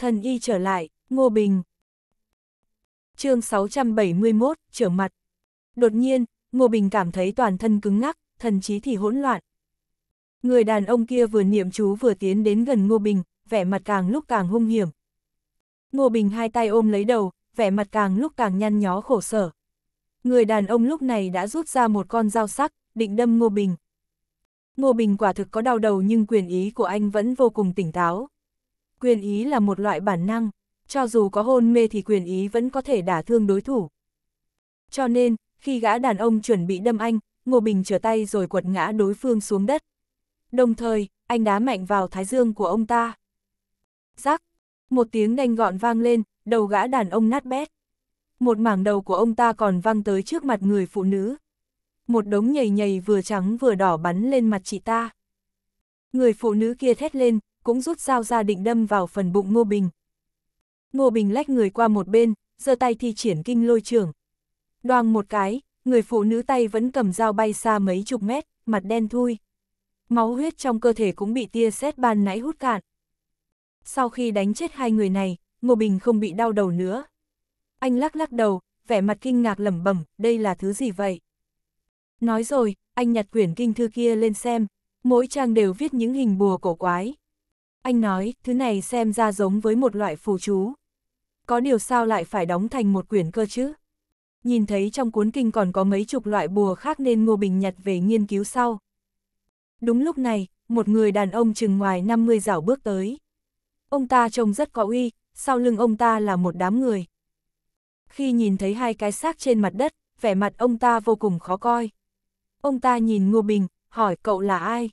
Thần y trở lại, Ngô Bình. chương 671, trở mặt. Đột nhiên, Ngô Bình cảm thấy toàn thân cứng ngắc, thần trí thì hỗn loạn. Người đàn ông kia vừa niệm chú vừa tiến đến gần Ngô Bình, vẻ mặt càng lúc càng hung hiểm. Ngô Bình hai tay ôm lấy đầu, vẻ mặt càng lúc càng nhăn nhó khổ sở. Người đàn ông lúc này đã rút ra một con dao sắc, định đâm Ngô Bình. Ngô Bình quả thực có đau đầu nhưng quyền ý của anh vẫn vô cùng tỉnh táo quyền ý là một loại bản năng, cho dù có hôn mê thì quyền ý vẫn có thể đả thương đối thủ. Cho nên, khi gã đàn ông chuẩn bị đâm anh, Ngô Bình trở tay rồi quật ngã đối phương xuống đất. Đồng thời, anh đá mạnh vào thái dương của ông ta. Rắc, một tiếng đanh gọn vang lên, đầu gã đàn ông nát bét. Một mảng đầu của ông ta còn văng tới trước mặt người phụ nữ. Một đống nhầy nhầy vừa trắng vừa đỏ bắn lên mặt chị ta. Người phụ nữ kia thét lên, cũng rút dao ra định đâm vào phần bụng Ngô Bình. Ngô Bình lách người qua một bên, giơ tay thi triển kinh lôi trưởng. Đoàn một cái, người phụ nữ tay vẫn cầm dao bay xa mấy chục mét, mặt đen thui. Máu huyết trong cơ thể cũng bị tia sét ban nãy hút cạn. Sau khi đánh chết hai người này, Ngô Bình không bị đau đầu nữa. Anh lắc lắc đầu, vẻ mặt kinh ngạc lẩm bẩm, đây là thứ gì vậy? Nói rồi, anh nhặt quyển kinh thư kia lên xem, mỗi trang đều viết những hình bùa cổ quái. Anh nói, thứ này xem ra giống với một loại phù chú. Có điều sao lại phải đóng thành một quyển cơ chứ? Nhìn thấy trong cuốn kinh còn có mấy chục loại bùa khác nên Ngô Bình nhặt về nghiên cứu sau. Đúng lúc này, một người đàn ông chừng ngoài 50 dảo bước tới. Ông ta trông rất có uy, sau lưng ông ta là một đám người. Khi nhìn thấy hai cái xác trên mặt đất, vẻ mặt ông ta vô cùng khó coi. Ông ta nhìn Ngô Bình, hỏi cậu là ai?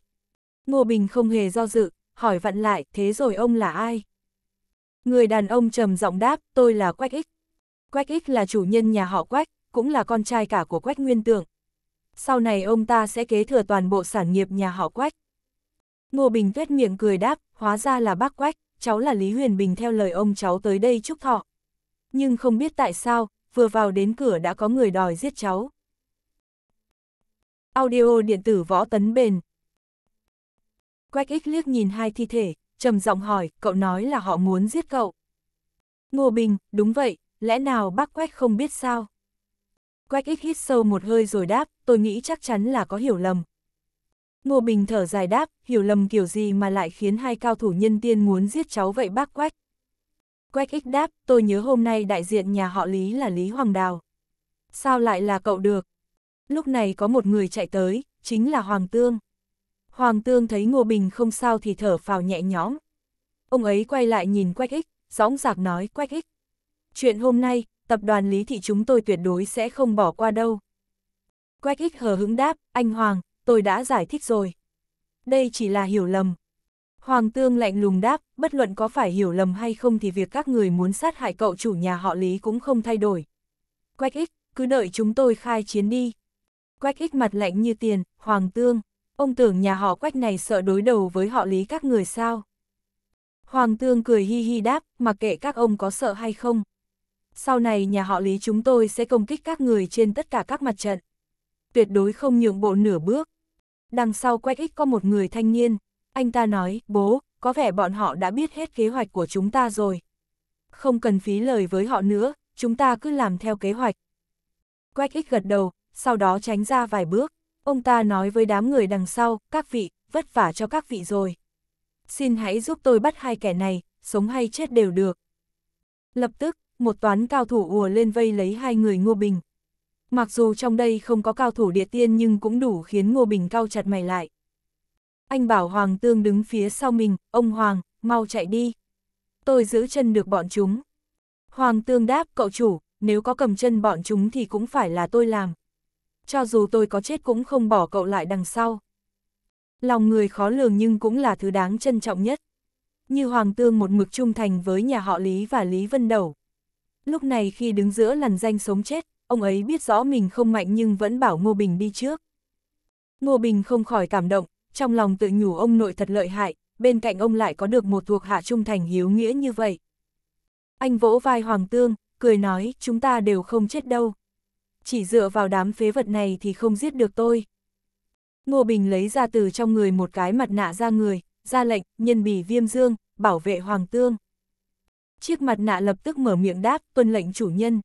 Ngô Bình không hề do dự, hỏi vặn lại, thế rồi ông là ai? Người đàn ông trầm giọng đáp, tôi là Quách Ích. Quách Ích là chủ nhân nhà họ Quách, cũng là con trai cả của Quách Nguyên Tượng. Sau này ông ta sẽ kế thừa toàn bộ sản nghiệp nhà họ Quách. Ngô Bình Tuyết miệng cười đáp, hóa ra là bác Quách, cháu là Lý Huyền Bình theo lời ông cháu tới đây chúc thọ. Nhưng không biết tại sao, vừa vào đến cửa đã có người đòi giết cháu. Audio điện tử võ tấn bền Quách ích liếc nhìn hai thi thể, trầm giọng hỏi, cậu nói là họ muốn giết cậu. Ngô Bình, đúng vậy, lẽ nào bác Quách không biết sao? Quách ích hít sâu một hơi rồi đáp, tôi nghĩ chắc chắn là có hiểu lầm. Ngô Bình thở dài đáp, hiểu lầm kiểu gì mà lại khiến hai cao thủ nhân tiên muốn giết cháu vậy bác Quách. Quách ích đáp, tôi nhớ hôm nay đại diện nhà họ Lý là Lý Hoàng Đào. Sao lại là cậu được? Lúc này có một người chạy tới, chính là Hoàng Tương. Hoàng tương thấy Ngô Bình không sao thì thở phào nhẹ nhõm. Ông ấy quay lại nhìn Quách Ích, gióng giạc nói Quách Ích. Chuyện hôm nay, tập đoàn Lý Thị chúng tôi tuyệt đối sẽ không bỏ qua đâu. Quách Ích hờ hững đáp, anh Hoàng, tôi đã giải thích rồi. Đây chỉ là hiểu lầm. Hoàng tương lạnh lùng đáp, bất luận có phải hiểu lầm hay không thì việc các người muốn sát hại cậu chủ nhà họ Lý cũng không thay đổi. Quách Ích, cứ đợi chúng tôi khai chiến đi. Quách Ích mặt lạnh như tiền, Hoàng tương ông tưởng nhà họ quách này sợ đối đầu với họ lý các người sao. Hoàng tương cười hi hi đáp, mặc kệ các ông có sợ hay không. Sau này nhà họ lý chúng tôi sẽ công kích các người trên tất cả các mặt trận. Tuyệt đối không nhượng bộ nửa bước. Đằng sau quách ích có một người thanh niên. Anh ta nói, bố, có vẻ bọn họ đã biết hết kế hoạch của chúng ta rồi. Không cần phí lời với họ nữa, chúng ta cứ làm theo kế hoạch. Quách ích gật đầu, sau đó tránh ra vài bước ông ta nói với đám người đằng sau, các vị, vất vả cho các vị rồi. Xin hãy giúp tôi bắt hai kẻ này, sống hay chết đều được. Lập tức, một toán cao thủ ùa lên vây lấy hai người Ngô Bình. Mặc dù trong đây không có cao thủ địa tiên nhưng cũng đủ khiến Ngô Bình cao chặt mày lại. Anh bảo Hoàng Tương đứng phía sau mình, ông Hoàng, mau chạy đi. Tôi giữ chân được bọn chúng. Hoàng Tương đáp, cậu chủ, nếu có cầm chân bọn chúng thì cũng phải là tôi làm cho dù tôi có chết cũng không bỏ cậu lại đằng sau. Lòng người khó lường nhưng cũng là thứ đáng trân trọng nhất. Như Hoàng Tương một mực trung thành với nhà họ Lý và Lý Vân Đầu. Lúc này khi đứng giữa làn danh sống chết, ông ấy biết rõ mình không mạnh nhưng vẫn bảo Ngô Bình đi trước. Ngô Bình không khỏi cảm động, trong lòng tự nhủ ông nội thật lợi hại, bên cạnh ông lại có được một thuộc hạ trung thành hiếu nghĩa như vậy. Anh vỗ vai Hoàng Tương, cười nói, chúng ta đều không chết đâu, chỉ dựa vào đám phế vật này thì không giết được tôi. Ngô Bình lấy ra từ trong người một cái mặt nạ ra người, ra lệnh, nhân bỉ viêm dương, bảo vệ hoàng tương. Chiếc mặt nạ lập tức mở miệng đáp, tuân lệnh chủ nhân.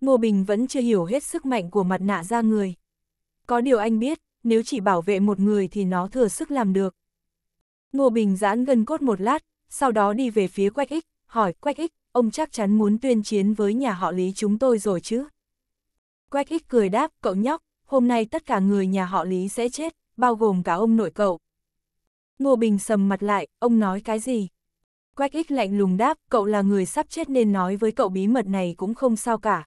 Ngô Bình vẫn chưa hiểu hết sức mạnh của mặt nạ ra người. Có điều anh biết, nếu chỉ bảo vệ một người thì nó thừa sức làm được. Ngô Bình giãn gân cốt một lát, sau đó đi về phía Quách Ích, hỏi Quách Ích, ông chắc chắn muốn tuyên chiến với nhà họ Lý chúng tôi rồi chứ? Quách ích cười đáp, cậu nhóc, hôm nay tất cả người nhà họ Lý sẽ chết, bao gồm cả ông nội cậu. Ngô Bình sầm mặt lại, ông nói cái gì? Quách ích lạnh lùng đáp, cậu là người sắp chết nên nói với cậu bí mật này cũng không sao cả.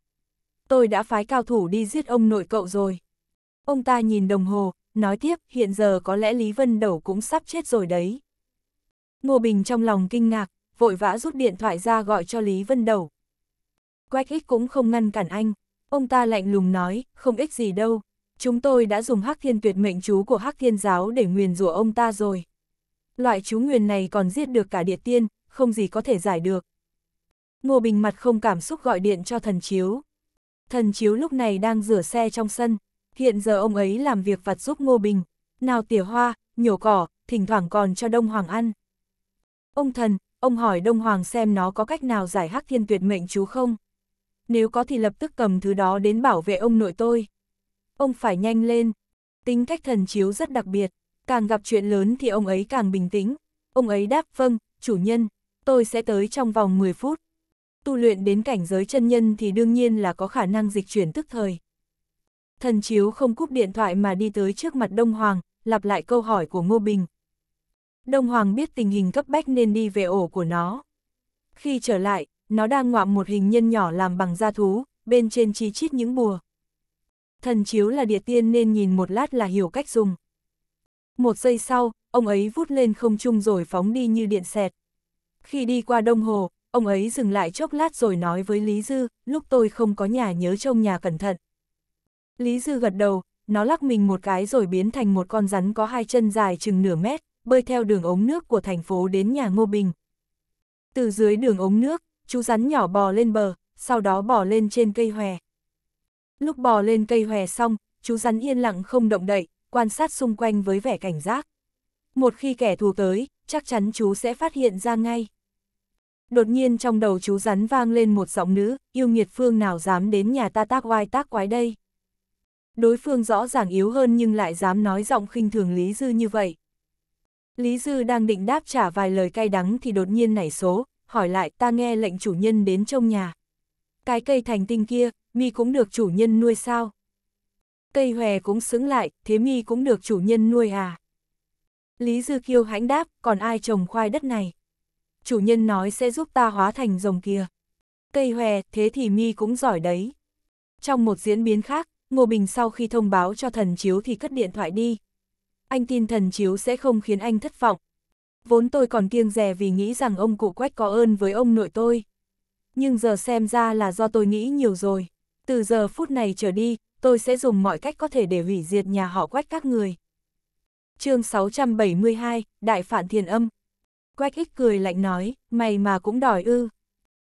Tôi đã phái cao thủ đi giết ông nội cậu rồi. Ông ta nhìn đồng hồ, nói tiếp, hiện giờ có lẽ Lý Vân Đầu cũng sắp chết rồi đấy. Ngô Bình trong lòng kinh ngạc, vội vã rút điện thoại ra gọi cho Lý Vân Đầu. Quách ích cũng không ngăn cản anh. Ông ta lạnh lùng nói, không ích gì đâu, chúng tôi đã dùng hắc thiên tuyệt mệnh chú của hắc thiên giáo để nguyền rủa ông ta rồi. Loại chú nguyền này còn giết được cả địa tiên, không gì có thể giải được. Ngô Bình mặt không cảm xúc gọi điện cho thần chiếu. Thần chiếu lúc này đang rửa xe trong sân, hiện giờ ông ấy làm việc vặt giúp Ngô Bình, nào tỉa hoa, nhổ cỏ, thỉnh thoảng còn cho Đông Hoàng ăn. Ông thần, ông hỏi Đông Hoàng xem nó có cách nào giải hắc thiên tuyệt mệnh chú không? nếu có thì lập tức cầm thứ đó đến bảo vệ ông nội tôi. Ông phải nhanh lên. Tính cách thần chiếu rất đặc biệt, càng gặp chuyện lớn thì ông ấy càng bình tĩnh. Ông ấy đáp vâng, chủ nhân, tôi sẽ tới trong vòng 10 phút. Tu luyện đến cảnh giới chân nhân thì đương nhiên là có khả năng dịch chuyển tức thời. Thần chiếu không cúp điện thoại mà đi tới trước mặt Đông Hoàng, lặp lại câu hỏi của Ngô Bình. Đông Hoàng biết tình hình cấp bách nên đi về ổ của nó. Khi trở lại, nó đang ngoạm một hình nhân nhỏ làm bằng da thú, bên trên chi chít những bùa. Thần chiếu là địa tiên nên nhìn một lát là hiểu cách dùng. Một giây sau, ông ấy vút lên không trung rồi phóng đi như điện xẹt. Khi đi qua đông hồ, ông ấy dừng lại chốc lát rồi nói với Lý Dư, lúc tôi không có nhà nhớ trông nhà cẩn thận. Lý Dư gật đầu, nó lắc mình một cái rồi biến thành một con rắn có hai chân dài chừng nửa mét, bơi theo đường ống nước của thành phố đến nhà Ngô Bình. Từ dưới đường ống nước, chú rắn nhỏ bò lên bờ, sau đó bò lên trên cây hòe. Lúc bò lên cây hòe xong, chú rắn yên lặng không động đậy, quan sát xung quanh với vẻ cảnh giác. Một khi kẻ thù tới, chắc chắn chú sẽ phát hiện ra ngay. Đột nhiên trong đầu chú rắn vang lên một giọng nữ, yêu nghiệt phương nào dám đến nhà ta tác oai tác quái đây. Đối phương rõ ràng yếu hơn nhưng lại dám nói giọng khinh thường Lý Dư như vậy. Lý Dư đang định đáp trả vài lời cay đắng thì đột nhiên nảy số, hỏi lại ta nghe lệnh chủ nhân đến trong nhà. Cái cây thành tinh kia, mi cũng được chủ nhân nuôi sao? Cây hòe cũng xứng lại, thế mi cũng được chủ nhân nuôi à? Lý Dư Kiêu hãnh đáp, còn ai trồng khoai đất này? Chủ nhân nói sẽ giúp ta hóa thành rồng kia. Cây hòe, thế thì mi cũng giỏi đấy. Trong một diễn biến khác, Ngô Bình sau khi thông báo cho thần chiếu thì cất điện thoại đi. Anh tin thần chiếu sẽ không khiến anh thất vọng, vốn tôi còn kiêng rè vì nghĩ rằng ông cụ quách có ơn với ông nội tôi. Nhưng giờ xem ra là do tôi nghĩ nhiều rồi. Từ giờ phút này trở đi, tôi sẽ dùng mọi cách có thể để hủy diệt nhà họ quách các người. chương 672, Đại Phản Thiền Âm Quách ích cười lạnh nói, mày mà cũng đòi ư.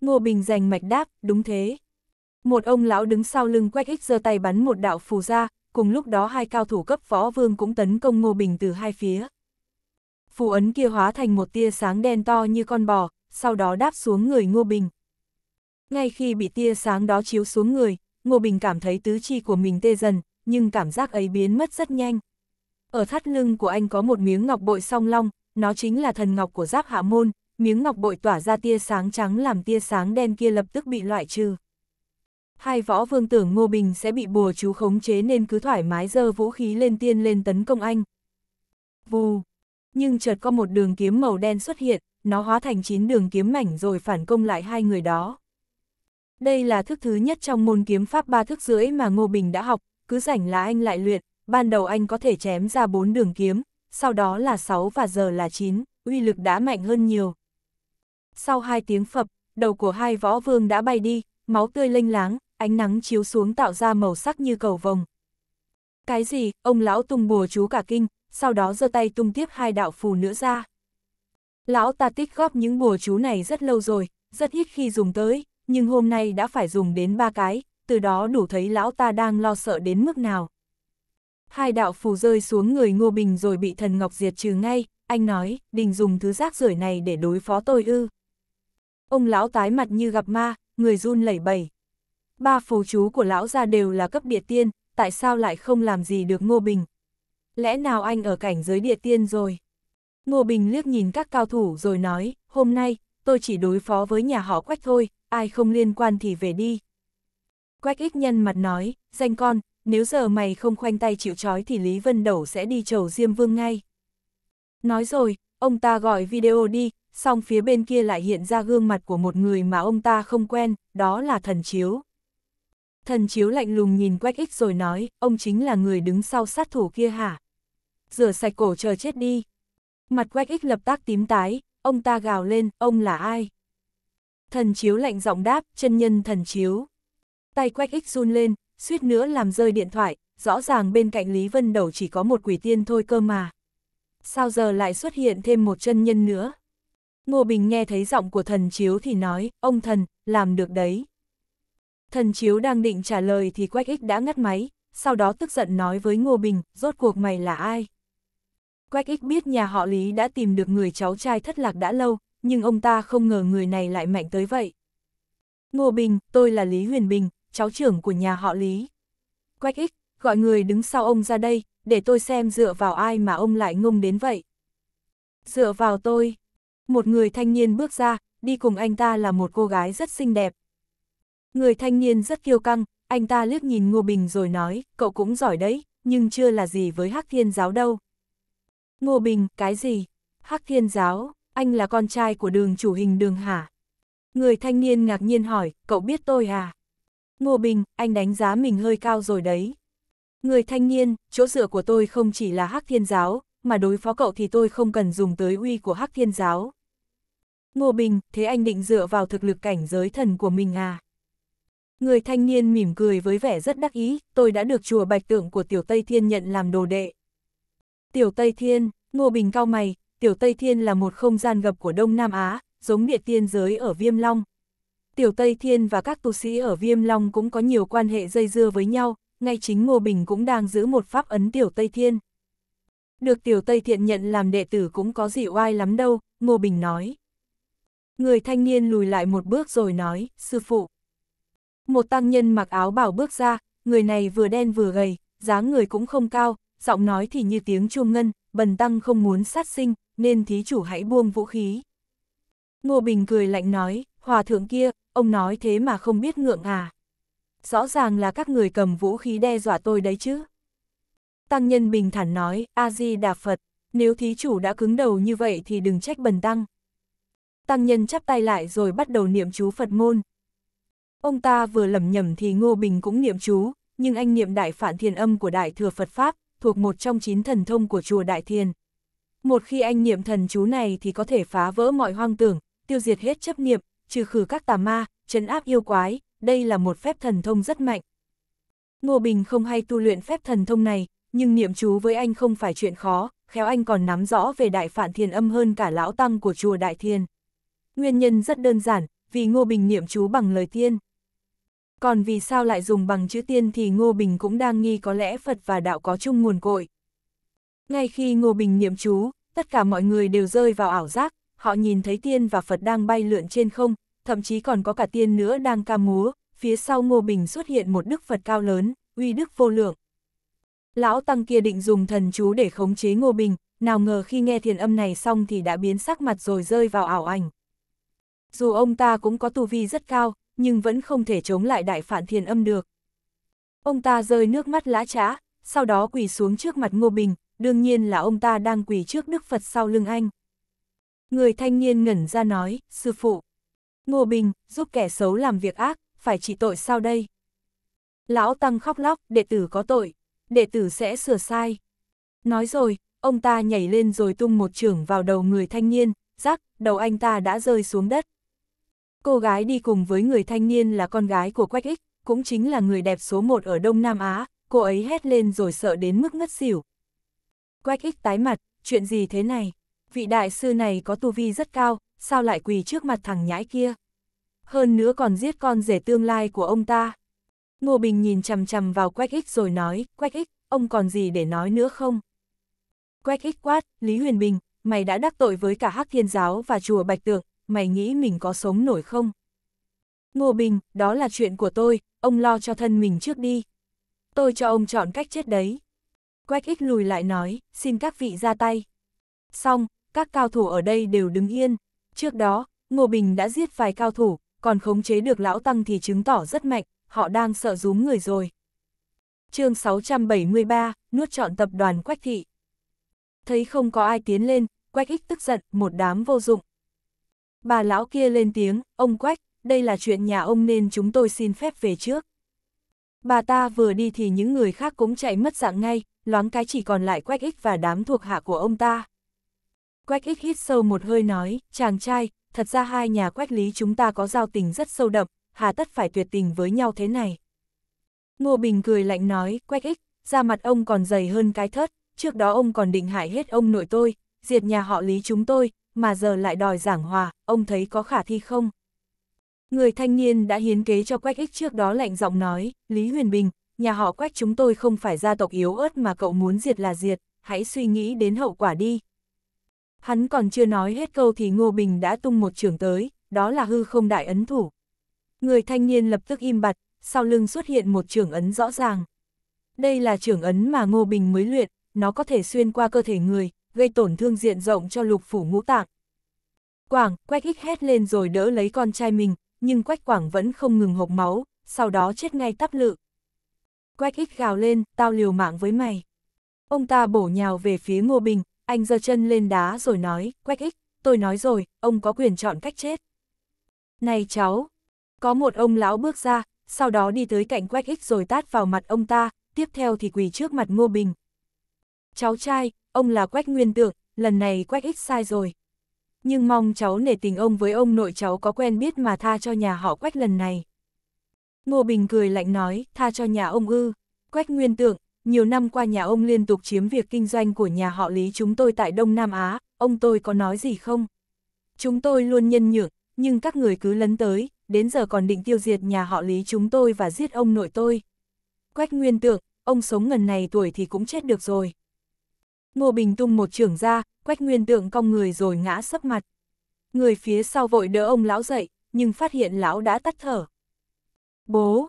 Ngô Bình giành mạch đáp, đúng thế. Một ông lão đứng sau lưng quách ích giơ tay bắn một đạo phù ra, cùng lúc đó hai cao thủ cấp phó vương cũng tấn công Ngô Bình từ hai phía phù ấn kia hóa thành một tia sáng đen to như con bò, sau đó đáp xuống người Ngô Bình. Ngay khi bị tia sáng đó chiếu xuống người, Ngô Bình cảm thấy tứ chi của mình tê dần, nhưng cảm giác ấy biến mất rất nhanh. Ở thắt lưng của anh có một miếng ngọc bội song long, nó chính là thần ngọc của giáp hạ môn, miếng ngọc bội tỏa ra tia sáng trắng làm tia sáng đen kia lập tức bị loại trừ. Hai võ vương tưởng Ngô Bình sẽ bị bùa chú khống chế nên cứ thoải mái dơ vũ khí lên tiên lên tấn công anh. Vù, nhưng chợt có một đường kiếm màu đen xuất hiện, nó hóa thành 9 đường kiếm mảnh rồi phản công lại hai người đó. Đây là thức thứ nhất trong môn kiếm pháp ba thức rưỡi mà Ngô Bình đã học, cứ rảnh là anh lại luyện, ban đầu anh có thể chém ra 4 đường kiếm, sau đó là 6 và giờ là 9, uy lực đã mạnh hơn nhiều. Sau hai tiếng phập, đầu của hai võ vương đã bay đi, máu tươi lênh láng, ánh nắng chiếu xuống tạo ra màu sắc như cầu vồng. Cái gì, ông lão tung bùa chú cả kinh, sau đó giơ tay tung tiếp hai đạo phù nữa ra. Lão ta tích góp những bùa chú này rất lâu rồi, rất ít khi dùng tới, nhưng hôm nay đã phải dùng đến ba cái, từ đó đủ thấy lão ta đang lo sợ đến mức nào. Hai đạo phù rơi xuống người Ngô Bình rồi bị thần Ngọc diệt trừ ngay, anh nói, định dùng thứ rác rưởi này để đối phó tôi ư. Ông lão tái mặt như gặp ma, người run lẩy bẩy. Ba phù chú của lão ra đều là cấp địa tiên, tại sao lại không làm gì được Ngô Bình, lẽ nào anh ở cảnh giới địa tiên rồi? Ngô Bình liếc nhìn các cao thủ rồi nói, hôm nay, tôi chỉ đối phó với nhà họ quách thôi, ai không liên quan thì về đi. Quách ích nhân mặt nói, danh con, nếu giờ mày không khoanh tay chịu trói thì Lý Vân Đẩu sẽ đi chầu Diêm Vương ngay. Nói rồi, ông ta gọi video đi, xong phía bên kia lại hiện ra gương mặt của một người mà ông ta không quen, đó là Thần Chiếu. Thần Chiếu lạnh lùng nhìn Quách ích rồi nói, ông chính là người đứng sau sát thủ kia hả? rửa sạch cổ chờ chết đi. Mặt quách ích lập tác tím tái, ông ta gào lên, ông là ai? Thần chiếu lạnh giọng đáp, chân nhân thần chiếu. Tay quách ích run lên, suýt nữa làm rơi điện thoại, rõ ràng bên cạnh Lý Vân Đầu chỉ có một quỷ tiên thôi cơ mà. Sao giờ lại xuất hiện thêm một chân nhân nữa? Ngô Bình nghe thấy giọng của thần chiếu thì nói, ông thần, làm được đấy. Thần chiếu đang định trả lời thì Quách Ích đã ngắt máy, sau đó tức giận nói với Ngô Bình, rốt cuộc mày là ai? Quách ích biết nhà họ Lý đã tìm được người cháu trai thất lạc đã lâu, nhưng ông ta không ngờ người này lại mạnh tới vậy. Ngô Bình, tôi là Lý Huyền Bình, cháu trưởng của nhà họ Lý. Quách ích, gọi người đứng sau ông ra đây, để tôi xem dựa vào ai mà ông lại ngông đến vậy. Dựa vào tôi. Một người thanh niên bước ra, đi cùng anh ta là một cô gái rất xinh đẹp. Người thanh niên rất kiêu căng, anh ta liếc nhìn Ngô Bình rồi nói, cậu cũng giỏi đấy, nhưng chưa là gì với Hắc Thiên Giáo đâu. Ngô Bình, cái gì? Hắc thiên giáo, anh là con trai của đường chủ hình đường hả? Người thanh niên ngạc nhiên hỏi, cậu biết tôi à? Ngô Bình, anh đánh giá mình hơi cao rồi đấy. Người thanh niên, chỗ dựa của tôi không chỉ là Hắc Thiên Giáo, mà đối phó cậu thì tôi không cần dùng tới uy của Hắc Thiên Giáo. Ngô Bình, thế anh định dựa vào thực lực cảnh giới thần của mình à? Người thanh niên mỉm cười với vẻ rất đắc ý, tôi đã được chùa Bạch Tượng của Tiểu Tây Thiên nhận làm đồ đệ. Tiểu Tây Thiên, Ngô Bình cao mày, Tiểu Tây Thiên là một không gian gập của Đông Nam Á, giống địa tiên giới ở Viêm Long. Tiểu Tây Thiên và các tu sĩ ở Viêm Long cũng có nhiều quan hệ dây dưa với nhau, ngay chính Ngô Bình cũng đang giữ một pháp ấn Tiểu Tây Thiên. Được Tiểu Tây Thiện nhận làm đệ tử cũng có gì oai lắm đâu, Ngô Bình nói. Người thanh niên lùi lại một bước rồi nói, sư phụ. Một tăng nhân mặc áo bảo bước ra, người này vừa đen vừa gầy, dáng người cũng không cao, giọng nói thì như tiếng chuông ngân, bần tăng không muốn sát sinh, nên thí chủ hãy buông vũ khí. Ngô Bình cười lạnh nói, hòa thượng kia, ông nói thế mà không biết ngượng à. Rõ ràng là các người cầm vũ khí đe dọa tôi đấy chứ. Tăng nhân bình thản nói, A-di-đà Phật, nếu thí chủ đã cứng đầu như vậy thì đừng trách bần tăng. Tăng nhân chắp tay lại rồi bắt đầu niệm chú Phật môn. Ông ta vừa lầm nhầm thì Ngô Bình cũng niệm chú, nhưng anh niệm đại phản thiền âm của Đại Thừa Phật Pháp, thuộc một trong chín thần thông của chùa Đại Thiên. Một khi anh niệm thần chú này thì có thể phá vỡ mọi hoang tưởng, tiêu diệt hết chấp niệm, trừ khử các tà ma, trấn áp yêu quái, đây là một phép thần thông rất mạnh. Ngô Bình không hay tu luyện phép thần thông này, nhưng niệm chú với anh không phải chuyện khó, khéo anh còn nắm rõ về đại phản thiền âm hơn cả lão tăng của chùa Đại Thiên. Nguyên nhân rất đơn giản, vì Ngô Bình niệm chú bằng lời tiên còn vì sao lại dùng bằng chữ tiên thì Ngô Bình cũng đang nghi có lẽ Phật và đạo có chung nguồn cội. Ngay khi Ngô Bình niệm chú, tất cả mọi người đều rơi vào ảo giác, họ nhìn thấy tiên và Phật đang bay lượn trên không, thậm chí còn có cả tiên nữa đang ca múa, phía sau Ngô Bình xuất hiện một đức Phật cao lớn, uy đức vô lượng. Lão Tăng kia định dùng thần chú để khống chế Ngô Bình, nào ngờ khi nghe thiền âm này xong thì đã biến sắc mặt rồi rơi vào ảo ảnh. Dù ông ta cũng có tu vi rất cao, nhưng vẫn không thể chống lại đại phản thiền âm được. Ông ta rơi nước mắt lã trá, sau đó quỳ xuống trước mặt Ngô Bình, đương nhiên là ông ta đang quỳ trước Đức Phật sau lưng anh. Người thanh niên ngẩn ra nói, sư phụ. Ngô Bình, giúp kẻ xấu làm việc ác, phải trị tội sao đây? Lão Tăng khóc lóc, đệ tử có tội, đệ tử sẽ sửa sai. Nói rồi, ông ta nhảy lên rồi tung một trưởng vào đầu người thanh niên, rắc, đầu anh ta đã rơi xuống đất. Cô gái đi cùng với người thanh niên là con gái của Quách Ích, cũng chính là người đẹp số một ở Đông Nam Á, cô ấy hét lên rồi sợ đến mức ngất xỉu. Quách Ích tái mặt, chuyện gì thế này? Vị đại sư này có tu vi rất cao, sao lại quỳ trước mặt thằng nhãi kia? Hơn nữa còn giết con rể tương lai của ông ta. Ngô Bình nhìn chằm chằm vào Quách Ích rồi nói, Quách Ích, ông còn gì để nói nữa không? Quách Ích quát, Lý Huyền Bình, mày đã đắc tội với cả Hắc Thiên Giáo và Chùa Bạch Tượng, mày nghĩ mình có sống nổi không? Ngô Bình, đó là chuyện của tôi, ông lo cho thân mình trước đi. Tôi cho ông chọn cách chết đấy. Quách ích lùi lại nói, xin các vị ra tay. Xong, các cao thủ ở đây đều đứng yên. Trước đó, Ngô Bình đã giết vài cao thủ, còn khống chế được lão tăng thì chứng tỏ rất mạnh, họ đang sợ rúm người rồi. chương 673, nuốt chọn tập đoàn Quách Thị. Thấy không có ai tiến lên, Quách ích tức giận, một đám vô dụng. Bà lão kia lên tiếng, ông Quách, đây là chuyện nhà ông nên chúng tôi xin phép về trước. Bà ta vừa đi thì những người khác cũng chạy mất dạng ngay, loáng cái chỉ còn lại Quách Ích và đám thuộc hạ của ông ta. Quách Ích hít sâu một hơi nói, chàng trai, thật ra hai nhà Quách Lý chúng ta có giao tình rất sâu đậm, hà tất phải tuyệt tình với nhau thế này. Ngô Bình cười lạnh nói, Quách Ích, da mặt ông còn dày hơn cái thớt, trước đó ông còn định hại hết ông nội tôi, diệt nhà họ Lý chúng tôi, mà giờ lại đòi giảng hòa, ông thấy có khả thi không? Người thanh niên đã hiến kế cho Quách Ích trước đó lạnh giọng nói, Lý Huyền Bình, nhà họ Quách chúng tôi không phải gia tộc yếu ớt mà cậu muốn diệt là diệt, hãy suy nghĩ đến hậu quả đi. Hắn còn chưa nói hết câu thì Ngô Bình đã tung một trường tới, đó là hư không đại ấn thủ. Người thanh niên lập tức im bặt, sau lưng xuất hiện một trường ấn rõ ràng. Đây là trường ấn mà Ngô Bình mới luyện, nó có thể xuyên qua cơ thể người, gây tổn thương diện rộng cho lục phủ ngũ tạng. Quảng, quách ích hét lên rồi đỡ lấy con trai mình, nhưng quách quảng vẫn không ngừng hộp máu, sau đó chết ngay tắp lự. Quách ích gào lên, tao liều mạng với mày. Ông ta bổ nhào về phía Ngô Bình, anh giơ chân lên đá rồi nói, quách ích, tôi nói rồi, ông có quyền chọn cách chết. Này cháu, có một ông lão bước ra, sau đó đi tới cạnh quách ích rồi tát vào mặt ông ta, tiếp theo thì quỳ trước mặt Ngô Bình cháu trai, ông là Quách Nguyên Tượng, lần này Quách ít sai rồi. Nhưng mong cháu nể tình ông với ông nội cháu có quen biết mà tha cho nhà họ Quách lần này. Ngô Bình cười lạnh nói, tha cho nhà ông ư. Quách Nguyên Tượng, nhiều năm qua nhà ông liên tục chiếm việc kinh doanh của nhà họ Lý chúng tôi tại Đông Nam Á, ông tôi có nói gì không? Chúng tôi luôn nhân nhượng, nhưng các người cứ lấn tới, đến giờ còn định tiêu diệt nhà họ Lý chúng tôi và giết ông nội tôi. Quách Nguyên Tượng, ông sống ngần này tuổi thì cũng chết được rồi. Ngô Bình tung một trưởng ra, quách nguyên tượng cong người rồi ngã sấp mặt. Người phía sau vội đỡ ông lão dậy, nhưng phát hiện lão đã tắt thở. Bố!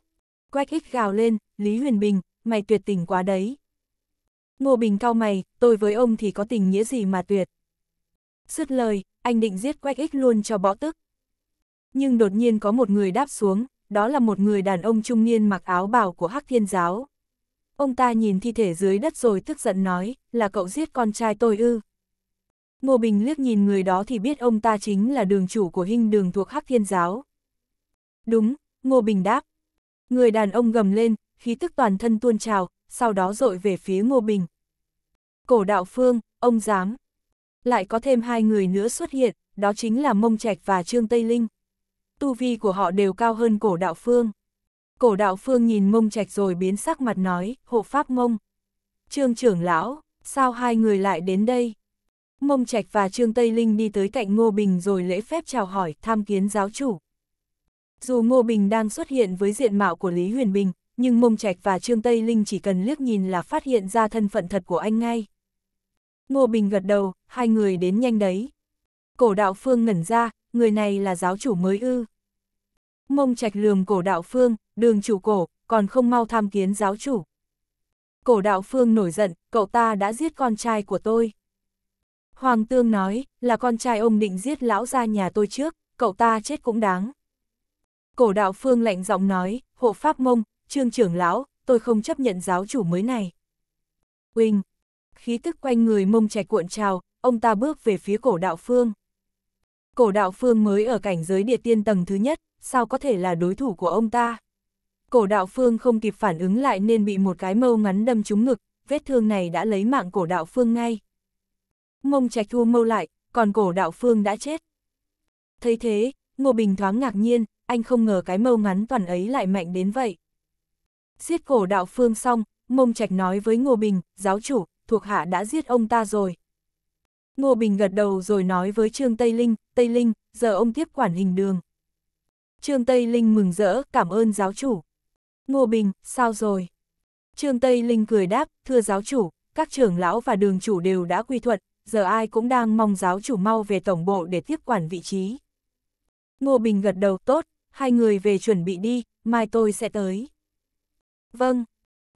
Quách ích gào lên, Lý Huyền Bình, mày tuyệt tình quá đấy. Ngô Bình cao mày, tôi với ông thì có tình nghĩa gì mà tuyệt. Sứt lời, anh định giết quách ích luôn cho bỏ tức. Nhưng đột nhiên có một người đáp xuống, đó là một người đàn ông trung niên mặc áo bào của Hắc Thiên Giáo. Ông ta nhìn thi thể dưới đất rồi tức giận nói, là cậu giết con trai tôi ư. Ngô Bình liếc nhìn người đó thì biết ông ta chính là đường chủ của hình đường thuộc Hắc Thiên Giáo. Đúng, Ngô Bình đáp. Người đàn ông gầm lên, khí tức toàn thân tuôn trào, sau đó dội về phía Ngô Bình. Cổ đạo phương, ông dám. Lại có thêm hai người nữa xuất hiện, đó chính là Mông Trạch và Trương Tây Linh. Tu vi của họ đều cao hơn cổ đạo phương. Cổ đạo phương nhìn mông trạch rồi biến sắc mặt nói, hộ pháp mông. Trương trưởng lão, sao hai người lại đến đây? Mông trạch và Trương Tây Linh đi tới cạnh Ngô Bình rồi lễ phép chào hỏi, tham kiến giáo chủ. Dù Ngô Bình đang xuất hiện với diện mạo của Lý Huyền Bình, nhưng Mông Trạch và Trương Tây Linh chỉ cần liếc nhìn là phát hiện ra thân phận thật của anh ngay. Ngô Bình gật đầu, hai người đến nhanh đấy. Cổ đạo phương ngẩn ra, người này là giáo chủ mới ư. Mông trạch lườm cổ đạo phương, đường chủ cổ, còn không mau tham kiến giáo chủ. Cổ đạo phương nổi giận, cậu ta đã giết con trai của tôi. Hoàng tương nói, là con trai ông định giết lão ra nhà tôi trước, cậu ta chết cũng đáng. Cổ đạo phương lạnh giọng nói, hộ pháp mông, trương trưởng lão, tôi không chấp nhận giáo chủ mới này. Quỳnh, khí tức quanh người mông trẻ cuộn trào, ông ta bước về phía cổ đạo phương. Cổ đạo phương mới ở cảnh giới địa tiên tầng thứ nhất, sao có thể là đối thủ của ông ta. Cổ đạo phương không kịp phản ứng lại nên bị một cái mâu ngắn đâm trúng ngực, vết thương này đã lấy mạng cổ đạo phương ngay. Mông trạch thua mâu lại, còn cổ đạo phương đã chết. Thấy thế, Ngô Bình thoáng ngạc nhiên, anh không ngờ cái mâu ngắn toàn ấy lại mạnh đến vậy. Giết cổ đạo phương xong, mông trạch nói với Ngô Bình, giáo chủ, thuộc hạ đã giết ông ta rồi. Ngô Bình gật đầu rồi nói với Trương Tây Linh, Tây Linh, giờ ông tiếp quản hình đường. Trương Tây Linh mừng rỡ, cảm ơn giáo chủ. Ngô Bình, sao rồi? Trương Tây Linh cười đáp, thưa giáo chủ, các trưởng lão và đường chủ đều đã quy thuận, giờ ai cũng đang mong giáo chủ mau về tổng bộ để tiếp quản vị trí. Ngô Bình gật đầu tốt, hai người về chuẩn bị đi, mai tôi sẽ tới. Vâng,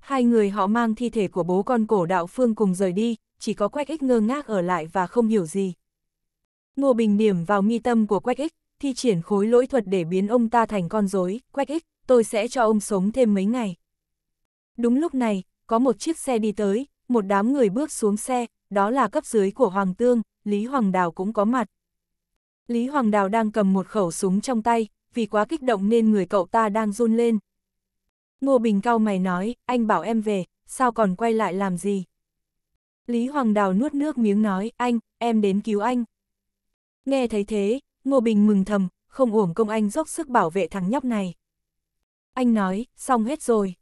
hai người họ mang thi thể của bố con cổ đạo phương cùng rời đi, chỉ có Quách Ích ngơ ngác ở lại và không hiểu gì. Ngô Bình điểm vào mi tâm của Quách Ích, thi triển khối lỗi thuật để biến ông ta thành con rối, quách ích, tôi sẽ cho ông sống thêm mấy ngày. Đúng lúc này, có một chiếc xe đi tới, một đám người bước xuống xe, đó là cấp dưới của Hoàng Tương, Lý Hoàng Đào cũng có mặt. Lý Hoàng Đào đang cầm một khẩu súng trong tay, vì quá kích động nên người cậu ta đang run lên. Ngô Bình cao mày nói, anh bảo em về, sao còn quay lại làm gì? Lý Hoàng Đào nuốt nước miếng nói, anh, em đến cứu anh. Nghe thấy thế, Ngô Bình mừng thầm, không uổng công anh dốc sức bảo vệ thằng nhóc này. Anh nói, xong hết rồi.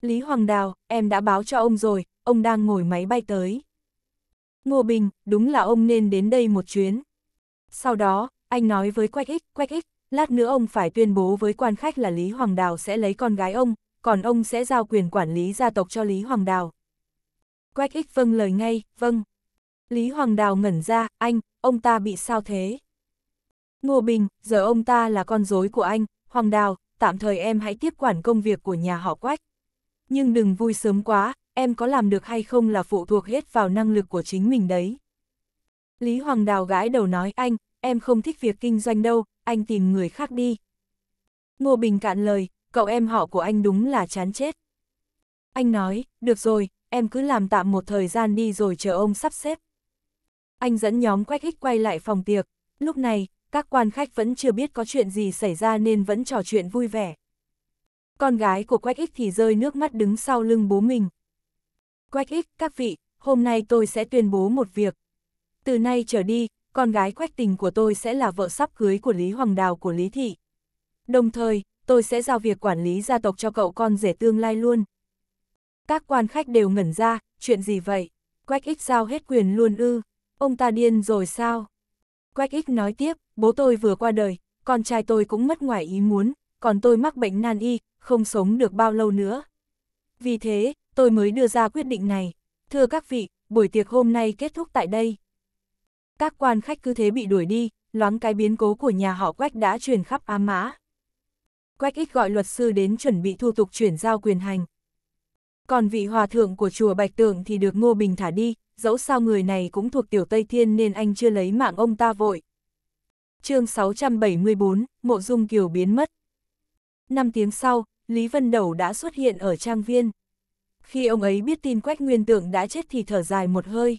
Lý Hoàng Đào, em đã báo cho ông rồi, ông đang ngồi máy bay tới. Ngô Bình, đúng là ông nên đến đây một chuyến. Sau đó, anh nói với Quách Ích, Quách Ích, lát nữa ông phải tuyên bố với quan khách là Lý Hoàng Đào sẽ lấy con gái ông, còn ông sẽ giao quyền quản lý gia tộc cho Lý Hoàng Đào. Quách Ích vâng lời ngay, vâng. Lý Hoàng Đào ngẩn ra, anh, ông ta bị sao thế? Ngô Bình, giờ ông ta là con rối của anh, Hoàng Đào, tạm thời em hãy tiếp quản công việc của nhà họ Quách. Nhưng đừng vui sớm quá, em có làm được hay không là phụ thuộc hết vào năng lực của chính mình đấy. Lý Hoàng Đào gãi đầu nói anh, em không thích việc kinh doanh đâu, anh tìm người khác đi. Ngô Bình cạn lời, cậu em họ của anh đúng là chán chết. Anh nói, được rồi, em cứ làm tạm một thời gian đi rồi chờ ông sắp xếp. Anh dẫn nhóm Quách Hích quay lại phòng tiệc, lúc này, các quan khách vẫn chưa biết có chuyện gì xảy ra nên vẫn trò chuyện vui vẻ. Con gái của Quách Ích thì rơi nước mắt đứng sau lưng bố mình. Quách Ích, các vị, hôm nay tôi sẽ tuyên bố một việc. Từ nay trở đi, con gái Quách Tình của tôi sẽ là vợ sắp cưới của Lý Hoàng Đào của Lý Thị. Đồng thời, tôi sẽ giao việc quản lý gia tộc cho cậu con rể tương lai luôn. Các quan khách đều ngẩn ra, chuyện gì vậy? Quách Ích giao hết quyền luôn ư? Ông ta điên rồi sao? Quách ích nói tiếp, bố tôi vừa qua đời, con trai tôi cũng mất ngoài ý muốn, còn tôi mắc bệnh nan y, không sống được bao lâu nữa. Vì thế, tôi mới đưa ra quyết định này. Thưa các vị, buổi tiệc hôm nay kết thúc tại đây. Các quan khách cứ thế bị đuổi đi, loáng cái biến cố của nhà họ Quách đã truyền khắp Á Mã. Quách ích gọi luật sư đến chuẩn bị thu tục chuyển giao quyền hành, còn vị hòa thượng của chùa Bạch Tượng thì được Ngô Bình thả đi, dẫu sao người này cũng thuộc tiểu Tây Thiên nên anh chưa lấy mạng ông ta vội. chương 674, Mộ Dung Kiều biến mất. Năm tiếng sau, Lý Vân Đầu đã xuất hiện ở trang viên. Khi ông ấy biết tin Quách Nguyên Tượng đã chết thì thở dài một hơi.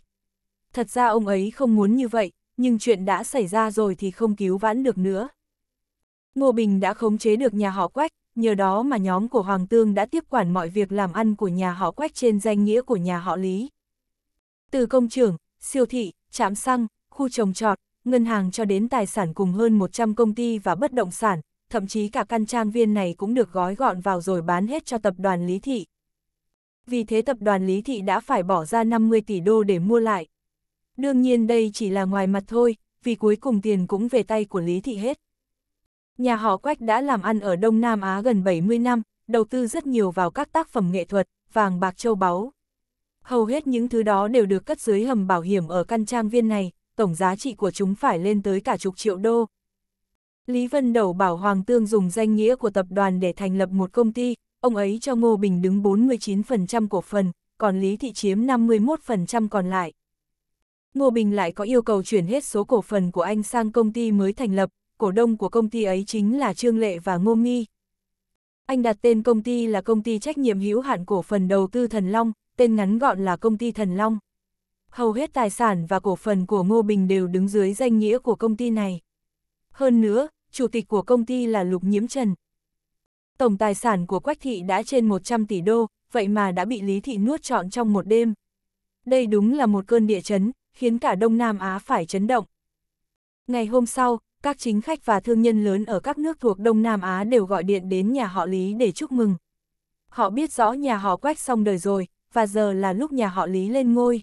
Thật ra ông ấy không muốn như vậy, nhưng chuyện đã xảy ra rồi thì không cứu vãn được nữa. Ngô Bình đã khống chế được nhà họ Quách, nhờ đó mà nhóm của Hoàng Tương đã tiếp quản mọi việc làm ăn của nhà họ Quách trên danh nghĩa của nhà họ Lý. Từ công trường, siêu thị, trạm xăng, khu trồng trọt, ngân hàng cho đến tài sản cùng hơn 100 công ty và bất động sản, thậm chí cả căn trang viên này cũng được gói gọn vào rồi bán hết cho tập đoàn Lý Thị. Vì thế tập đoàn Lý Thị đã phải bỏ ra 50 tỷ đô để mua lại. Đương nhiên đây chỉ là ngoài mặt thôi, vì cuối cùng tiền cũng về tay của Lý Thị hết. Nhà họ Quách đã làm ăn ở Đông Nam Á gần 70 năm, đầu tư rất nhiều vào các tác phẩm nghệ thuật, vàng bạc châu báu. Hầu hết những thứ đó đều được cất dưới hầm bảo hiểm ở căn trang viên này, tổng giá trị của chúng phải lên tới cả chục triệu đô. Lý Vân Đầu bảo Hoàng Tương dùng danh nghĩa của tập đoàn để thành lập một công ty, ông ấy cho Ngô Bình đứng 49% cổ phần, còn Lý Thị chiếm 51% còn lại. Ngô Bình lại có yêu cầu chuyển hết số cổ phần của anh sang công ty mới thành lập, cổ đông của công ty ấy chính là Trương Lệ và Ngô Nghi. Anh đặt tên công ty là công ty trách nhiệm hữu hạn cổ phần đầu tư Thần Long, tên ngắn gọn là công ty Thần Long. Hầu hết tài sản và cổ phần của Ngô Bình đều đứng dưới danh nghĩa của công ty này. Hơn nữa, chủ tịch của công ty là Lục Nhiễm Trần. Tổng tài sản của Quách Thị đã trên 100 tỷ đô, vậy mà đã bị Lý Thị nuốt trọn trong một đêm. Đây đúng là một cơn địa chấn, khiến cả Đông Nam Á phải chấn động. Ngày hôm sau, các chính khách và thương nhân lớn ở các nước thuộc Đông Nam Á đều gọi điện đến nhà họ Lý để chúc mừng. Họ biết rõ nhà họ Quách xong đời rồi, và giờ là lúc nhà họ Lý lên ngôi.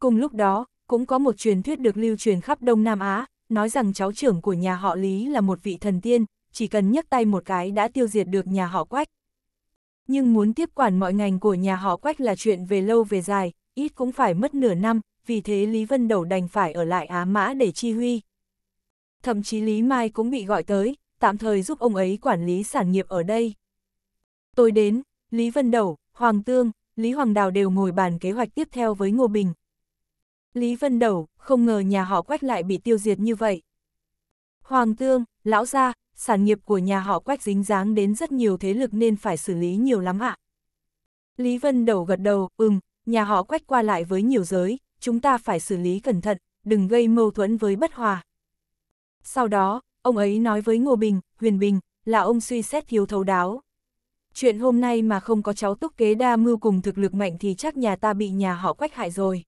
Cùng lúc đó, cũng có một truyền thuyết được lưu truyền khắp Đông Nam Á, nói rằng cháu trưởng của nhà họ Lý là một vị thần tiên, chỉ cần nhấc tay một cái đã tiêu diệt được nhà họ Quách. Nhưng muốn tiếp quản mọi ngành của nhà họ Quách là chuyện về lâu về dài, ít cũng phải mất nửa năm, vì thế Lý Vân Đầu đành phải ở lại Á Mã để chi huy thậm chí Lý Mai cũng bị gọi tới, tạm thời giúp ông ấy quản lý sản nghiệp ở đây. Tôi đến, Lý Vân Đầu, Hoàng Tương, Lý Hoàng Đào đều ngồi bàn kế hoạch tiếp theo với Ngô Bình. Lý Vân Đầu không ngờ nhà họ quách lại bị tiêu diệt như vậy. Hoàng Tương, Lão Gia, sản nghiệp của nhà họ quách dính dáng đến rất nhiều thế lực nên phải xử lý nhiều lắm ạ. Lý Vân Đầu gật đầu, ừm, nhà họ quách qua lại với nhiều giới, chúng ta phải xử lý cẩn thận, đừng gây mâu thuẫn với bất hòa. Sau đó, ông ấy nói với Ngô Bình, Huyền Bình, là ông suy xét thiếu thấu đáo. Chuyện hôm nay mà không có cháu túc kế đa mưu cùng thực lực mạnh thì chắc nhà ta bị nhà họ quách hại rồi.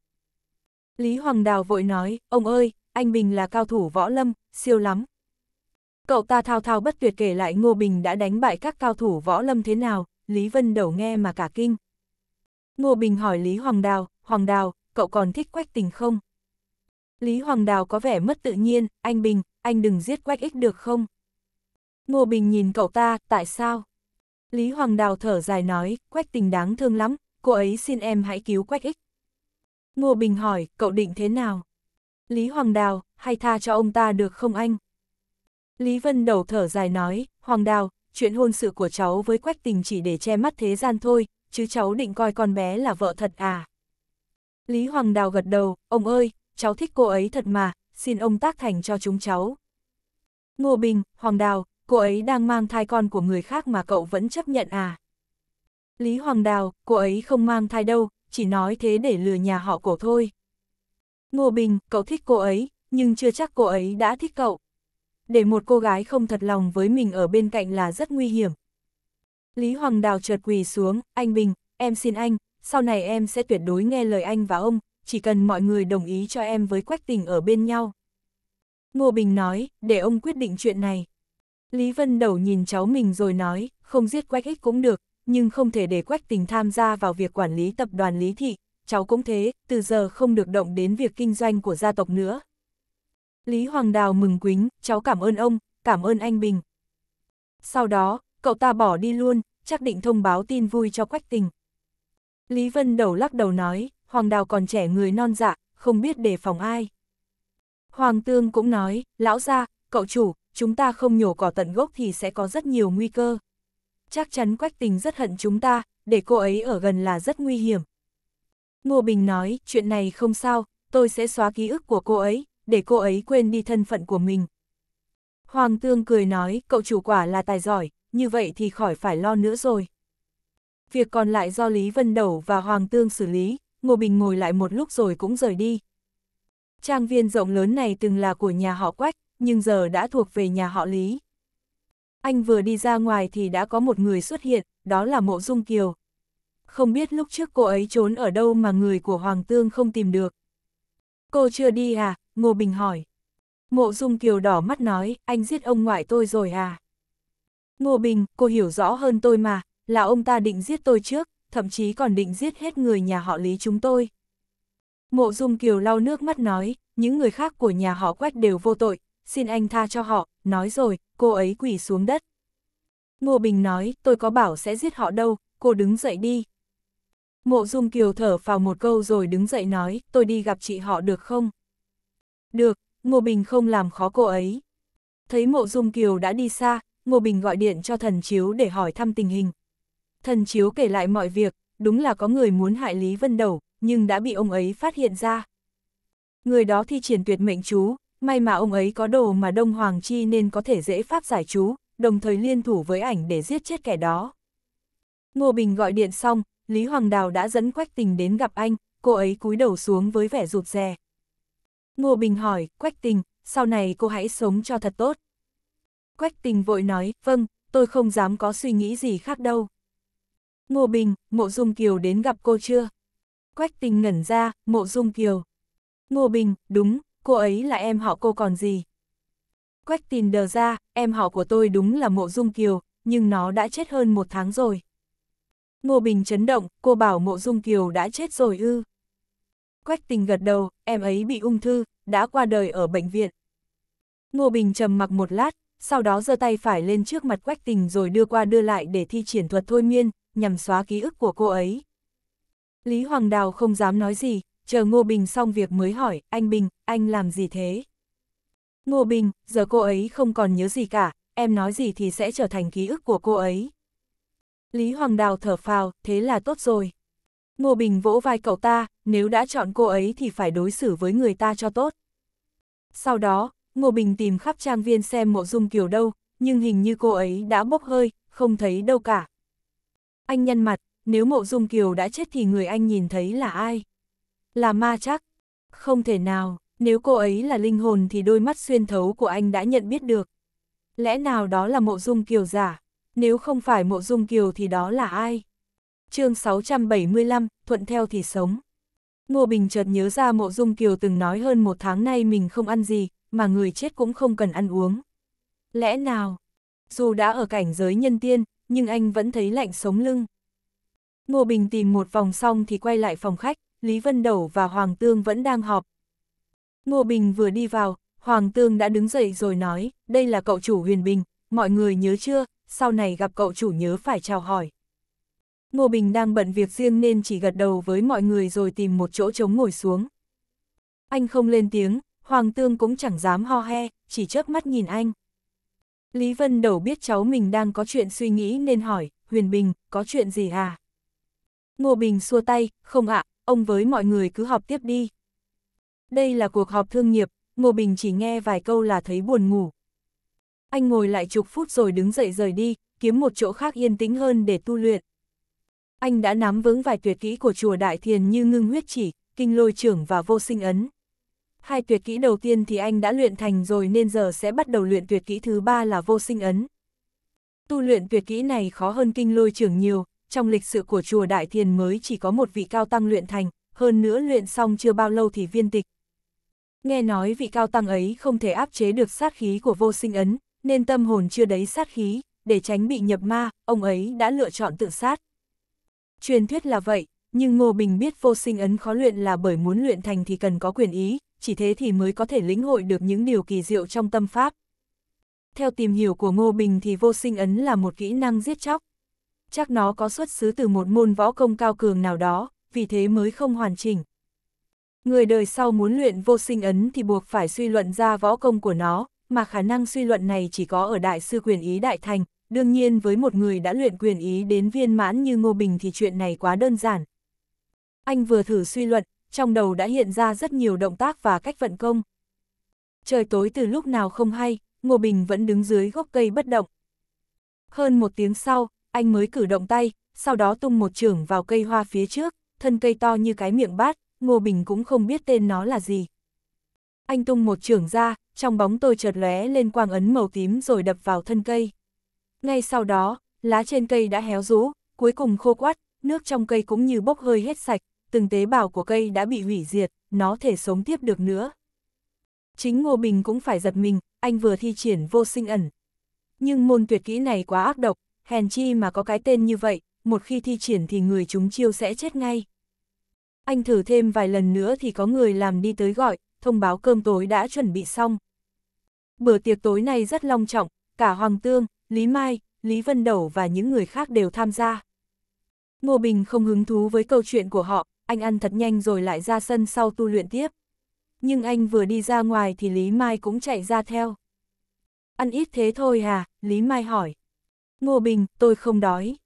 Lý Hoàng Đào vội nói, ông ơi, anh Bình là cao thủ võ lâm, siêu lắm. Cậu ta thao thao bất tuyệt kể lại Ngô Bình đã đánh bại các cao thủ võ lâm thế nào, Lý Vân đầu nghe mà cả kinh. Ngô Bình hỏi Lý Hoàng Đào, Hoàng Đào, cậu còn thích quách tình không? Lý Hoàng Đào có vẻ mất tự nhiên, anh Bình, anh đừng giết quách ích được không? Ngô Bình nhìn cậu ta, tại sao? Lý Hoàng Đào thở dài nói, quách tình đáng thương lắm, cô ấy xin em hãy cứu quách ích. Ngô Bình hỏi, cậu định thế nào? Lý Hoàng Đào, hay tha cho ông ta được không anh? Lý Vân đầu thở dài nói, Hoàng Đào, chuyện hôn sự của cháu với quách tình chỉ để che mắt thế gian thôi, chứ cháu định coi con bé là vợ thật à? Lý Hoàng Đào gật đầu, ông ơi, cháu thích cô ấy thật mà, xin ông tác thành cho chúng cháu. Ngô Bình, Hoàng Đào, cô ấy đang mang thai con của người khác mà cậu vẫn chấp nhận à? Lý Hoàng Đào, cô ấy không mang thai đâu, chỉ nói thế để lừa nhà họ cổ thôi. Ngô Bình, cậu thích cô ấy, nhưng chưa chắc cô ấy đã thích cậu. Để một cô gái không thật lòng với mình ở bên cạnh là rất nguy hiểm. Lý Hoàng Đào chợt quỳ xuống, anh Bình, em xin anh, sau này em sẽ tuyệt đối nghe lời anh và ông, chỉ cần mọi người đồng ý cho em với Quách Tình ở bên nhau. Ngô Bình nói, để ông quyết định chuyện này. Lý Vân Đầu nhìn cháu mình rồi nói, không giết Quách Ích cũng được, nhưng không thể để Quách Tình tham gia vào việc quản lý tập đoàn Lý Thị, cháu cũng thế, từ giờ không được động đến việc kinh doanh của gia tộc nữa. Lý Hoàng Đào mừng quính, cháu cảm ơn ông, cảm ơn anh Bình. Sau đó, cậu ta bỏ đi luôn, chắc định thông báo tin vui cho Quách Tình. Lý Vân Đầu lắc đầu nói, Hoàng Đào còn trẻ người non dạ, không biết đề phòng ai. Hoàng Tương cũng nói, lão gia, cậu chủ, chúng ta không nhổ cỏ tận gốc thì sẽ có rất nhiều nguy cơ. Chắc chắn Quách Tình rất hận chúng ta, để cô ấy ở gần là rất nguy hiểm. Ngô Bình nói, chuyện này không sao, tôi sẽ xóa ký ức của cô ấy, để cô ấy quên đi thân phận của mình. Hoàng Tương cười nói, cậu chủ quả là tài giỏi, như vậy thì khỏi phải lo nữa rồi. Việc còn lại do Lý Vân Đầu và Hoàng Tương xử lý, Ngô Bình ngồi lại một lúc rồi cũng rời đi. Trang viên rộng lớn này từng là của nhà họ Quách, nhưng giờ đã thuộc về nhà họ Lý. Anh vừa đi ra ngoài thì đã có một người xuất hiện, đó là Mộ Dung Kiều. Không biết lúc trước cô ấy trốn ở đâu mà người của Hoàng Tương không tìm được. Cô chưa đi à? Ngô Bình hỏi. Mộ Dung Kiều đỏ mắt nói, anh giết ông ngoại tôi rồi à? Ngô Bình, cô hiểu rõ hơn tôi mà, là ông ta định giết tôi trước, thậm chí còn định giết hết người nhà họ Lý chúng tôi. Mộ Dung Kiều lau nước mắt nói, những người khác của nhà họ Quách đều vô tội, xin anh tha cho họ, nói rồi, cô ấy quỳ xuống đất. Ngô Bình nói, tôi có bảo sẽ giết họ đâu, cô đứng dậy đi. Mộ Dung Kiều thở vào một câu rồi đứng dậy nói, tôi đi gặp chị họ được không? Được, Ngô Bình không làm khó cô ấy. Thấy Mộ Dung Kiều đã đi xa, Ngô Bình gọi điện cho Thần Chiếu để hỏi thăm tình hình, Thần Chiếu kể lại mọi việc, đúng là có người muốn hại Lý Vân Đầu, nhưng đã bị ông ấy phát hiện ra. Người đó thi triển tuyệt mệnh chú, may mà ông ấy có đồ mà Đông Hoàng Chi nên có thể dễ pháp giải chú, đồng thời liên thủ với ảnh để giết chết kẻ đó. Ngô Bình gọi điện xong, Lý Hoàng Đào đã dẫn Quách Tình đến gặp anh, cô ấy cúi đầu xuống với vẻ rụt rè. Ngô Bình hỏi, Quách Tình, sau này cô hãy sống cho thật tốt. Quách Tình vội nói, vâng, tôi không dám có suy nghĩ gì khác đâu. Ngô Bình, Mộ Dung Kiều đến gặp cô chưa? Quách tình ngẩn ra, Mộ Dung Kiều. Ngô Bình, đúng, cô ấy là em họ cô còn gì? Quách tình đờ ra, em họ của tôi đúng là Mộ Dung Kiều, nhưng nó đã chết hơn một tháng rồi. Ngô Bình chấn động, cô bảo Mộ Dung Kiều đã chết rồi ư. Quách tình gật đầu, em ấy bị ung thư, đã qua đời ở bệnh viện. Ngô Bình trầm mặc một lát, sau đó giơ tay phải lên trước mặt Quách Tình rồi đưa qua đưa lại để thi triển thuật thôi miên, nhằm xóa ký ức của cô ấy. Lý Hoàng Đào không dám nói gì, chờ Ngô Bình xong việc mới hỏi, anh Bình, anh làm gì thế? Ngô Bình, giờ cô ấy không còn nhớ gì cả, em nói gì thì sẽ trở thành ký ức của cô ấy. Lý Hoàng Đào thở phào, thế là tốt rồi. Ngô Bình vỗ vai cậu ta, nếu đã chọn cô ấy thì phải đối xử với người ta cho tốt. Sau đó, Ngô Bình tìm khắp trang viên xem mộ dung kiều đâu, nhưng hình như cô ấy đã bốc hơi, không thấy đâu cả. Anh nhân mặt, nếu mộ dung kiều đã chết thì người anh nhìn thấy là ai? Là ma chắc. Không thể nào, nếu cô ấy là linh hồn thì đôi mắt xuyên thấu của anh đã nhận biết được. Lẽ nào đó là mộ dung kiều giả? Nếu không phải mộ dung kiều thì đó là ai? chương 675, thuận theo thì sống. Ngô Bình chợt nhớ ra mộ dung kiều từng nói hơn một tháng nay mình không ăn gì, mà người chết cũng không cần ăn uống. Lẽ nào, dù đã ở cảnh giới nhân tiên, nhưng anh vẫn thấy lạnh sống lưng. Ngô Bình tìm một vòng xong thì quay lại phòng khách, Lý Vân Đẩu và Hoàng Tương vẫn đang họp. Ngô Bình vừa đi vào, Hoàng Tương đã đứng dậy rồi nói, đây là cậu chủ Huyền Bình, mọi người nhớ chưa, sau này gặp cậu chủ nhớ phải chào hỏi. Ngô Bình đang bận việc riêng nên chỉ gật đầu với mọi người rồi tìm một chỗ trống ngồi xuống. Anh không lên tiếng, Hoàng Tương cũng chẳng dám ho he, chỉ chớp mắt nhìn anh. Lý Vân Đầu biết cháu mình đang có chuyện suy nghĩ nên hỏi, Huyền Bình, có chuyện gì à? Ngô Bình xua tay, không ạ, ông với mọi người cứ họp tiếp đi. Đây là cuộc họp thương nghiệp, Ngô Bình chỉ nghe vài câu là thấy buồn ngủ. Anh ngồi lại chục phút rồi đứng dậy rời đi, kiếm một chỗ khác yên tĩnh hơn để tu luyện. Anh đã nắm vững vài tuyệt kỹ của chùa Đại Thiền như ngưng huyết chỉ, kinh lôi trưởng và vô sinh ấn. Hai tuyệt kỹ đầu tiên thì anh đã luyện thành rồi nên giờ sẽ bắt đầu luyện tuyệt kỹ thứ ba là vô sinh ấn. Tu luyện tuyệt kỹ này khó hơn kinh lôi trưởng nhiều, trong lịch sử của chùa Đại Thiền mới chỉ có một vị cao tăng luyện thành, hơn nữa luyện xong chưa bao lâu thì viên tịch. Nghe nói vị cao tăng ấy không thể áp chế được sát khí của vô sinh ấn, nên tâm hồn chưa đấy sát khí, để tránh bị nhập ma, ông ấy đã lựa chọn tự sát. Truyền thuyết là vậy, nhưng Ngô Bình biết vô sinh ấn khó luyện là bởi muốn luyện thành thì cần có quyền ý, chỉ thế thì mới có thể lĩnh hội được những điều kỳ diệu trong tâm pháp. Theo tìm hiểu của Ngô Bình thì vô sinh ấn là một kỹ năng giết chóc. Chắc nó có xuất xứ từ một môn võ công cao cường nào đó, vì thế mới không hoàn chỉnh. Người đời sau muốn luyện vô sinh ấn thì buộc phải suy luận ra võ công của nó, mà khả năng suy luận này chỉ có ở đại sư quyền ý đại thành, đương nhiên với một người đã luyện quyền ý đến viên mãn như Ngô Bình thì chuyện này quá đơn giản. Anh vừa thử suy luận, trong đầu đã hiện ra rất nhiều động tác và cách vận công. Trời tối từ lúc nào không hay, Ngô Bình vẫn đứng dưới gốc cây bất động. Hơn một tiếng sau, anh mới cử động tay, sau đó tung một trưởng vào cây hoa phía trước, thân cây to như cái miệng bát, Ngô Bình cũng không biết tên nó là gì. Anh tung một trưởng ra, trong bóng tôi chợt lóe lên quang ấn màu tím rồi đập vào thân cây. Ngay sau đó, lá trên cây đã héo rũ, cuối cùng khô quắt, nước trong cây cũng như bốc hơi hết sạch, từng tế bào của cây đã bị hủy diệt, nó thể sống tiếp được nữa. Chính Ngô Bình cũng phải giật mình, anh vừa thi triển vô sinh ẩn. Nhưng môn tuyệt kỹ này quá ác độc, hèn chi mà có cái tên như vậy, một khi thi triển thì người chúng chiêu sẽ chết ngay. Anh thử thêm vài lần nữa thì có người làm đi tới gọi, thông báo cơm tối đã chuẩn bị xong. Bữa tiệc tối này rất long trọng, cả Hoàng Tương, Lý Mai, Lý Vân Đầu và những người khác đều tham gia. Ngô Bình không hứng thú với câu chuyện của họ, anh ăn thật nhanh rồi lại ra sân sau tu luyện tiếp. Nhưng anh vừa đi ra ngoài thì Lý Mai cũng chạy ra theo. Ăn ít thế thôi hả? Lý Mai hỏi. Ngô Bình, tôi không đói.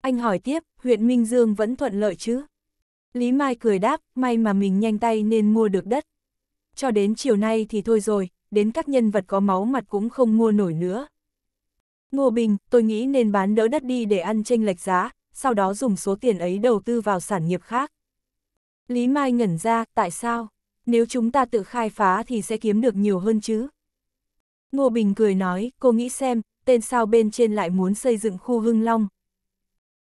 Anh hỏi tiếp, huyện Minh Dương vẫn thuận lợi chứ? Lý Mai cười đáp, may mà mình nhanh tay nên mua được đất. Cho đến chiều nay thì thôi rồi, đến các nhân vật có máu mặt cũng không mua nổi nữa. Ngô Bình, tôi nghĩ nên bán đỡ đất đi để ăn tranh lệch giá, sau đó dùng số tiền ấy đầu tư vào sản nghiệp khác. Lý Mai ngẩn ra, tại sao? Nếu chúng ta tự khai phá thì sẽ kiếm được nhiều hơn chứ. Ngô Bình cười nói, cô nghĩ xem, tên sao bên trên lại muốn xây dựng khu hưng long.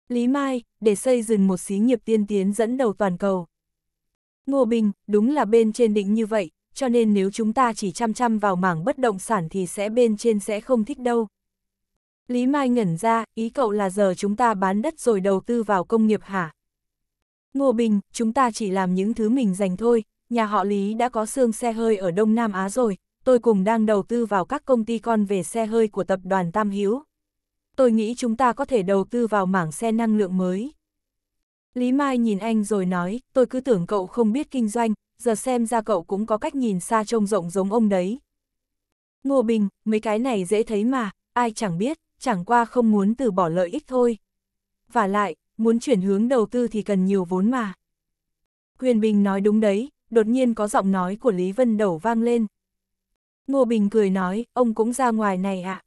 Lý Mai, để xây dựng một xí nghiệp tiên tiến dẫn đầu toàn cầu. Ngô Bình, đúng là bên trên định như vậy, cho nên nếu chúng ta chỉ chăm chăm vào mảng bất động sản thì sẽ bên trên sẽ không thích đâu. Lý Mai ngẩn ra, ý cậu là giờ chúng ta bán đất rồi đầu tư vào công nghiệp hả? Ngô Bình, chúng ta chỉ làm những thứ mình dành thôi, nhà họ Lý đã có xương xe hơi ở Đông Nam Á rồi, tôi cùng đang đầu tư vào các công ty con về xe hơi của tập đoàn Tam Hiếu. Tôi nghĩ chúng ta có thể đầu tư vào mảng xe năng lượng mới. Lý Mai nhìn anh rồi nói, tôi cứ tưởng cậu không biết kinh doanh, giờ xem ra cậu cũng có cách nhìn xa trông rộng giống ông đấy. Ngô Bình, mấy cái này dễ thấy mà, ai chẳng biết, chẳng qua không muốn từ bỏ lợi ích thôi. Và lại, muốn chuyển hướng đầu tư thì cần nhiều vốn mà. Huyền Bình nói đúng đấy, đột nhiên có giọng nói của Lý Vân đầu vang lên. Ngô Bình cười nói, ông cũng ra ngoài này ạ. À.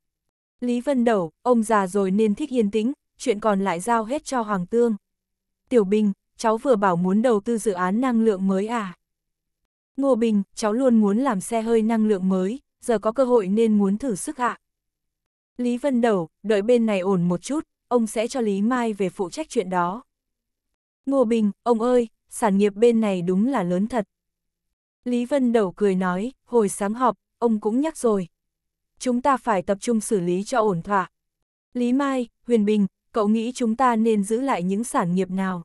Lý Vân đầu ông già rồi nên thích yên tĩnh, chuyện còn lại giao hết cho Hoàng Tương. Tiểu Bình, cháu vừa bảo muốn đầu tư dự án năng lượng mới à. Ngô Bình, cháu luôn muốn làm xe hơi năng lượng mới, giờ có cơ hội nên muốn thử sức ạ. Lý Vân đầu đợi bên này ổn một chút, ông sẽ cho Lý Mai về phụ trách chuyện đó. Ngô Bình, ông ơi, sản nghiệp bên này đúng là lớn thật. Lý Vân Đầu cười nói, hồi sáng họp, ông cũng nhắc rồi. Chúng ta phải tập trung xử lý cho ổn thỏa. Lý Mai, Huyền Bình, cậu nghĩ chúng ta nên giữ lại những sản nghiệp nào?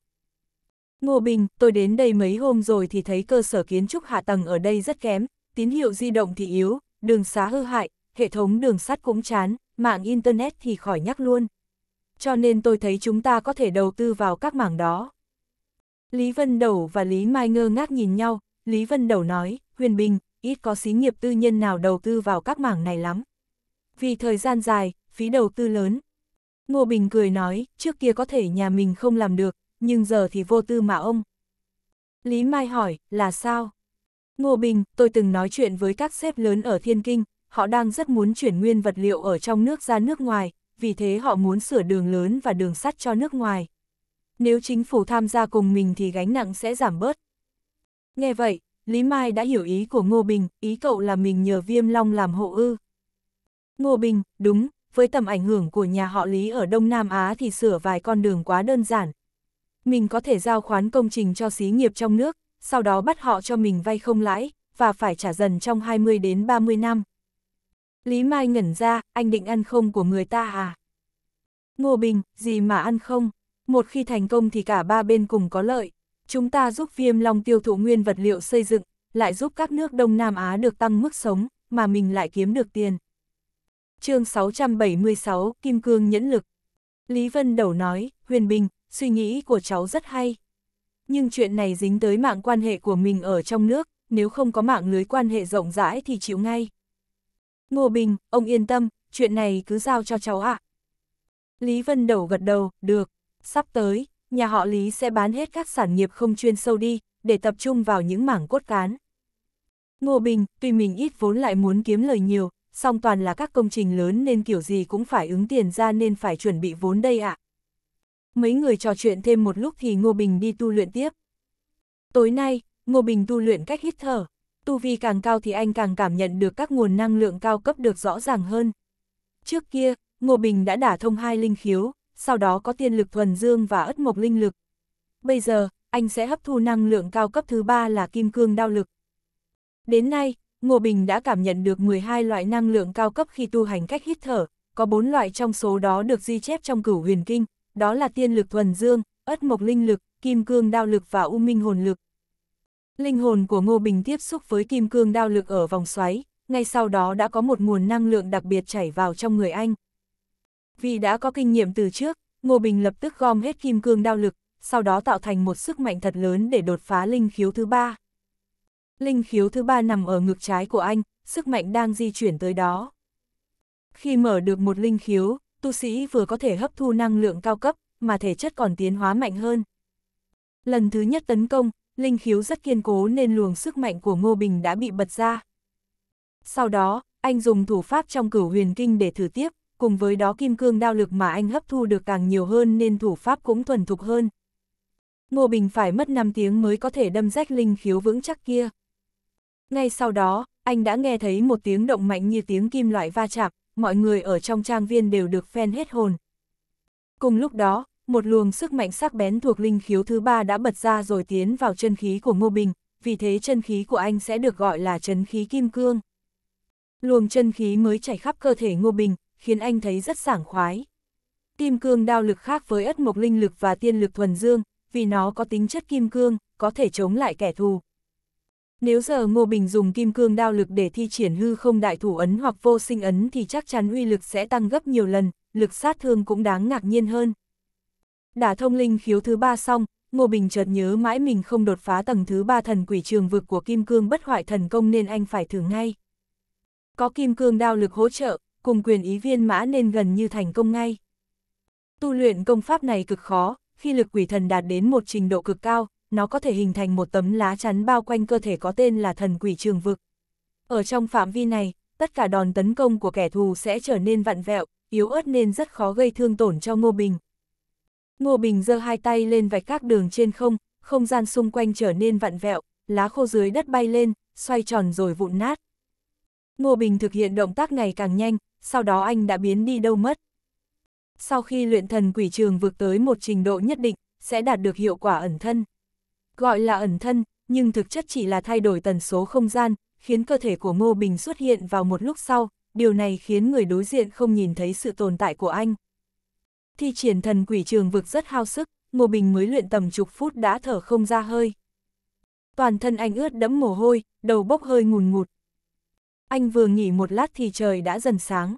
Ngô Bình, tôi đến đây mấy hôm rồi thì thấy cơ sở kiến trúc hạ tầng ở đây rất kém, tín hiệu di động thì yếu, đường xá hư hại, hệ thống đường sắt cũng chán, mạng Internet thì khỏi nhắc luôn cho nên tôi thấy chúng ta có thể đầu tư vào các mảng đó. Lý Vân Đầu và Lý Mai ngơ ngác nhìn nhau, Lý Vân Đầu nói, Huyền Bình, ít có xí nghiệp tư nhân nào đầu tư vào các mảng này lắm. Vì thời gian dài, phí đầu tư lớn. Ngô Bình cười nói, trước kia có thể nhà mình không làm được, nhưng giờ thì vô tư mà ông. Lý Mai hỏi, là sao? Ngô Bình, tôi từng nói chuyện với các sếp lớn ở Thiên Kinh, họ đang rất muốn chuyển nguyên vật liệu ở trong nước ra nước ngoài, vì thế họ muốn sửa đường lớn và đường sắt cho nước ngoài. Nếu chính phủ tham gia cùng mình thì gánh nặng sẽ giảm bớt. Nghe vậy, Lý Mai đã hiểu ý của Ngô Bình, ý cậu là mình nhờ Viêm Long làm hộ ư. Ngô Bình, đúng, với tầm ảnh hưởng của nhà họ Lý ở Đông Nam Á thì sửa vài con đường quá đơn giản. Mình có thể giao khoán công trình cho xí nghiệp trong nước, sau đó bắt họ cho mình vay không lãi, và phải trả dần trong 20 đến 30 năm. Lý Mai ngẩn ra, anh định ăn không của người ta à? Ngô Bình, gì mà ăn không? Một khi thành công thì cả ba bên cùng có lợi. Chúng ta giúp viêm long tiêu thụ nguyên vật liệu xây dựng, lại giúp các nước Đông Nam Á được tăng mức sống, mà mình lại kiếm được tiền. chương 676, Kim Cương Nhẫn Lực Lý Vân Đầu nói, Huyền Bình, suy nghĩ của cháu rất hay. Nhưng chuyện này dính tới mạng quan hệ của mình ở trong nước, nếu không có mạng lưới quan hệ rộng rãi thì chịu ngay. Ngô Bình, ông yên tâm, chuyện này cứ giao cho cháu ạ. À. Lý Vân Đầu gật đầu, được, sắp tới, nhà họ Lý sẽ bán hết các sản nghiệp không chuyên sâu đi, để tập trung vào những mảng cốt cán. Ngô Bình, tuy mình ít vốn lại muốn kiếm lời nhiều, song toàn là các công trình lớn nên kiểu gì cũng phải ứng tiền ra nên phải chuẩn bị vốn đây ạ. À. Mấy người trò chuyện thêm một lúc thì Ngô Bình đi tu luyện tiếp. Tối nay, Ngô Bình tu luyện cách hít thở, tu vi càng cao thì anh càng cảm nhận được các nguồn năng lượng cao cấp được rõ ràng hơn. Trước kia, Ngô Bình đã đả thông hai linh khiếu, sau đó có tiên lực thuần dương và ất mộc linh lực. Bây giờ, anh sẽ hấp thu năng lượng cao cấp thứ ba là kim cương đao lực. Đến nay, Ngô Bình đã cảm nhận được 12 loại năng lượng cao cấp khi tu hành cách hít thở, có 4 loại trong số đó được ghi chép trong cửu huyền kinh, đó là tiên lực thuần dương, ất mộc linh lực, kim cương đao lực và u minh hồn lực. Linh hồn của Ngô Bình tiếp xúc với kim cương đao lực ở vòng xoáy, ngay sau đó đã có một nguồn năng lượng đặc biệt chảy vào trong người anh. Vì đã có kinh nghiệm từ trước, Ngô Bình lập tức gom hết kim cương đao lực, sau đó tạo thành một sức mạnh thật lớn để đột phá linh khiếu thứ ba. Linh khiếu thứ ba nằm ở ngực trái của anh, sức mạnh đang di chuyển tới đó. Khi mở được một linh khiếu, tu sĩ vừa có thể hấp thu năng lượng cao cấp, mà thể chất còn tiến hóa mạnh hơn. Lần thứ nhất tấn công, linh khiếu rất kiên cố nên luồng sức mạnh của Ngô Bình đã bị bật ra. Sau đó, anh dùng thủ pháp trong cửu huyền kinh để thử tiếp, cùng với đó kim cương đao lực mà anh hấp thu được càng nhiều hơn nên thủ pháp cũng thuần thục hơn. Ngô Bình phải mất 5 tiếng mới có thể đâm rách linh khiếu vững chắc kia. Ngay sau đó, anh đã nghe thấy một tiếng động mạnh như tiếng kim loại va chạm, mọi người ở trong trang viên đều được phen hết hồn. Cùng lúc đó, một luồng sức mạnh sắc bén thuộc linh khiếu thứ ba đã bật ra rồi tiến vào chân khí của Ngô Bình, vì thế chân khí của anh sẽ được gọi là chân khí kim cương. Luồng chân khí mới chảy khắp cơ thể Ngô Bình, khiến anh thấy rất sảng khoái. Kim cương đao lực khác với ất mộc linh lực và tiên lực thuần dương, vì nó có tính chất kim cương, có thể chống lại kẻ thù. Nếu giờ Ngô Bình dùng kim cương đao lực để thi triển hư không đại thủ ấn hoặc vô sinh ấn thì chắc chắn uy lực sẽ tăng gấp nhiều lần, lực sát thương cũng đáng ngạc nhiên hơn. Đã thông linh khiếu thứ ba xong, Ngô Bình chợt nhớ mãi mình không đột phá tầng thứ ba thần quỷ trường vực của Kim Cương bất hoại thần công nên anh phải thử ngay. Có Kim Cương đao lực hỗ trợ, cùng quyền ý viên mã nên gần như thành công ngay. Tu luyện công pháp này cực khó, khi lực quỷ thần đạt đến một trình độ cực cao, nó có thể hình thành một tấm lá chắn bao quanh cơ thể có tên là thần quỷ trường vực. Ở trong phạm vi này, tất cả đòn tấn công của kẻ thù sẽ trở nên vặn vẹo, yếu ớt nên rất khó gây thương tổn cho Ngô Bình. Ngô Bình giơ hai tay lên vạch các đường trên không, không gian xung quanh trở nên vặn vẹo, lá khô dưới đất bay lên, xoay tròn rồi vụn nát. Ngô Bình thực hiện động tác ngày càng nhanh, sau đó anh đã biến đi đâu mất. Sau khi luyện thần quỷ trường vượt tới một trình độ nhất định, sẽ đạt được hiệu quả ẩn thân. Gọi là ẩn thân, nhưng thực chất chỉ là thay đổi tần số không gian, khiến cơ thể của Ngô Bình xuất hiện vào một lúc sau, điều này khiến người đối diện không nhìn thấy sự tồn tại của anh. Thi triển thần quỷ trường vực rất hao sức, Ngô Bình mới luyện tầm chục phút đã thở không ra hơi. Toàn thân anh ướt đẫm mồ hôi, đầu bốc hơi ngùn ngụt. Anh vừa nghỉ một lát thì trời đã dần sáng.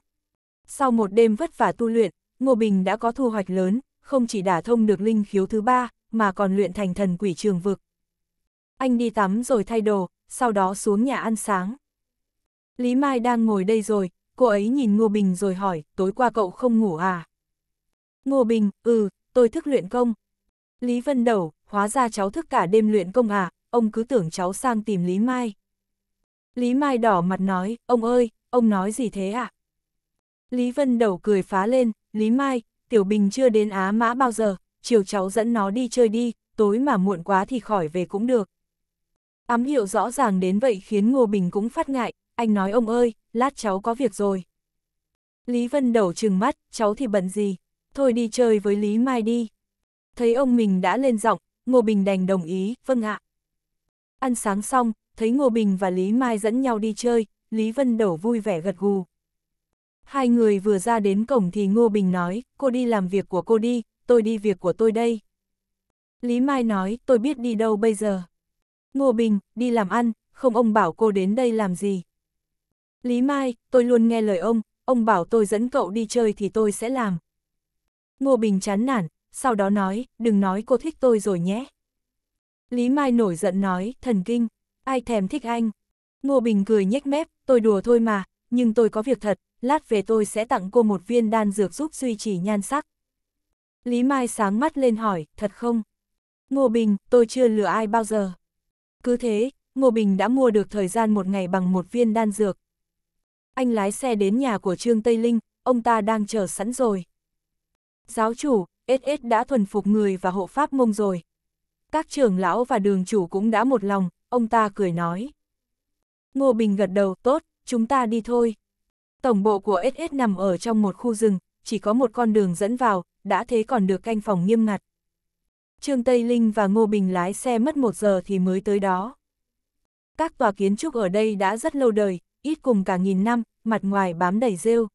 Sau một đêm vất vả tu luyện, Ngô Bình đã có thu hoạch lớn, không chỉ đả thông được linh khiếu thứ ba, mà còn luyện thành thần quỷ trường vực. Anh đi tắm rồi thay đồ, sau đó xuống nhà ăn sáng. Lý Mai đang ngồi đây rồi, cô ấy nhìn Ngô Bình rồi hỏi, tối qua cậu không ngủ à? Ngô Bình, ừ, tôi thức luyện công. Lý Vân Đầu, hóa ra cháu thức cả đêm luyện công à, ông cứ tưởng cháu sang tìm Lý Mai. Lý Mai đỏ mặt nói, ông ơi, ông nói gì thế à? Lý Vân Đầu cười phá lên, Lý Mai, Tiểu Bình chưa đến Á Mã bao giờ, chiều cháu dẫn nó đi chơi đi, tối mà muộn quá thì khỏi về cũng được. Ám hiệu rõ ràng đến vậy khiến Ngô Bình cũng phát ngại, anh nói ông ơi, lát cháu có việc rồi. Lý Vân Đầu trừng mắt, cháu thì bận gì? thôi đi chơi với Lý Mai đi. Thấy ông mình đã lên giọng, Ngô Bình đành đồng ý, vâng ạ. Ăn sáng xong, thấy Ngô Bình và Lý Mai dẫn nhau đi chơi, Lý Vân đổ vui vẻ gật gù. Hai người vừa ra đến cổng thì Ngô Bình nói, cô đi làm việc của cô đi, tôi đi việc của tôi đây. Lý Mai nói, tôi biết đi đâu bây giờ. Ngô Bình, đi làm ăn, không ông bảo cô đến đây làm gì. Lý Mai, tôi luôn nghe lời ông, ông bảo tôi dẫn cậu đi chơi thì tôi sẽ làm. Ngô Bình chán nản, sau đó nói, đừng nói cô thích tôi rồi nhé. Lý Mai nổi giận nói, thần kinh, ai thèm thích anh. Ngô Bình cười nhếch mép, tôi đùa thôi mà, nhưng tôi có việc thật, lát về tôi sẽ tặng cô một viên đan dược giúp duy trì nhan sắc. Lý Mai sáng mắt lên hỏi, thật không? Ngô Bình, tôi chưa lừa ai bao giờ. Cứ thế, Ngô Bình đã mua được thời gian một ngày bằng một viên đan dược. Anh lái xe đến nhà của Trương Tây Linh, ông ta đang chờ sẵn rồi. Giáo chủ, SS đã thuần phục người và hộ pháp mông rồi. Các trưởng lão và đường chủ cũng đã một lòng, ông ta cười nói. Ngô Bình gật đầu, tốt, chúng ta đi thôi. Tổng bộ của SS nằm ở trong một khu rừng, chỉ có một con đường dẫn vào, đã thế còn được canh phòng nghiêm ngặt. Trương Tây Linh và Ngô Bình lái xe mất một giờ thì mới tới đó. Các tòa kiến trúc ở đây đã rất lâu đời, ít cùng cả nghìn năm, mặt ngoài bám đầy rêu.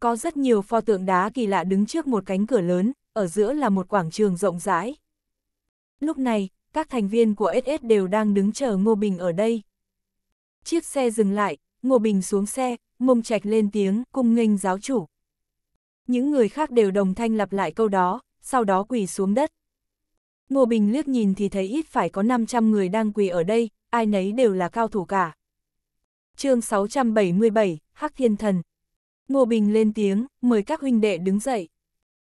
Có rất nhiều pho tượng đá kỳ lạ đứng trước một cánh cửa lớn, ở giữa là một quảng trường rộng rãi. Lúc này, các thành viên của SS đều đang đứng chờ Ngô Bình ở đây. Chiếc xe dừng lại, Ngô Bình xuống xe, mông trạch lên tiếng cung nghênh giáo chủ. Những người khác đều đồng thanh lặp lại câu đó, sau đó quỳ xuống đất. Ngô Bình liếc nhìn thì thấy ít phải có 500 người đang quỳ ở đây, ai nấy đều là cao thủ cả. chương 677, Hắc Thiên Thần Ngô Bình lên tiếng, mời các huynh đệ đứng dậy.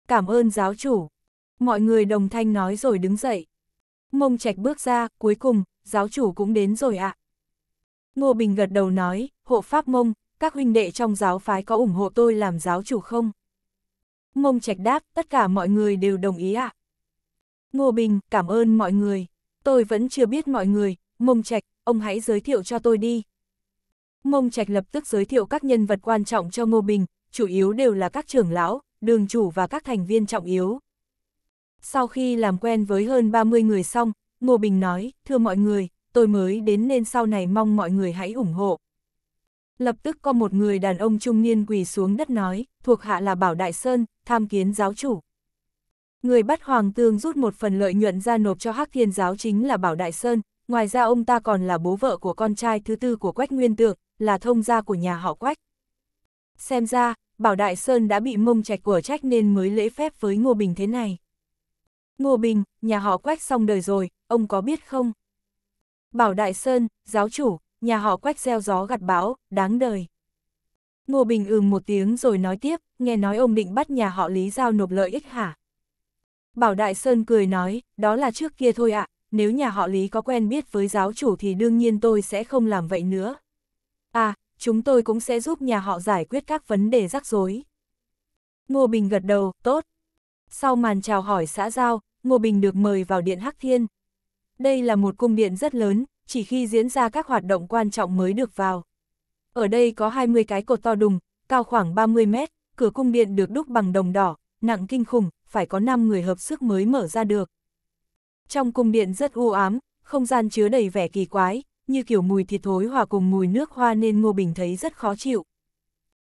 Cảm ơn giáo chủ. Mọi người đồng thanh nói rồi đứng dậy. Mông Trạch bước ra, cuối cùng, giáo chủ cũng đến rồi ạ. Ngô Bình gật đầu nói, hộ pháp mông, các huynh đệ trong giáo phái có ủng hộ tôi làm giáo chủ không? Mông Trạch đáp, tất cả mọi người đều đồng ý ạ. Ngô Bình, cảm ơn mọi người. Tôi vẫn chưa biết mọi người, Mông Trạch, ông hãy giới thiệu cho tôi đi, Mông Trạch lập tức giới thiệu các nhân vật quan trọng cho Ngô Bình, chủ yếu đều là các trưởng lão, đường chủ và các thành viên trọng yếu. Sau khi làm quen với hơn 30 người xong, Ngô Bình nói, thưa mọi người, tôi mới đến nên sau này mong mọi người hãy ủng hộ. Lập tức có một người đàn ông trung niên quỳ xuống đất nói, thuộc hạ là Bảo Đại Sơn, tham kiến giáo chủ. Người bắt Hoàng Tương rút một phần lợi nhuận ra nộp cho Hắc Thiên Giáo chính là Bảo Đại Sơn, ngoài ra ông ta còn là bố vợ của con trai thứ tư của Quách Nguyên Tượng, là thông gia của nhà họ Quách. Xem ra, Bảo Đại Sơn đã bị mông trạch của trách nên mới lễ phép với Ngô Bình thế này. Ngô Bình, nhà họ Quách xong đời rồi, ông có biết không? Bảo Đại Sơn, giáo chủ, nhà họ Quách gieo gió gặt bão, đáng đời. Ngô Bình ừm một tiếng rồi nói tiếp, nghe nói ông định bắt nhà họ Lý Giao nộp lợi ích hả? Bảo Đại Sơn cười nói, đó là trước kia thôi ạ, à, nếu nhà họ Lý có quen biết với giáo chủ thì đương nhiên tôi sẽ không làm vậy nữa. À, chúng tôi cũng sẽ giúp nhà họ giải quyết các vấn đề rắc rối. Ngô Bình gật đầu, tốt. Sau màn chào hỏi xã giao, Ngô Bình được mời vào Điện Hắc Thiên. Đây là một cung điện rất lớn, chỉ khi diễn ra các hoạt động quan trọng mới được vào. Ở đây có 20 cái cột to đùng, cao khoảng 30 mét, cửa cung điện được đúc bằng đồng đỏ, nặng kinh khủng, phải có 5 người hợp sức mới mở ra được. Trong cung điện rất u ám, không gian chứa đầy vẻ kỳ quái, như kiểu mùi thịt thối hòa cùng mùi nước hoa nên Ngô Bình thấy rất khó chịu.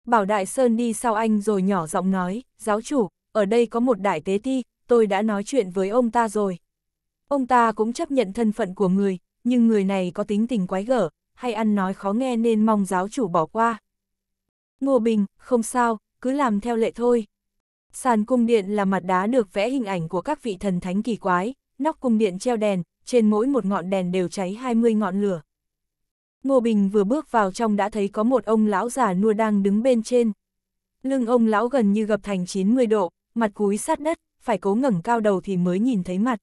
Bảo Đại Sơn đi sau anh rồi nhỏ giọng nói, giáo chủ, ở đây có một đại tế ti, tôi đã nói chuyện với ông ta rồi. Ông ta cũng chấp nhận thân phận của người, nhưng người này có tính tình quái gở, hay ăn nói khó nghe nên mong giáo chủ bỏ qua. Ngô Bình, không sao, cứ làm theo lệ thôi. Sàn cung điện là mặt đá được vẽ hình ảnh của các vị thần thánh kỳ quái, nóc cung điện treo đèn, trên mỗi một ngọn đèn đều cháy 20 ngọn lửa. Ngô Bình vừa bước vào trong đã thấy có một ông lão già nua đang đứng bên trên. Lưng ông lão gần như gập thành 90 độ, mặt cúi sát đất, phải cố ngẩng cao đầu thì mới nhìn thấy mặt.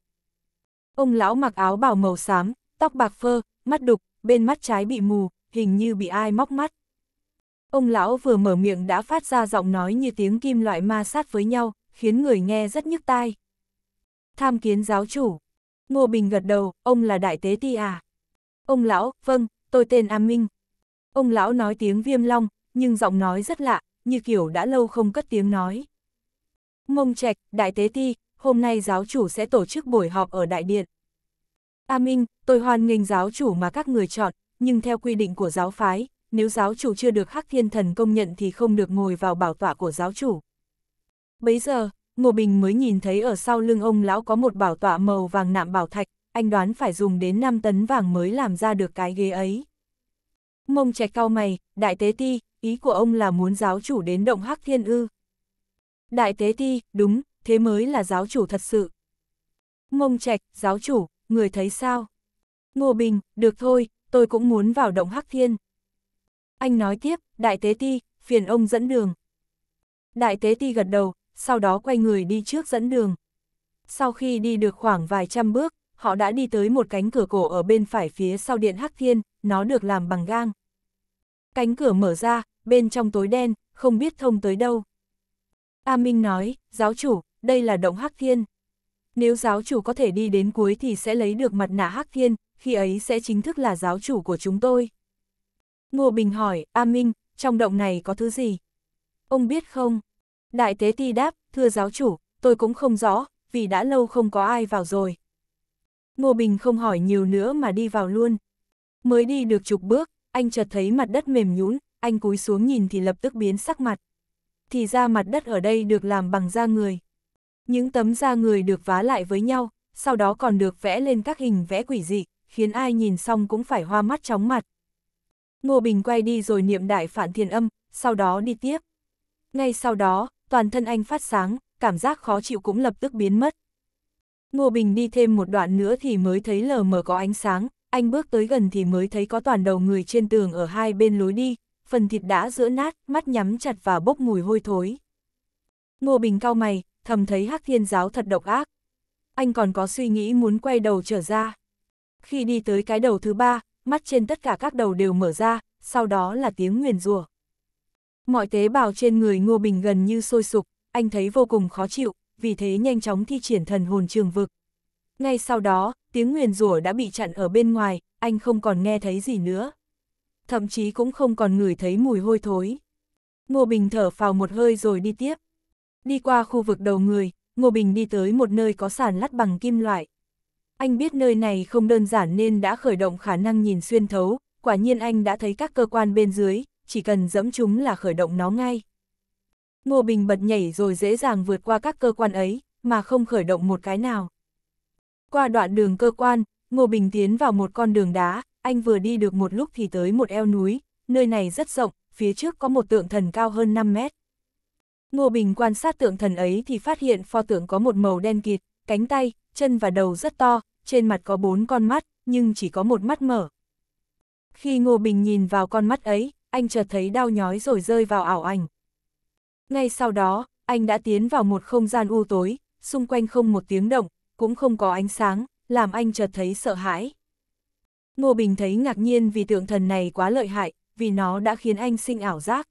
Ông lão mặc áo bào màu xám, tóc bạc phơ, mắt đục, bên mắt trái bị mù, hình như bị ai móc mắt. Ông lão vừa mở miệng đã phát ra giọng nói như tiếng kim loại ma sát với nhau, khiến người nghe rất nhức tai. Tham kiến giáo chủ, Ngô Bình gật đầu, ông là đại tế ti à? Ông lão, vâng, tôi tên Am Minh. Ông lão nói tiếng viêm long, nhưng giọng nói rất lạ, như kiểu đã lâu không cất tiếng nói. Mông Trạch, đại tế ti, hôm nay giáo chủ sẽ tổ chức buổi họp ở đại điện. A Minh, tôi hoan nghênh giáo chủ mà các người chọn, nhưng theo quy định của giáo phái, nếu giáo chủ chưa được Hắc Thiên Thần công nhận thì không được ngồi vào bảo tọa của giáo chủ. Bấy giờ, Ngô Bình mới nhìn thấy ở sau lưng ông lão có một bảo tọa màu vàng nạm bảo thạch, anh đoán phải dùng đến 5 tấn vàng mới làm ra được cái ghế ấy. Mông trẻ cao mày, đại tế ti, ý của ông là muốn giáo chủ đến động hắc thiên ư. Đại tế ti, đúng, thế mới là giáo chủ thật sự. Mông trạch, giáo chủ, người thấy sao? Ngô Bình, được thôi, tôi cũng muốn vào động hắc thiên. Anh nói tiếp, đại tế ti, phiền ông dẫn đường. Đại tế ti gật đầu, sau đó quay người đi trước dẫn đường. Sau khi đi được khoảng vài trăm bước, họ đã đi tới một cánh cửa cổ ở bên phải phía sau điện Hắc Thiên, nó được làm bằng gang. Cánh cửa mở ra, bên trong tối đen, không biết thông tới đâu. A Minh nói, giáo chủ, đây là động Hắc Thiên. Nếu giáo chủ có thể đi đến cuối thì sẽ lấy được mặt nạ Hắc Thiên, khi ấy sẽ chính thức là giáo chủ của chúng tôi. Ngô Bình hỏi, A Minh, trong động này có thứ gì? Ông biết không, Đại tế ti đáp, thưa giáo chủ, tôi cũng không rõ, vì đã lâu không có ai vào rồi. Ngô Bình không hỏi nhiều nữa mà đi vào luôn. Mới đi được chục bước, anh chợt thấy mặt đất mềm nhũn, anh cúi xuống nhìn thì lập tức biến sắc mặt. Thì ra mặt đất ở đây được làm bằng da người. Những tấm da người được vá lại với nhau, sau đó còn được vẽ lên các hình vẽ quỷ dị, khiến ai nhìn xong cũng phải hoa mắt chóng mặt. Ngô Bình quay đi rồi niệm đại phản thiền âm, sau đó đi tiếp. Ngay sau đó, toàn thân anh phát sáng, cảm giác khó chịu cũng lập tức biến mất. Ngô Bình đi thêm một đoạn nữa thì mới thấy lờ mờ có ánh sáng, anh bước tới gần thì mới thấy có toàn đầu người trên tường ở hai bên lối đi, phần thịt đã giữa nát, mắt nhắm chặt và bốc mùi hôi thối. Ngô Bình cao mày, thầm thấy Hắc Thiên Giáo thật độc ác. Anh còn có suy nghĩ muốn quay đầu trở ra. Khi đi tới cái đầu thứ ba, mắt trên tất cả các đầu đều mở ra, sau đó là tiếng nguyền rủa. Mọi tế bào trên người Ngô Bình gần như sôi sục, anh thấy vô cùng khó chịu, vì thế nhanh chóng thi triển thần hồn trường vực. Ngay sau đó, tiếng nguyền rủa đã bị chặn ở bên ngoài, anh không còn nghe thấy gì nữa. Thậm chí cũng không còn ngửi thấy mùi hôi thối. Ngô Bình thở phào một hơi rồi đi tiếp. Đi qua khu vực đầu người, Ngô Bình đi tới một nơi có sàn lát bằng kim loại. Anh biết nơi này không đơn giản nên đã khởi động khả năng nhìn xuyên thấu, quả nhiên anh đã thấy các cơ quan bên dưới, chỉ cần dẫm chúng là khởi động nó ngay. Ngô Bình bật nhảy rồi dễ dàng vượt qua các cơ quan ấy, mà không khởi động một cái nào. Qua đoạn đường cơ quan, Ngô Bình tiến vào một con đường đá, anh vừa đi được một lúc thì tới một eo núi, nơi này rất rộng, phía trước có một tượng thần cao hơn 5 mét. Ngô Bình quan sát tượng thần ấy thì phát hiện pho tượng có một màu đen kịt, cánh tay, chân và đầu rất to, trên mặt có bốn con mắt, nhưng chỉ có một mắt mở. Khi Ngô Bình nhìn vào con mắt ấy, anh chợt thấy đau nhói rồi rơi vào ảo ảnh. Ngay sau đó, anh đã tiến vào một không gian u tối, xung quanh không một tiếng động, cũng không có ánh sáng, làm anh chợt thấy sợ hãi. Ngô Bình thấy ngạc nhiên vì tượng thần này quá lợi hại, vì nó đã khiến anh sinh ảo giác.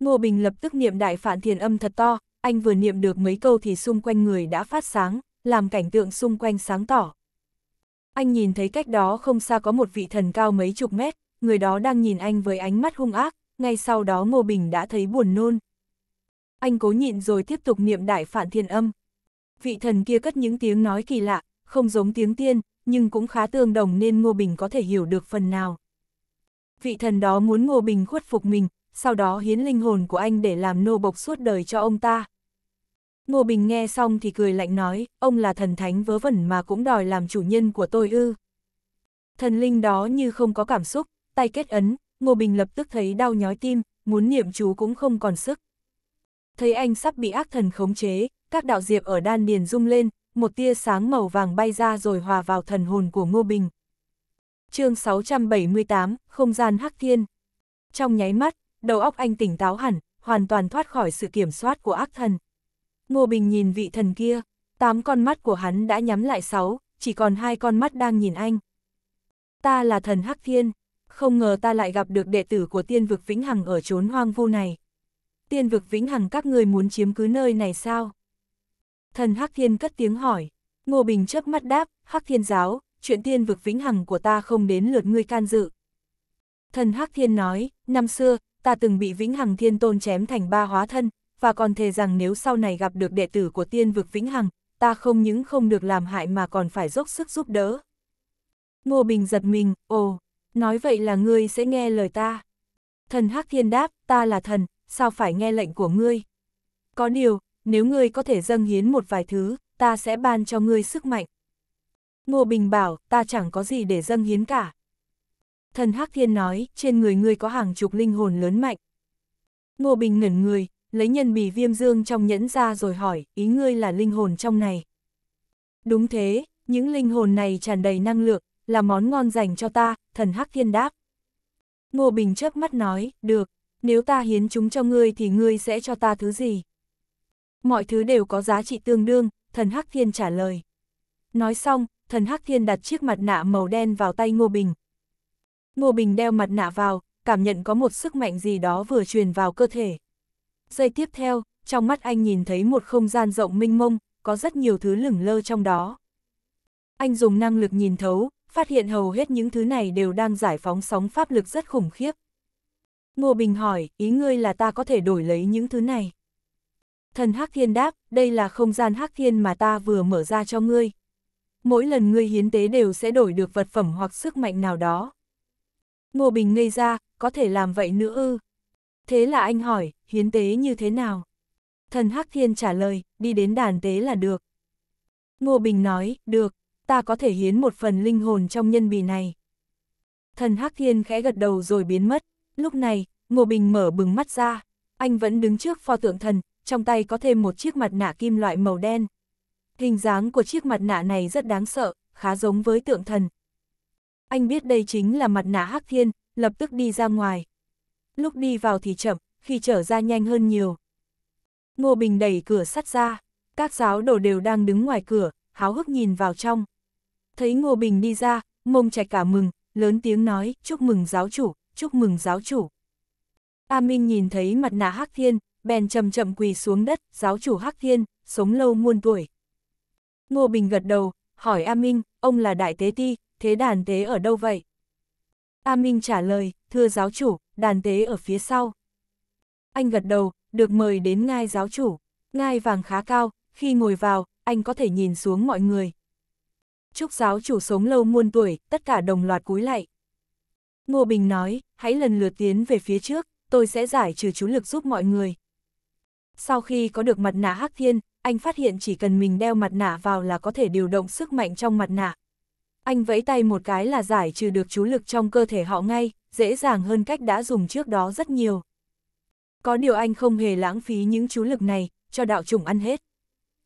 Ngô Bình lập tức niệm đại phản thiền âm thật to, anh vừa niệm được mấy câu thì xung quanh người đã phát sáng, làm cảnh tượng xung quanh sáng tỏ. Anh nhìn thấy cách đó không xa có một vị thần cao mấy chục mét, người đó đang nhìn anh với ánh mắt hung ác, ngay sau đó Ngô Bình đã thấy buồn nôn. Anh cố nhịn rồi tiếp tục niệm đại phản thiên âm. Vị thần kia cất những tiếng nói kỳ lạ, không giống tiếng tiên, nhưng cũng khá tương đồng nên Ngô Bình có thể hiểu được phần nào. Vị thần đó muốn Ngô Bình khuất phục mình, sau đó hiến linh hồn của anh để làm nô bộc suốt đời cho ông ta. Ngô Bình nghe xong thì cười lạnh nói, ông là thần thánh vớ vẩn mà cũng đòi làm chủ nhân của tôi ư. Thần linh đó như không có cảm xúc, tay kết ấn, Ngô Bình lập tức thấy đau nhói tim, muốn niệm chú cũng không còn sức. Thấy anh sắp bị ác thần khống chế, các đạo diệp ở đan điền rung lên, một tia sáng màu vàng bay ra rồi hòa vào thần hồn của Ngô Bình. chương 678, Không gian Hắc Thiên Trong nháy mắt, đầu óc anh tỉnh táo hẳn, hoàn toàn thoát khỏi sự kiểm soát của ác thần. Ngô Bình nhìn vị thần kia, tám con mắt của hắn đã nhắm lại sáu, chỉ còn hai con mắt đang nhìn anh. Ta là thần Hắc Thiên, không ngờ ta lại gặp được đệ tử của tiên vực Vĩnh Hằng ở chốn hoang vu này. Tiên vực Vĩnh Hằng các người muốn chiếm cứ nơi này sao? Thần Hắc Thiên cất tiếng hỏi, Ngô Bình chớp mắt đáp, Hắc Thiên giáo, chuyện tiên vực Vĩnh Hằng của ta không đến lượt ngươi can dự. Thần Hắc Thiên nói, năm xưa, ta từng bị Vĩnh Hằng Thiên Tôn chém thành ba hóa thân, và còn thề rằng nếu sau này gặp được đệ tử của tiên vực Vĩnh Hằng, ta không những không được làm hại mà còn phải dốc sức giúp đỡ. Ngô Bình giật mình, ồ, nói vậy là ngươi sẽ nghe lời ta. Thần Hắc Thiên đáp, ta là thần, sao phải nghe lệnh của ngươi? Có điều, nếu ngươi có thể dâng hiến một vài thứ, ta sẽ ban cho ngươi sức mạnh. Ngô Bình bảo, ta chẳng có gì để dâng hiến cả. Thần Hắc Thiên nói, trên người ngươi có hàng chục linh hồn lớn mạnh. Ngô Bình ngẩn người, lấy nhân bì viêm dương trong nhẫn ra rồi hỏi, ý ngươi là linh hồn trong này. Đúng thế, những linh hồn này tràn đầy năng lượng, là món ngon dành cho ta, thần Hắc Thiên đáp. Ngô Bình chớp mắt nói, được, nếu ta hiến chúng cho ngươi thì ngươi sẽ cho ta thứ gì? Mọi thứ đều có giá trị tương đương, thần Hắc Thiên trả lời. Nói xong, thần Hắc Thiên đặt chiếc mặt nạ màu đen vào tay Ngô Bình. Ngô Bình đeo mặt nạ vào, cảm nhận có một sức mạnh gì đó vừa truyền vào cơ thể. Giây tiếp theo, trong mắt anh nhìn thấy một không gian rộng minh mông, có rất nhiều thứ lửng lơ trong đó. Anh dùng năng lực nhìn thấu, phát hiện hầu hết những thứ này đều đang giải phóng sóng pháp lực rất khủng khiếp. Ngô Bình hỏi, ý ngươi là ta có thể đổi lấy những thứ này? Thần Hắc Thiên đáp, đây là không gian Hắc Thiên mà ta vừa mở ra cho ngươi. Mỗi lần ngươi hiến tế đều sẽ đổi được vật phẩm hoặc sức mạnh nào đó. Ngô Bình ngây ra, có thể làm vậy nữa ư? Thế là anh hỏi, hiến tế như thế nào? Thần Hắc Thiên trả lời, đi đến đàn tế là được. Ngô Bình nói, được, ta có thể hiến một phần linh hồn trong nhân bì này. Thần Hắc Thiên khẽ gật đầu rồi biến mất, lúc này, Ngô Bình mở bừng mắt ra, anh vẫn đứng trước pho tượng thần, trong tay có thêm một chiếc mặt nạ kim loại màu đen. Hình dáng của chiếc mặt nạ này rất đáng sợ, khá giống với tượng thần. Anh biết đây chính là mặt nạ Hắc Thiên, lập tức đi ra ngoài. Lúc đi vào thì chậm, khi trở ra nhanh hơn nhiều. Ngô Bình đẩy cửa sắt ra, các giáo đồ đều đang đứng ngoài cửa, háo hức nhìn vào trong. Thấy Ngô Bình đi ra, mông chạy cả mừng, lớn tiếng nói, chúc mừng giáo chủ, chúc mừng giáo chủ. A Minh nhìn thấy mặt nạ Hắc Thiên, bèn chậm chậm quỳ xuống đất, giáo chủ Hắc Thiên, sống lâu muôn tuổi. Ngô Bình gật đầu, hỏi A Minh, ông là đại tế ti, thế đàn tế ở đâu vậy? A Minh trả lời, thưa giáo chủ, đàn tế ở phía sau. Anh gật đầu, được mời đến ngai giáo chủ. Ngai vàng khá cao, khi ngồi vào, anh có thể nhìn xuống mọi người chúc giáo chủ sống lâu muôn tuổi, tất cả đồng loạt cúi lại. Ngô Bình nói, hãy lần lượt tiến về phía trước, tôi sẽ giải trừ chú lực giúp mọi người. Sau khi có được mặt nạ hắc thiên, anh phát hiện chỉ cần mình đeo mặt nạ vào là có thể điều động sức mạnh trong mặt nạ. Anh vẫy tay một cái là giải trừ được chú lực trong cơ thể họ ngay, dễ dàng hơn cách đã dùng trước đó rất nhiều. Có điều anh không hề lãng phí những chú lực này, cho đạo chủng ăn hết.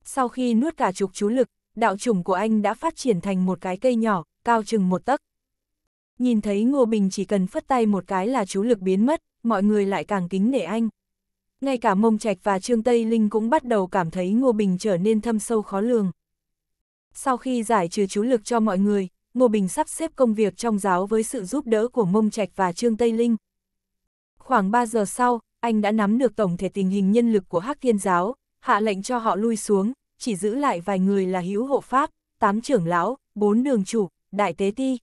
Sau khi nuốt cả chục chú lực, đạo chủng của anh đã phát triển thành một cái cây nhỏ, cao chừng một tấc. Nhìn thấy Ngô Bình chỉ cần phất tay một cái là chú lực biến mất, mọi người lại càng kính nể anh. Ngay cả Mông Trạch và Trương Tây Linh cũng bắt đầu cảm thấy Ngô Bình trở nên thâm sâu khó lường. Sau khi giải trừ chú lực cho mọi người, Ngô Bình sắp xếp công việc trong giáo với sự giúp đỡ của Mông Trạch và Trương Tây Linh. Khoảng 3 giờ sau, anh đã nắm được tổng thể tình hình nhân lực của Hắc Thiên Giáo, hạ lệnh cho họ lui xuống, chỉ giữ lại vài người là hữu hộ pháp, tám trưởng lão, bốn đường chủ, đại tế ti.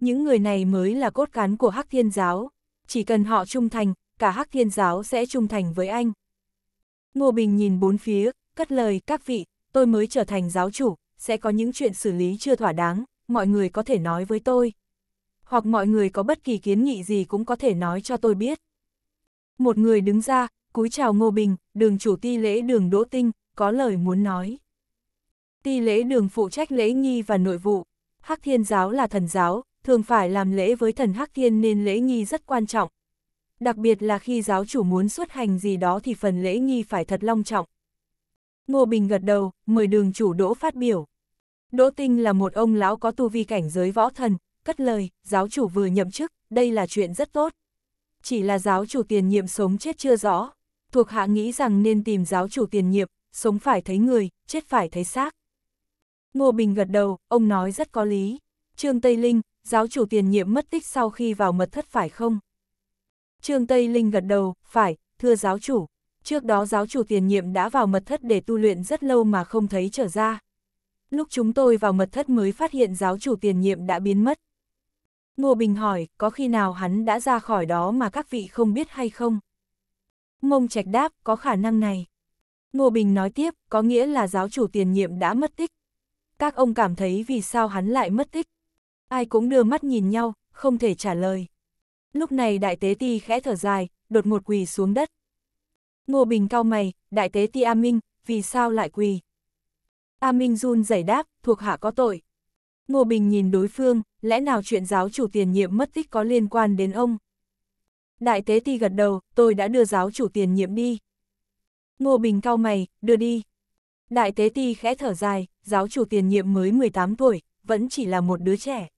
Những người này mới là cốt cán của Hắc Thiên Giáo, chỉ cần họ trung thành, cả Hắc Thiên Giáo sẽ trung thành với anh. Ngô Bình nhìn bốn phía, cất lời các vị, tôi mới trở thành giáo chủ, sẽ có những chuyện xử lý chưa thỏa đáng, mọi người có thể nói với tôi. Hoặc mọi người có bất kỳ kiến nghị gì cũng có thể nói cho tôi biết. Một người đứng ra, cúi chào Ngô Bình, đường chủ ti lễ đường Đỗ Tinh, có lời muốn nói. Ti lễ đường phụ trách lễ nghi và nội vụ. Hắc thiên giáo là thần giáo, thường phải làm lễ với thần Hắc thiên nên lễ nghi rất quan trọng. Đặc biệt là khi giáo chủ muốn xuất hành gì đó thì phần lễ nghi phải thật long trọng. Ngô Bình gật đầu, mời đường chủ Đỗ phát biểu. Đỗ Tinh là một ông lão có tu vi cảnh giới võ thần, cất lời, giáo chủ vừa nhậm chức, đây là chuyện rất tốt. Chỉ là giáo chủ tiền nhiệm sống chết chưa rõ, thuộc hạ nghĩ rằng nên tìm giáo chủ tiền nhiệm, sống phải thấy người, chết phải thấy xác. Ngô Bình gật đầu, ông nói rất có lý. Trương Tây Linh, giáo chủ tiền nhiệm mất tích sau khi vào mật thất phải không? Trương Tây Linh gật đầu, phải, thưa giáo chủ. Trước đó giáo chủ tiền nhiệm đã vào mật thất để tu luyện rất lâu mà không thấy trở ra. Lúc chúng tôi vào mật thất mới phát hiện giáo chủ tiền nhiệm đã biến mất. Ngô Bình hỏi, có khi nào hắn đã ra khỏi đó mà các vị không biết hay không? Mông Trạch đáp, có khả năng này. Ngô Bình nói tiếp, có nghĩa là giáo chủ tiền nhiệm đã mất tích. Các ông cảm thấy vì sao hắn lại mất tích? Ai cũng đưa mắt nhìn nhau, không thể trả lời. Lúc này đại tế ti khẽ thở dài, đột ngột quỳ xuống đất. Ngô Bình cao mày, đại tế ti A Minh, vì sao lại quỳ? A Minh run rẩy đáp, thuộc hạ có tội. Ngô Bình nhìn đối phương, lẽ nào chuyện giáo chủ tiền nhiệm mất tích có liên quan đến ông? Đại tế ti gật đầu, tôi đã đưa giáo chủ tiền nhiệm đi. Ngô Bình cao mày, đưa đi. Đại tế ti khẽ thở dài, giáo chủ tiền nhiệm mới 18 tuổi, vẫn chỉ là một đứa trẻ.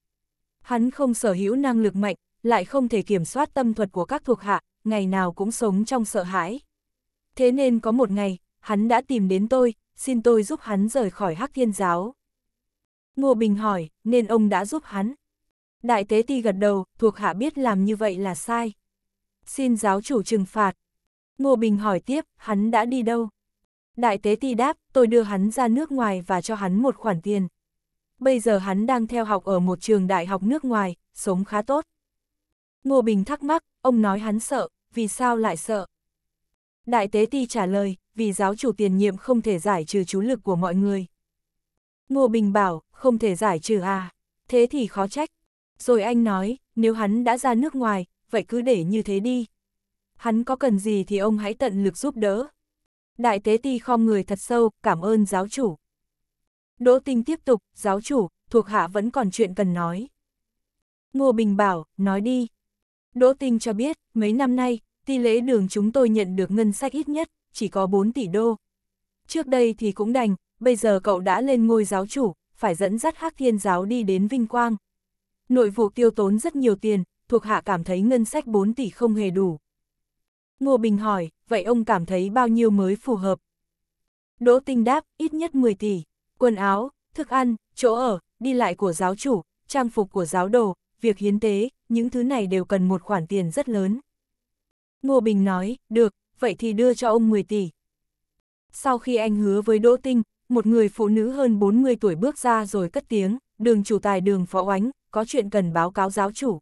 Hắn không sở hữu năng lực mạnh, lại không thể kiểm soát tâm thuật của các thuộc hạ, ngày nào cũng sống trong sợ hãi. Thế nên có một ngày, hắn đã tìm đến tôi, xin tôi giúp hắn rời khỏi Hắc Thiên Giáo. Ngô Bình hỏi, nên ông đã giúp hắn. Đại tế ti gật đầu, thuộc hạ biết làm như vậy là sai. Xin giáo chủ trừng phạt, Ngô Bình hỏi tiếp, hắn đã đi đâu? Đại tế ti đáp, tôi đưa hắn ra nước ngoài và cho hắn một khoản tiền. Bây giờ hắn đang theo học ở một trường đại học nước ngoài, sống khá tốt. Ngô Bình thắc mắc, ông nói hắn sợ, vì sao lại sợ? Đại tế ti trả lời, vì giáo chủ tiền nhiệm không thể giải trừ chú lực của mọi người. Ngô Bình bảo, không thể giải trừ à, thế thì khó trách. Rồi anh nói, nếu hắn đã ra nước ngoài, vậy cứ để như thế đi, hắn có cần gì thì ông hãy tận lực giúp đỡ. Đại tế ti khom người thật sâu, cảm ơn giáo chủ. Đỗ tinh tiếp tục, giáo chủ, thuộc hạ vẫn còn chuyện cần nói. Ngô Bình bảo, nói đi. Đỗ tinh cho biết, mấy năm nay, ti lễ đường chúng tôi nhận được ngân sách ít nhất, chỉ có 4 tỷ đô. Trước đây thì cũng đành, bây giờ cậu đã lên ngôi giáo chủ, phải dẫn dắt hắc thiên giáo đi đến vinh quang. Nội vụ tiêu tốn rất nhiều tiền, thuộc hạ cảm thấy ngân sách 4 tỷ không hề đủ. Ngô Bình hỏi, vậy ông cảm thấy bao nhiêu mới phù hợp? Đỗ Tinh đáp, ít nhất 10 tỷ, quần áo, thức ăn, chỗ ở, đi lại của giáo chủ, trang phục của giáo đồ, việc hiến tế, những thứ này đều cần một khoản tiền rất lớn. Ngô Bình nói, được, vậy thì đưa cho ông 10 tỷ. Sau khi anh hứa với Đỗ Tinh, một người phụ nữ hơn 40 tuổi bước ra rồi cất tiếng, đường chủ tài đường phó oánh, có chuyện cần báo cáo giáo chủ.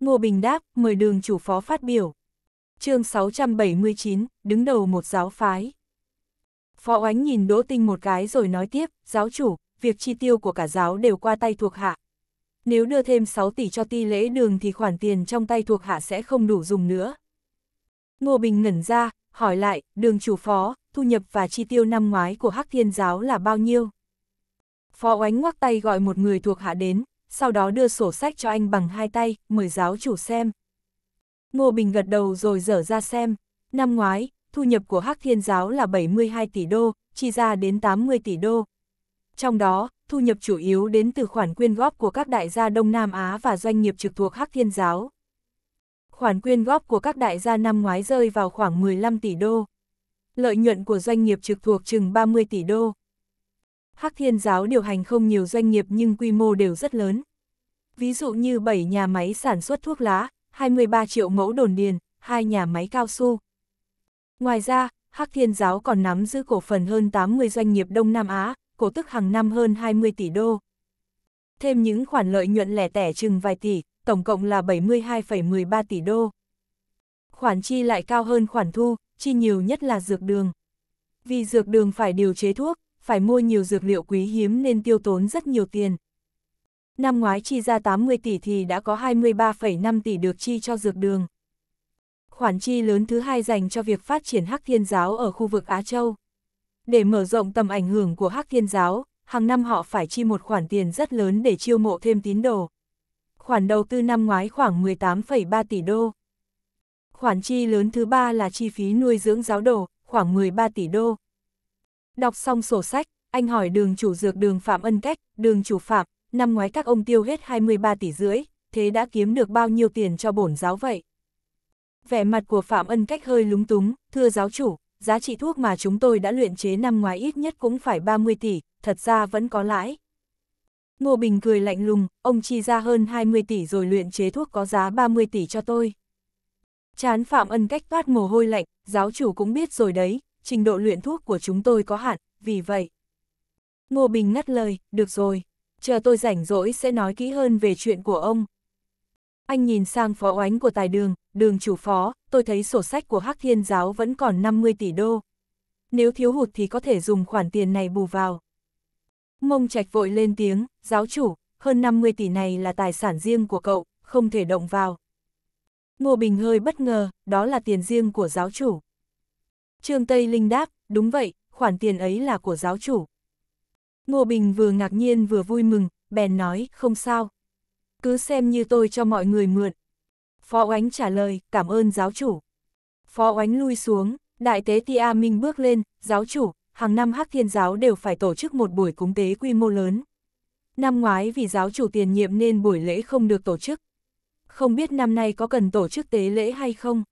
Ngô Bình đáp, mời đường chủ phó phát biểu chương 679, đứng đầu một giáo phái. Phó oánh nhìn Đỗ Tinh một cái rồi nói tiếp, giáo chủ, việc chi tiêu của cả giáo đều qua tay thuộc hạ. Nếu đưa thêm 6 tỷ cho ti lễ đường thì khoản tiền trong tay thuộc hạ sẽ không đủ dùng nữa. Ngô Bình ngẩn ra, hỏi lại, đường chủ phó, thu nhập và chi tiêu năm ngoái của Hắc Thiên Giáo là bao nhiêu? Phó oánh ngoắc tay gọi một người thuộc hạ đến, sau đó đưa sổ sách cho anh bằng hai tay, mời giáo chủ xem. Ngô Bình gật đầu rồi dở ra xem, năm ngoái, thu nhập của Hắc Thiên Giáo là 72 tỷ đô, chi ra đến 80 tỷ đô. Trong đó, thu nhập chủ yếu đến từ khoản quyên góp của các đại gia Đông Nam Á và doanh nghiệp trực thuộc Hắc Thiên Giáo. Khoản quyên góp của các đại gia năm ngoái rơi vào khoảng 15 tỷ đô. Lợi nhuận của doanh nghiệp trực thuộc chừng 30 tỷ đô. Hắc Thiên Giáo điều hành không nhiều doanh nghiệp nhưng quy mô đều rất lớn. Ví dụ như 7 nhà máy sản xuất thuốc lá, 23 triệu mẫu đồn điền, hai nhà máy cao su. Ngoài ra, Hắc Thiên Giáo còn nắm giữ cổ phần hơn 80 doanh nghiệp Đông Nam Á, cổ tức hàng năm hơn 20 tỷ đô. Thêm những khoản lợi nhuận lẻ tẻ chừng vài tỷ, tổng cộng là 72,13 tỷ đô. Khoản chi lại cao hơn khoản thu, chi nhiều nhất là dược đường. Vì dược đường phải điều chế thuốc, phải mua nhiều dược liệu quý hiếm nên tiêu tốn rất nhiều tiền năm ngoái chi ra 80 tỷ thì đã có 23,5 tỷ được chi cho dược đường. Khoản chi lớn thứ hai dành cho việc phát triển Hắc Thiên Giáo ở khu vực Á Châu. Để mở rộng tầm ảnh hưởng của Hắc Thiên Giáo, hàng năm họ phải chi một khoản tiền rất lớn để chiêu mộ thêm tín đồ. Khoản đầu tư năm ngoái khoảng 18,3 tỷ đô. Khoản chi lớn thứ ba là chi phí nuôi dưỡng giáo đồ, khoảng 13 tỷ đô. Đọc xong sổ sách, anh hỏi đường chủ dược đường Phạm Ân Cách, đường chủ Phạm, năm ngoái các ông tiêu hết 23 tỷ rưỡi, thế đã kiếm được bao nhiêu tiền cho bổn giáo vậy? Vẻ mặt của Phạm Ân Cách hơi lúng túng, thưa giáo chủ, giá trị thuốc mà chúng tôi đã luyện chế năm ngoái ít nhất cũng phải 30 tỷ, thật ra vẫn có lãi. Ngô Bình cười lạnh lùng, ông chi ra hơn 20 tỷ rồi luyện chế thuốc có giá 30 tỷ cho tôi. Chán Phạm Ân Cách toát mồ hôi lạnh, giáo chủ cũng biết rồi đấy, trình độ luyện thuốc của chúng tôi có hạn, vì vậy. Ngô Bình ngắt lời, được rồi, chờ tôi rảnh rỗi sẽ nói kỹ hơn về chuyện của ông. Anh nhìn sang phó oánh của tài đường, đường chủ phó, tôi thấy sổ sách của Hắc Thiên Giáo vẫn còn 50 tỷ đô. Nếu thiếu hụt thì có thể dùng khoản tiền này bù vào. Mông Trạch vội lên tiếng, giáo chủ, hơn 50 tỷ này là tài sản riêng của cậu, không thể động vào. Ngô Bình hơi bất ngờ, đó là tiền riêng của giáo chủ. Trương Tây Linh đáp, đúng vậy, khoản tiền ấy là của giáo chủ. Ngô Bình vừa ngạc nhiên vừa vui mừng, bèn nói, không sao. Cứ xem như tôi cho mọi người mượn. Phó Oánh trả lời, cảm ơn giáo chủ. Phó Oánh lui xuống, đại tế Tia Minh bước lên, giáo chủ, hàng năm Hắc Thiên Giáo đều phải tổ chức một buổi cúng tế quy mô lớn. Năm ngoái vì giáo chủ tiền nhiệm nên buổi lễ không được tổ chức. Không biết năm nay có cần tổ chức tế lễ hay không?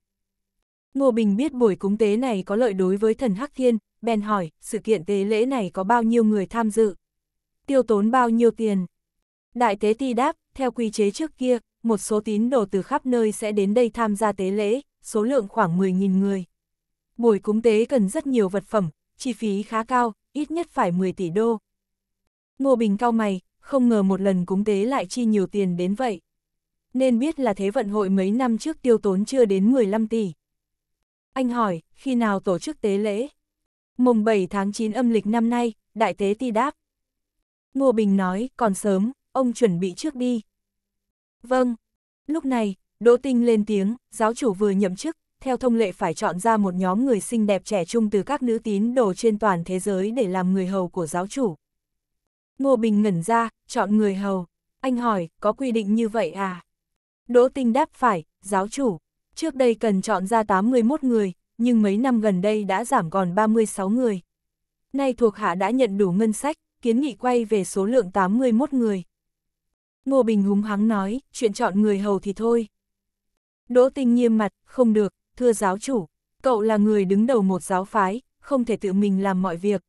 Ngô Bình biết buổi cúng tế này có lợi đối với thần Hắc Thiên, bèn hỏi, sự kiện tế lễ này có bao nhiêu người tham dự? Tiêu tốn bao nhiêu tiền? Đại tế ti đáp, theo quy chế trước kia, một số tín đồ từ khắp nơi sẽ đến đây tham gia tế lễ, số lượng khoảng 10.000 người. Buổi cúng tế cần rất nhiều vật phẩm, chi phí khá cao, ít nhất phải 10 tỷ đô. Ngô Bình cao mày, không ngờ một lần cúng tế lại chi nhiều tiền đến vậy. Nên biết là thế vận hội mấy năm trước tiêu tốn chưa đến 15 tỷ. Anh hỏi, khi nào tổ chức tế lễ? Mùng 7 tháng 9 âm lịch năm nay, đại tế ti đáp. Ngô Bình nói, còn sớm, ông chuẩn bị trước đi. Vâng. Lúc này, Đỗ Tinh lên tiếng, giáo chủ vừa nhậm chức, theo thông lệ phải chọn ra một nhóm người xinh đẹp trẻ trung từ các nữ tín đồ trên toàn thế giới để làm người hầu của giáo chủ. Ngô Bình ngẩn ra, chọn người hầu. Anh hỏi, có quy định như vậy à? Đỗ Tinh đáp phải, giáo chủ. Trước đây cần chọn ra 81 người, nhưng mấy năm gần đây đã giảm còn 36 người. Nay thuộc hạ đã nhận đủ ngân sách, kiến nghị quay về số lượng 81 người. Ngô Bình húng hắng nói, chuyện chọn người hầu thì thôi. Đỗ Tinh nghiêm mặt, không được, thưa giáo chủ, cậu là người đứng đầu một giáo phái, không thể tự mình làm mọi việc.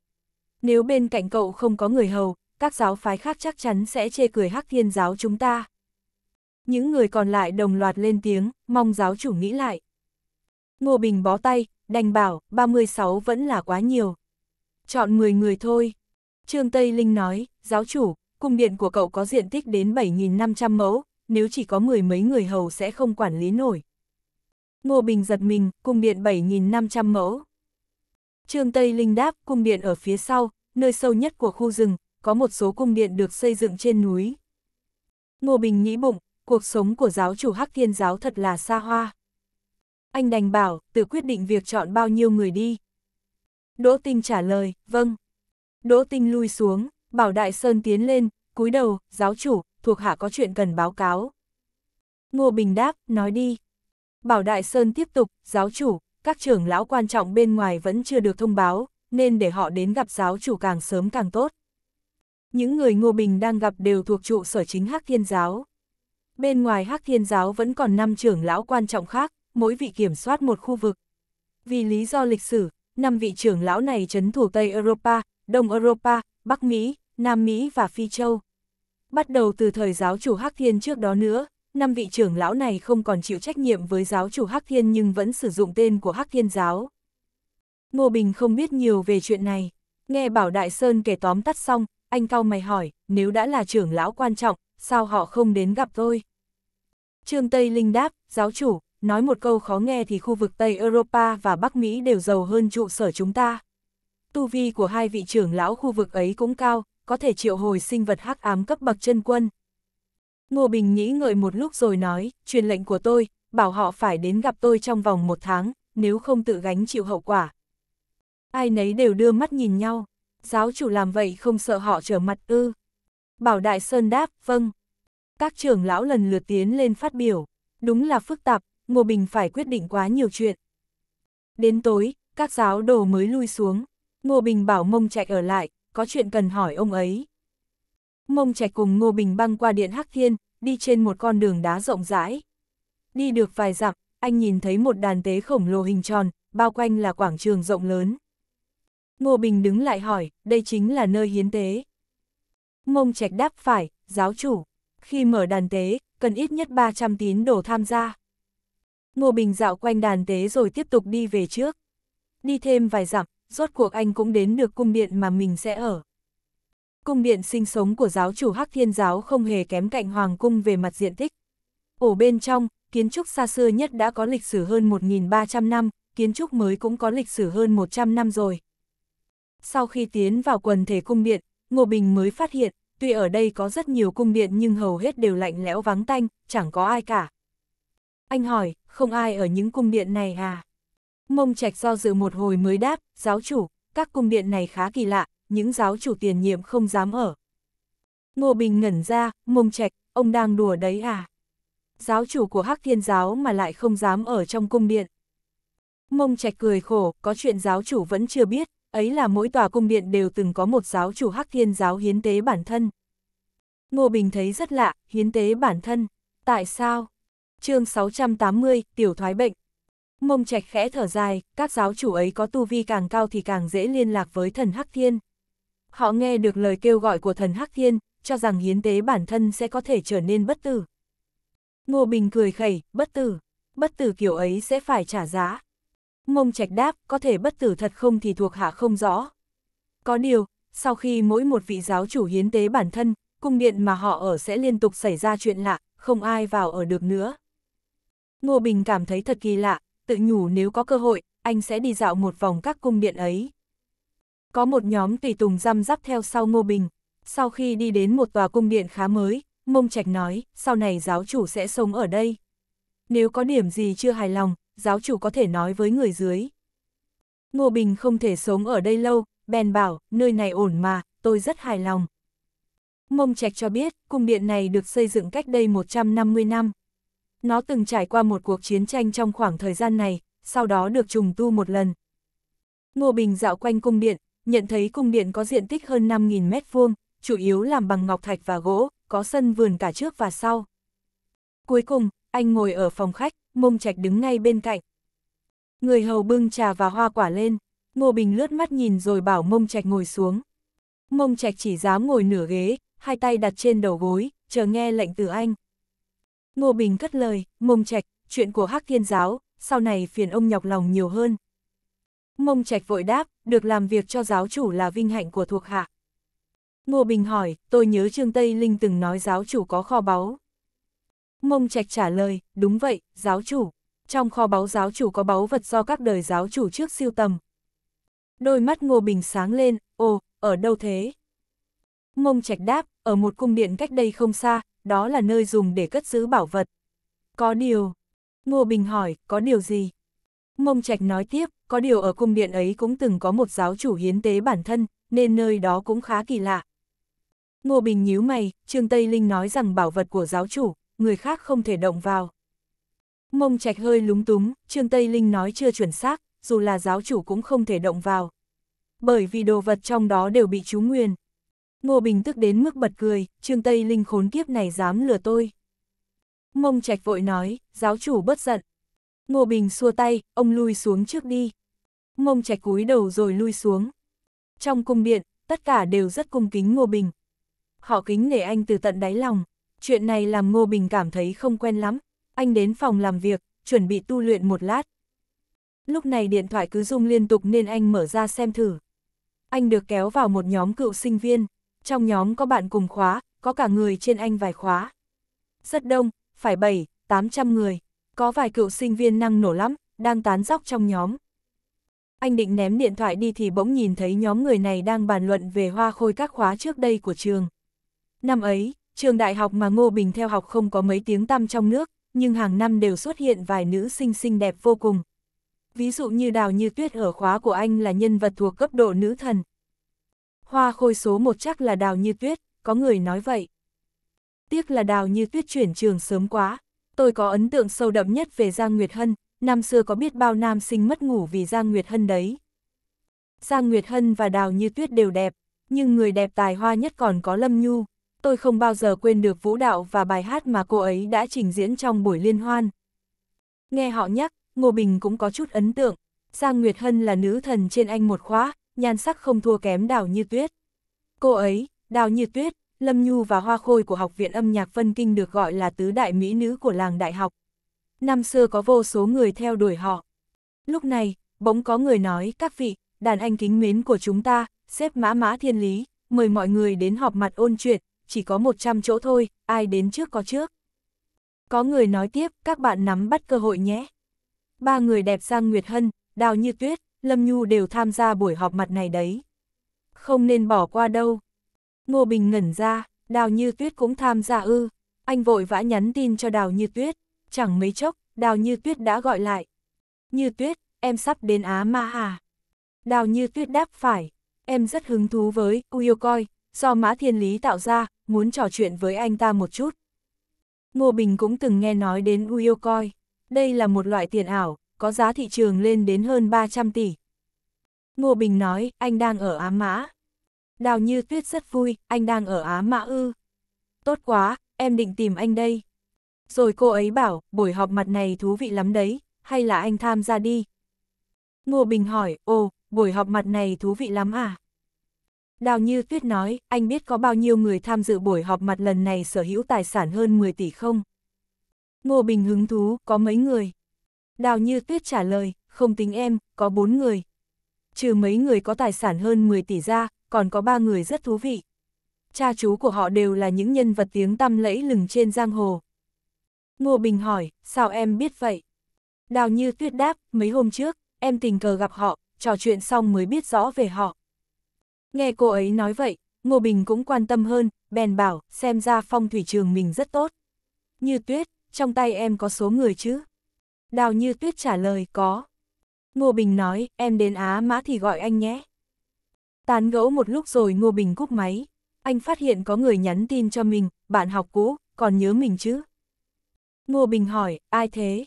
Nếu bên cạnh cậu không có người hầu, các giáo phái khác chắc chắn sẽ chê cười hắc thiên giáo chúng ta những người còn lại đồng loạt lên tiếng, mong giáo chủ nghĩ lại. Ngô Bình bó tay, đành bảo, 36 vẫn là quá nhiều. Chọn 10 người thôi. Trương Tây Linh nói, giáo chủ, cung điện của cậu có diện tích đến 7.500 mẫu, nếu chỉ có mười mấy người hầu sẽ không quản lý nổi. Ngô Bình giật mình, cung điện 7.500 mẫu. Trương Tây Linh đáp, cung điện ở phía sau, nơi sâu nhất của khu rừng, có một số cung điện được xây dựng trên núi. Ngô Bình nghĩ bụng, cuộc sống của giáo chủ Hắc Thiên giáo thật là xa hoa. Anh đành bảo, tự quyết định việc chọn bao nhiêu người đi. Đỗ Tinh trả lời, vâng. Đỗ Tinh lui xuống, bảo Đại Sơn tiến lên, cúi đầu, giáo chủ, thuộc hạ có chuyện cần báo cáo. Ngô Bình đáp, nói đi. Bảo Đại Sơn tiếp tục, giáo chủ, các trưởng lão quan trọng bên ngoài vẫn chưa được thông báo, nên để họ đến gặp giáo chủ càng sớm càng tốt. Những người Ngô Bình đang gặp đều thuộc trụ sở chính Hắc Thiên Giáo bên ngoài Hắc Thiên Giáo vẫn còn năm trưởng lão quan trọng khác, mỗi vị kiểm soát một khu vực. Vì lý do lịch sử, năm vị trưởng lão này chấn thủ Tây Europa, Đông Europa, Bắc Mỹ, Nam Mỹ và Phi Châu. Bắt đầu từ thời giáo chủ Hắc Thiên trước đó nữa, năm vị trưởng lão này không còn chịu trách nhiệm với giáo chủ Hắc Thiên nhưng vẫn sử dụng tên của Hắc Thiên giáo. Ngô Bình không biết nhiều về chuyện này, nghe bảo Đại Sơn kể tóm tắt xong, anh cau mày hỏi, nếu đã là trưởng lão quan trọng, sao họ không đến gặp tôi? Trương Tây Linh đáp, giáo chủ, nói một câu khó nghe thì khu vực Tây Europa và Bắc Mỹ đều giàu hơn trụ sở chúng ta. Tu vi của hai vị trưởng lão khu vực ấy cũng cao, có thể triệu hồi sinh vật hắc ám cấp bậc chân quân. Ngô Bình nghĩ ngợi một lúc rồi nói, truyền lệnh của tôi, bảo họ phải đến gặp tôi trong vòng một tháng, nếu không tự gánh chịu hậu quả. Ai nấy đều đưa mắt nhìn nhau, giáo chủ làm vậy không sợ họ trở mặt ư. Bảo Đại Sơn đáp, vâng. Các trưởng lão lần lượt tiến lên phát biểu. Đúng là phức tạp, Ngô Bình phải quyết định quá nhiều chuyện. Đến tối, các giáo đồ mới lui xuống. Ngô Bình bảo Mông Trạch ở lại, có chuyện cần hỏi ông ấy. Mông Trạch cùng Ngô Bình băng qua điện Hắc Thiên, đi trên một con đường đá rộng rãi. Đi được vài dặm, anh nhìn thấy một đàn tế khổng lồ hình tròn, bao quanh là quảng trường rộng lớn. Ngô Bình đứng lại hỏi, đây chính là nơi hiến tế. Mông Trạch đáp phải, giáo chủ, khi mở đàn tế, cần ít nhất 300 tín đồ tham gia. Ngô Bình dạo quanh đàn tế rồi tiếp tục đi về trước. Đi thêm vài dặm, rốt cuộc anh cũng đến được cung điện mà mình sẽ ở. Cung điện sinh sống của giáo chủ Hắc Thiên Giáo không hề kém cạnh Hoàng Cung về mặt diện tích. ở bên trong, kiến trúc xa xưa nhất đã có lịch sử hơn 1.300 năm, kiến trúc mới cũng có lịch sử hơn 100 năm rồi. Sau khi tiến vào quần thể cung điện, Ngô Bình mới phát hiện, tuy ở đây có rất nhiều cung điện nhưng hầu hết đều lạnh lẽo vắng tanh, chẳng có ai cả. Anh hỏi, không ai ở những cung điện này à? Mông Trạch do dự một hồi mới đáp, giáo chủ, các cung điện này khá kỳ lạ, những giáo chủ tiền nhiệm không dám ở. Ngô Bình ngẩn ra, mông Trạch, ông đang đùa đấy à? Giáo chủ của Hắc Thiên Giáo mà lại không dám ở trong cung điện. Mông Trạch cười khổ, có chuyện giáo chủ vẫn chưa biết, ấy là mỗi tòa cung điện đều từng có một giáo chủ hắc thiên giáo hiến tế bản thân. Ngô Bình thấy rất lạ, hiến tế bản thân. Tại sao? chương 680, tiểu thoái bệnh. Mông trạch khẽ thở dài, các giáo chủ ấy có tu vi càng cao thì càng dễ liên lạc với thần Hắc Thiên. Họ nghe được lời kêu gọi của thần Hắc Thiên, cho rằng hiến tế bản thân sẽ có thể trở nên bất tử. Ngô Bình cười khẩy, bất tử, bất tử kiểu ấy sẽ phải trả giá. Mông Trạch đáp, có thể bất tử thật không thì thuộc hạ không rõ. Có điều, sau khi mỗi một vị giáo chủ hiến tế bản thân, cung điện mà họ ở sẽ liên tục xảy ra chuyện lạ, không ai vào ở được nữa. Ngô Bình cảm thấy thật kỳ lạ, tự nhủ nếu có cơ hội, anh sẽ đi dạo một vòng các cung điện ấy. Có một nhóm tùy tùng răm rắp theo sau Ngô Bình. Sau khi đi đến một tòa cung điện khá mới, Mông Trạch nói, sau này giáo chủ sẽ sống ở đây. Nếu có điểm gì chưa hài lòng, giáo chủ có thể nói với người dưới. Ngô Bình không thể sống ở đây lâu, bèn bảo, nơi này ổn mà, tôi rất hài lòng. Mông Trạch cho biết, cung điện này được xây dựng cách đây 150 năm. Nó từng trải qua một cuộc chiến tranh trong khoảng thời gian này, sau đó được trùng tu một lần. Ngô Bình dạo quanh cung điện, nhận thấy cung điện có diện tích hơn 5.000 mét vuông, chủ yếu làm bằng ngọc thạch và gỗ, có sân vườn cả trước và sau. Cuối cùng, anh ngồi ở phòng khách, mông trạch đứng ngay bên cạnh. Người hầu bưng trà và hoa quả lên, Ngô Bình lướt mắt nhìn rồi bảo mông trạch ngồi xuống. Mông trạch chỉ dám ngồi nửa ghế, hai tay đặt trên đầu gối, chờ nghe lệnh từ anh. Ngô Bình cất lời, mông trạch, chuyện của Hắc Thiên Giáo, sau này phiền ông nhọc lòng nhiều hơn. Mông trạch vội đáp, được làm việc cho giáo chủ là vinh hạnh của thuộc hạ. Ngô Bình hỏi, tôi nhớ Trương Tây Linh từng nói giáo chủ có kho báu. Mông Trạch trả lời, đúng vậy, giáo chủ. Trong kho báu giáo chủ có báu vật do các đời giáo chủ trước siêu tầm. Đôi mắt Ngô Bình sáng lên, ồ, ở đâu thế? Mông Trạch đáp, ở một cung điện cách đây không xa, đó là nơi dùng để cất giữ bảo vật. Có điều. Ngô Bình hỏi, có điều gì? Mông Trạch nói tiếp, có điều ở cung điện ấy cũng từng có một giáo chủ hiến tế bản thân, nên nơi đó cũng khá kỳ lạ. Ngô Bình nhíu mày, Trương Tây Linh nói rằng bảo vật của giáo chủ, người khác không thể động vào. Mông Trạch hơi lúng túng, Trương Tây Linh nói chưa chuẩn xác, dù là giáo chủ cũng không thể động vào. Bởi vì đồ vật trong đó đều bị chú nguyên Ngô Bình tức đến mức bật cười, Trương Tây Linh khốn kiếp này dám lừa tôi. Mông Trạch vội nói, giáo chủ bất giận. Ngô Bình xua tay, ông lui xuống trước đi. Mông Trạch cúi đầu rồi lui xuống. Trong cung điện, tất cả đều rất cung kính Ngô Bình. Họ kính nể anh từ tận đáy lòng, Chuyện này làm Ngô Bình cảm thấy không quen lắm, anh đến phòng làm việc, chuẩn bị tu luyện một lát. Lúc này điện thoại cứ rung liên tục nên anh mở ra xem thử. Anh được kéo vào một nhóm cựu sinh viên, trong nhóm có bạn cùng khóa, có cả người trên anh vài khóa. Rất đông, phải 7, 800 người, có vài cựu sinh viên năng nổ lắm, đang tán dóc trong nhóm. Anh định ném điện thoại đi thì bỗng nhìn thấy nhóm người này đang bàn luận về hoa khôi các khóa trước đây của trường. Năm ấy, Trường đại học mà Ngô Bình theo học không có mấy tiếng tăm trong nước, nhưng hàng năm đều xuất hiện vài nữ sinh xinh đẹp vô cùng. Ví dụ như Đào Như Tuyết ở khóa của anh là nhân vật thuộc cấp độ nữ thần. Hoa khôi số một chắc là Đào Như Tuyết, có người nói vậy. Tiếc là Đào Như Tuyết chuyển trường sớm quá, tôi có ấn tượng sâu đậm nhất về Giang Nguyệt Hân, năm xưa có biết bao nam sinh mất ngủ vì Giang Nguyệt Hân đấy. Giang Nguyệt Hân và Đào Như Tuyết đều đẹp, nhưng người đẹp tài hoa nhất còn có Lâm Nhu tôi không bao giờ quên được vũ đạo và bài hát mà cô ấy đã trình diễn trong buổi liên hoan. Nghe họ nhắc, Ngô Bình cũng có chút ấn tượng, Giang Nguyệt Hân là nữ thần trên anh một khóa, nhan sắc không thua kém đào như tuyết. Cô ấy, đào như tuyết, Lâm Nhu và Hoa Khôi của Học viện âm nhạc Vân Kinh được gọi là tứ đại mỹ nữ của làng đại học. Năm xưa có vô số người theo đuổi họ. Lúc này, bỗng có người nói các vị, đàn anh kính mến của chúng ta, xếp mã mã thiên lý, mời mọi người đến họp mặt ôn chuyện, chỉ có 100 chỗ thôi, ai đến trước có trước. Có người nói tiếp, các bạn nắm bắt cơ hội nhé. Ba người đẹp Giang Nguyệt Hân, Đào Như Tuyết, Lâm Nhu đều tham gia buổi họp mặt này đấy. Không nên bỏ qua đâu. Ngô Bình ngẩn ra, Đào Như Tuyết cũng tham gia ư. Anh vội vã nhắn tin cho Đào Như Tuyết, chẳng mấy chốc, Đào Như Tuyết đã gọi lại. Như Tuyết, em sắp đến Á Ma à? Đào Như Tuyết đáp phải, em rất hứng thú với Uyokoi, do Mã Thiên Lý tạo ra, muốn trò chuyện với anh ta một chút. Ngô Bình cũng từng nghe nói đến Uyocoin. Đây là một loại tiền ảo, có giá thị trường lên đến hơn 300 tỷ. Ngô Bình nói, anh đang ở Á Mã. Đào Như Tuyết rất vui, anh đang ở Á Mã ư. Tốt quá, em định tìm anh đây. Rồi cô ấy bảo, buổi họp mặt này thú vị lắm đấy, hay là anh tham gia đi. Ngô Bình hỏi, ồ, buổi họp mặt này thú vị lắm à? Đào Như Tuyết nói, anh biết có bao nhiêu người tham dự buổi họp mặt lần này sở hữu tài sản hơn 10 tỷ không? Ngô Bình hứng thú, có mấy người? Đào Như Tuyết trả lời, không tính em, có 4 người. Trừ mấy người có tài sản hơn 10 tỷ ra, còn có 3 người rất thú vị. Cha chú của họ đều là những nhân vật tiếng tăm lẫy lừng trên giang hồ. Ngô Bình hỏi, sao em biết vậy? Đào Như Tuyết đáp, mấy hôm trước, em tình cờ gặp họ, trò chuyện xong mới biết rõ về họ. Nghe cô ấy nói vậy, Ngô Bình cũng quan tâm hơn, bèn bảo, xem ra phong thủy trường mình rất tốt. Như tuyết, trong tay em có số người chứ? Đào như tuyết trả lời, có. Ngô Bình nói, em đến Á Mã thì gọi anh nhé. Tán gẫu một lúc rồi Ngô Bình cúp máy. Anh phát hiện có người nhắn tin cho mình, bạn học cũ, còn nhớ mình chứ? Ngô Bình hỏi, ai thế?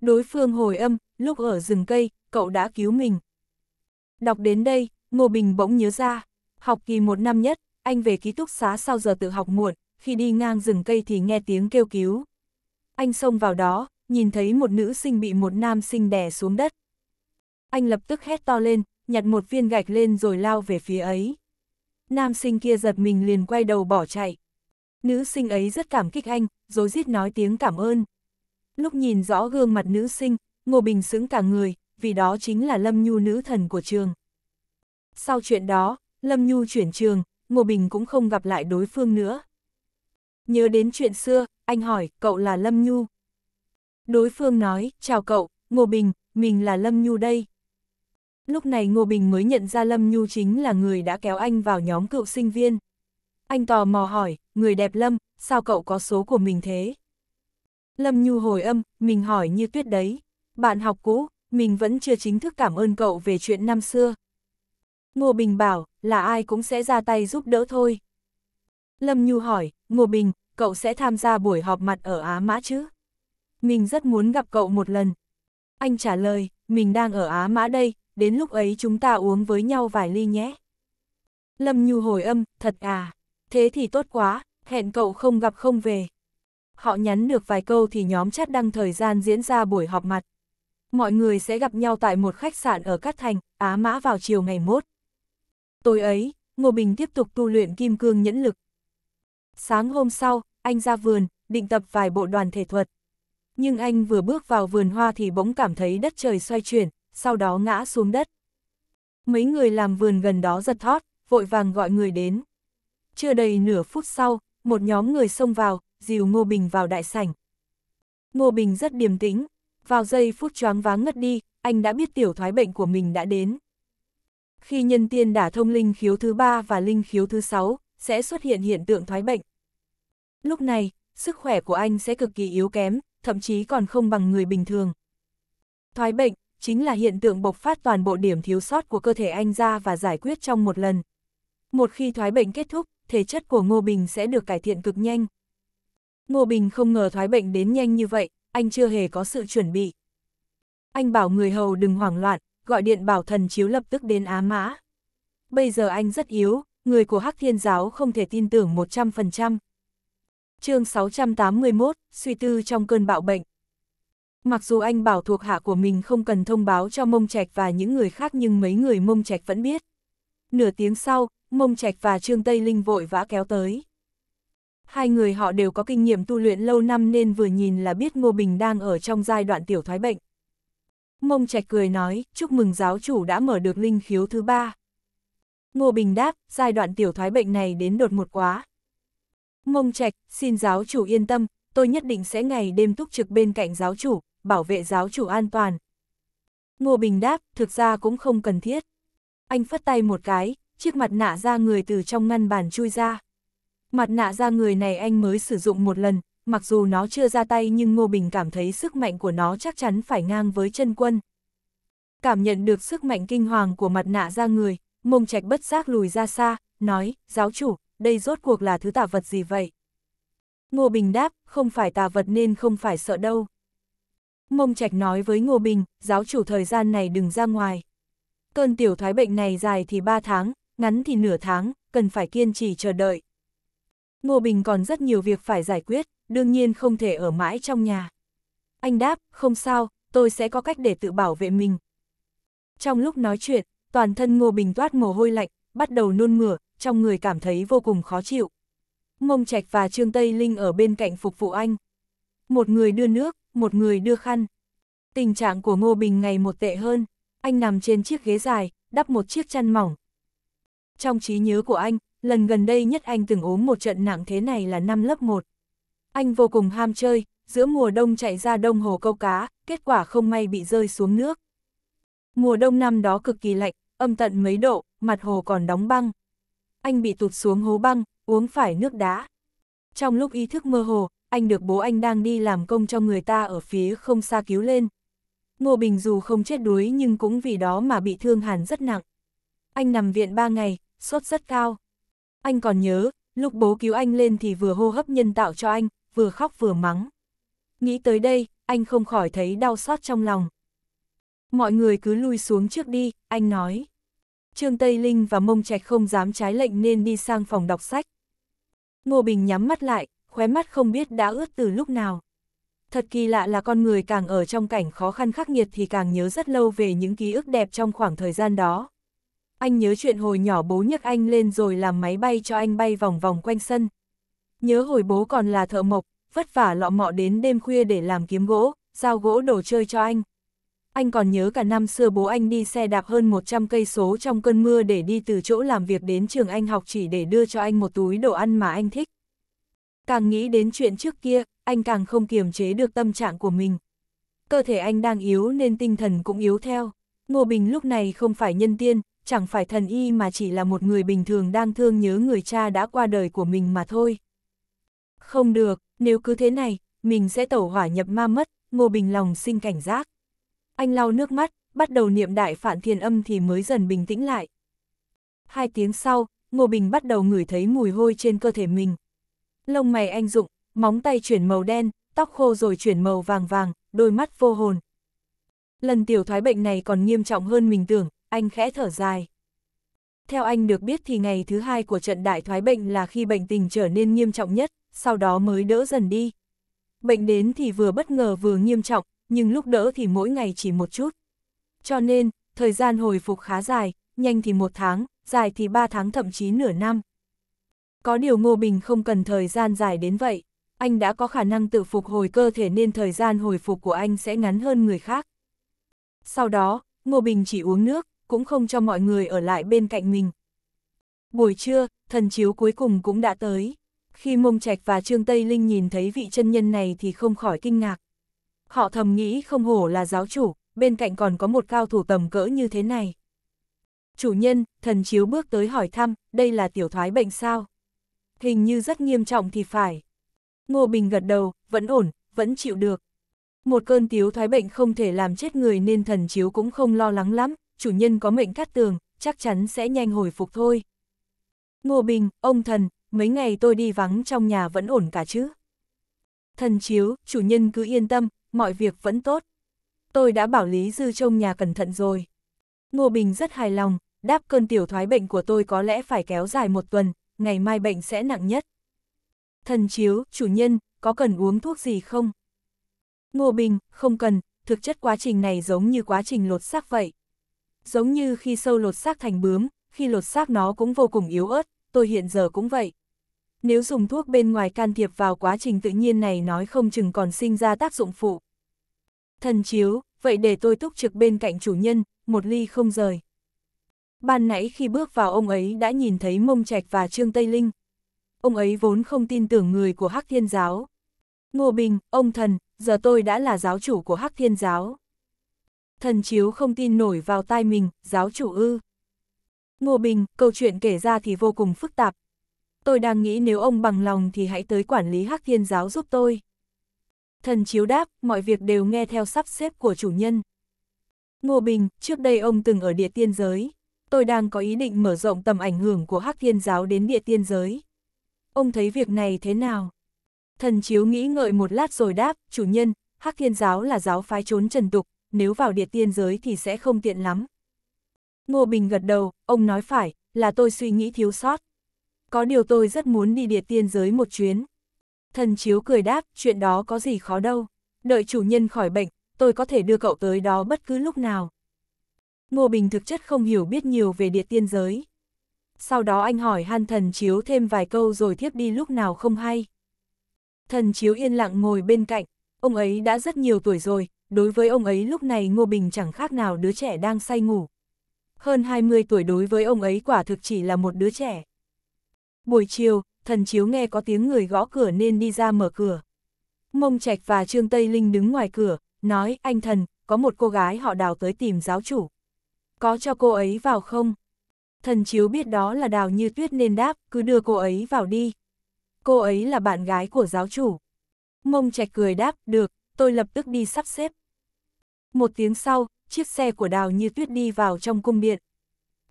Đối phương hồi âm, lúc ở rừng cây, cậu đã cứu mình. Đọc đến đây, Ngô Bình bỗng nhớ ra, học kỳ một năm nhất, anh về ký túc xá sau giờ tự học muộn, khi đi ngang rừng cây thì nghe tiếng kêu cứu. Anh xông vào đó, nhìn thấy một nữ sinh bị một nam sinh đè xuống đất. Anh lập tức hét to lên, nhặt một viên gạch lên rồi lao về phía ấy. Nam sinh kia giật mình liền quay đầu bỏ chạy. Nữ sinh ấy rất cảm kích anh, rồi rít nói tiếng cảm ơn. Lúc nhìn rõ gương mặt nữ sinh, Ngô Bình sững cả người, vì đó chính là Lâm Nhu nữ thần của trường. Sau chuyện đó, Lâm Nhu chuyển trường, Ngô Bình cũng không gặp lại đối phương nữa. Nhớ đến chuyện xưa, anh hỏi, cậu là Lâm Nhu. Đối phương nói, chào cậu, Ngô Bình, mình là Lâm Nhu đây. Lúc này Ngô Bình mới nhận ra Lâm Nhu chính là người đã kéo anh vào nhóm cựu sinh viên. Anh tò mò hỏi, người đẹp Lâm, sao cậu có số của mình thế? Lâm Nhu hồi âm, mình hỏi như tuyết đấy. Bạn học cũ, mình vẫn chưa chính thức cảm ơn cậu về chuyện năm xưa, Ngô Bình bảo, là ai cũng sẽ ra tay giúp đỡ thôi. Lâm Nhu hỏi, Ngô Bình, cậu sẽ tham gia buổi họp mặt ở Á Mã chứ? Mình rất muốn gặp cậu một lần. Anh trả lời, mình đang ở Á Mã đây, đến lúc ấy chúng ta uống với nhau vài ly nhé. Lâm Nhu hồi âm, thật à, thế thì tốt quá, hẹn cậu không gặp không về. Họ nhắn được vài câu thì nhóm chat đăng thời gian diễn ra buổi họp mặt. Mọi người sẽ gặp nhau tại một khách sạn ở Cát Thành, Á Mã vào chiều ngày mốt. Tối ấy, Ngô Bình tiếp tục tu luyện kim cương nhẫn lực. Sáng hôm sau, anh ra vườn, định tập vài bộ đoàn thể thuật. Nhưng anh vừa bước vào vườn hoa thì bỗng cảm thấy đất trời xoay chuyển, sau đó ngã xuống đất. Mấy người làm vườn gần đó giật thót, vội vàng gọi người đến. Chưa đầy nửa phút sau, một nhóm người xông vào, dìu Ngô Bình vào đại sảnh. Ngô Bình rất điềm tĩnh, vào giây phút choáng váng ngất đi, anh đã biết tiểu thoái bệnh của mình đã đến. Khi nhân tiên đả thông linh khiếu thứ ba và linh khiếu thứ sáu sẽ xuất hiện hiện tượng thoái bệnh. Lúc này, sức khỏe của anh sẽ cực kỳ yếu kém, thậm chí còn không bằng người bình thường. Thoái bệnh chính là hiện tượng bộc phát toàn bộ điểm thiếu sót của cơ thể anh ra và giải quyết trong một lần. Một khi thoái bệnh kết thúc, thể chất của Ngô Bình sẽ được cải thiện cực nhanh. Ngô Bình không ngờ thoái bệnh đến nhanh như vậy, anh chưa hề có sự chuẩn bị. Anh bảo người hầu đừng hoảng loạn, gọi điện bảo thần chiếu lập tức đến Á Mã. Bây giờ anh rất yếu, người của Hắc Thiên Giáo không thể tin tưởng 100%. chương 681, suy tư trong cơn bạo bệnh. Mặc dù anh bảo thuộc hạ của mình không cần thông báo cho Mông Trạch và những người khác nhưng mấy người Mông Trạch vẫn biết. Nửa tiếng sau, Mông Trạch và Trương Tây Linh vội vã kéo tới. Hai người họ đều có kinh nghiệm tu luyện lâu năm nên vừa nhìn là biết Ngô Bình đang ở trong giai đoạn tiểu thoái bệnh. Mông Trạch cười nói, chúc mừng giáo chủ đã mở được linh khiếu thứ ba. Ngô Bình đáp, giai đoạn tiểu thoái bệnh này đến đột một quá. Mông Trạch, xin giáo chủ yên tâm, tôi nhất định sẽ ngày đêm túc trực bên cạnh giáo chủ, bảo vệ giáo chủ an toàn. Ngô Bình đáp, thực ra cũng không cần thiết. Anh phất tay một cái, chiếc mặt nạ da người từ trong ngăn bàn chui ra. Mặt nạ da người này anh mới sử dụng một lần, mặc dù nó chưa ra tay nhưng Ngô Bình cảm thấy sức mạnh của nó chắc chắn phải ngang với chân quân. Cảm nhận được sức mạnh kinh hoàng của mặt nạ ra người, mông trạch bất giác lùi ra xa, nói, giáo chủ, đây rốt cuộc là thứ tà vật gì vậy? Ngô Bình đáp, không phải tà vật nên không phải sợ đâu. Mông Trạch nói với Ngô Bình, giáo chủ thời gian này đừng ra ngoài. Cơn tiểu thoái bệnh này dài thì 3 tháng, ngắn thì nửa tháng, cần phải kiên trì chờ đợi. Ngô Bình còn rất nhiều việc phải giải quyết, đương nhiên không thể ở mãi trong nhà. Anh đáp, không sao, tôi sẽ có cách để tự bảo vệ mình. Trong lúc nói chuyện, toàn thân Ngô Bình toát mồ hôi lạnh, bắt đầu nôn mửa, trong người cảm thấy vô cùng khó chịu. Mông Trạch và Trương Tây Linh ở bên cạnh phục vụ anh. Một người đưa nước, một người đưa khăn. Tình trạng của Ngô Bình ngày một tệ hơn, anh nằm trên chiếc ghế dài, đắp một chiếc chăn mỏng. Trong trí nhớ của anh, lần gần đây nhất anh từng ốm một trận nặng thế này là năm lớp 1. Anh vô cùng ham chơi, giữa mùa đông chạy ra đông hồ câu cá, kết quả không may bị rơi xuống nước. Mùa đông năm đó cực kỳ lạnh, âm tận mấy độ, mặt hồ còn đóng băng. Anh bị tụt xuống hố băng, uống phải nước đá. Trong lúc ý thức mơ hồ, anh được bố anh đang đi làm công cho người ta ở phía không xa cứu lên. Ngô Bình dù không chết đuối nhưng cũng vì đó mà bị thương hàn rất nặng. Anh nằm viện 3 ngày, sốt rất cao. Anh còn nhớ, lúc bố cứu anh lên thì vừa hô hấp nhân tạo cho anh, vừa khóc vừa mắng. Nghĩ tới đây, anh không khỏi thấy đau xót trong lòng. Mọi người cứ lui xuống trước đi, anh nói. Trương Tây Linh và Mông Trạch không dám trái lệnh nên đi sang phòng đọc sách. Ngô Bình nhắm mắt lại, khóe mắt không biết đã ướt từ lúc nào. Thật kỳ lạ là con người càng ở trong cảnh khó khăn khắc nghiệt thì càng nhớ rất lâu về những ký ức đẹp trong khoảng thời gian đó anh nhớ chuyện hồi nhỏ bố nhấc anh lên rồi làm máy bay cho anh bay vòng vòng quanh sân. Nhớ hồi bố còn là thợ mộc, vất vả lọ mọ đến đêm khuya để làm kiếm gỗ, giao gỗ đồ chơi cho anh. Anh còn nhớ cả năm xưa bố anh đi xe đạp hơn 100 cây số trong cơn mưa để đi từ chỗ làm việc đến trường anh học chỉ để đưa cho anh một túi đồ ăn mà anh thích. Càng nghĩ đến chuyện trước kia, anh càng không kiềm chế được tâm trạng của mình. Cơ thể anh đang yếu nên tinh thần cũng yếu theo. Ngô Bình lúc này không phải nhân tiên, chẳng phải thần y mà chỉ là một người bình thường đang thương nhớ người cha đã qua đời của mình mà thôi. Không được, nếu cứ thế này, mình sẽ tẩu hỏa nhập ma mất, Ngô Bình lòng sinh cảnh giác. Anh lau nước mắt, bắt đầu niệm đại phản thiên âm thì mới dần bình tĩnh lại. Hai tiếng sau, Ngô Bình bắt đầu ngửi thấy mùi hôi trên cơ thể mình. Lông mày anh rụng, móng tay chuyển màu đen, tóc khô rồi chuyển màu vàng vàng, đôi mắt vô hồn. Lần tiểu thoái bệnh này còn nghiêm trọng hơn mình tưởng, anh khẽ thở dài. Theo anh được biết thì ngày thứ hai của trận đại thoái bệnh là khi bệnh tình trở nên nghiêm trọng nhất, sau đó mới đỡ dần đi. Bệnh đến thì vừa bất ngờ vừa nghiêm trọng, nhưng lúc đỡ thì mỗi ngày chỉ một chút. Cho nên, thời gian hồi phục khá dài, nhanh thì một tháng, dài thì ba tháng thậm chí nửa năm. Có điều Ngô Bình không cần thời gian dài đến vậy, anh đã có khả năng tự phục hồi cơ thể nên thời gian hồi phục của anh sẽ ngắn hơn người khác. Sau đó, Ngô Bình chỉ uống nước, cũng không cho mọi người ở lại bên cạnh mình. Buổi trưa, thần chiếu cuối cùng cũng đã tới. Khi Mông Trạch và Trương Tây Linh nhìn thấy vị chân nhân này thì không khỏi kinh ngạc. Họ thầm nghĩ không hổ là giáo chủ, bên cạnh còn có một cao thủ tầm cỡ như thế này. Chủ nhân, thần chiếu bước tới hỏi thăm, đây là tiểu thoái bệnh sao? Hình như rất nghiêm trọng thì phải. Ngô Bình gật đầu, vẫn ổn, vẫn chịu được. Một cơn tiếu thoái bệnh không thể làm chết người nên thần chiếu cũng không lo lắng lắm, chủ nhân có mệnh cát tường, chắc chắn sẽ nhanh hồi phục thôi. Ngô Bình, ông thần, mấy ngày tôi đi vắng trong nhà vẫn ổn cả chứ. Thần chiếu, chủ nhân cứ yên tâm, mọi việc vẫn tốt. Tôi đã bảo Lý Dư trông nhà cẩn thận rồi. Ngô Bình rất hài lòng, đáp cơn tiểu thoái bệnh của tôi có lẽ phải kéo dài một tuần, ngày mai bệnh sẽ nặng nhất. Thần chiếu, chủ nhân, có cần uống thuốc gì không? Ngô Bình, không cần, thực chất quá trình này giống như quá trình lột xác vậy giống như khi sâu lột xác thành bướm, khi lột xác nó cũng vô cùng yếu ớt, tôi hiện giờ cũng vậy. Nếu dùng thuốc bên ngoài can thiệp vào quá trình tự nhiên này nói không chừng còn sinh ra tác dụng phụ. Thần chiếu, vậy để tôi túc trực bên cạnh chủ nhân, một ly không rời. Ban nãy khi bước vào ông ấy đã nhìn thấy mông trạch và Trương Tây Linh. Ông ấy vốn không tin tưởng người của Hắc Thiên Giáo. Ngô Bình, ông thần, giờ tôi đã là giáo chủ của Hắc Thiên Giáo thần chiếu không tin nổi vào tai mình, giáo chủ ư. Ngô Bình, câu chuyện kể ra thì vô cùng phức tạp. Tôi đang nghĩ nếu ông bằng lòng thì hãy tới quản lý Hắc Thiên Giáo giúp tôi. Thần chiếu đáp, mọi việc đều nghe theo sắp xếp của chủ nhân. Ngô Bình, trước đây ông từng ở địa tiên giới. Tôi đang có ý định mở rộng tầm ảnh hưởng của Hắc Thiên Giáo đến địa tiên giới. Ông thấy việc này thế nào? Thần chiếu nghĩ ngợi một lát rồi đáp, chủ nhân, Hắc Thiên Giáo là giáo phái trốn trần tục, nếu vào địa tiên giới thì sẽ không tiện lắm. Ngô Bình gật đầu, ông nói phải, là tôi suy nghĩ thiếu sót. Có điều tôi rất muốn đi địa tiên giới một chuyến. Thần Chiếu cười đáp, chuyện đó có gì khó đâu. Đợi chủ nhân khỏi bệnh, tôi có thể đưa cậu tới đó bất cứ lúc nào. Ngô Bình thực chất không hiểu biết nhiều về địa tiên giới. Sau đó anh hỏi han thần chiếu thêm vài câu rồi thiếp đi lúc nào không hay. Thần chiếu yên lặng ngồi bên cạnh, ông ấy đã rất nhiều tuổi rồi, đối với ông ấy lúc này Ngô Bình chẳng khác nào đứa trẻ đang say ngủ. Hơn 20 tuổi đối với ông ấy quả thực chỉ là một đứa trẻ. Buổi chiều, thần chiếu nghe có tiếng người gõ cửa nên đi ra mở cửa. Mông Trạch và Trương Tây Linh đứng ngoài cửa, nói, anh thần, có một cô gái họ đào tới tìm giáo chủ. Có cho cô ấy vào không? Thần chiếu biết đó là đào như tuyết nên đáp, cứ đưa cô ấy vào đi. Cô ấy là bạn gái của giáo chủ. Mông Trạch cười đáp, được, tôi lập tức đi sắp xếp. Một tiếng sau, chiếc xe của Đào Như Tuyết đi vào trong cung điện.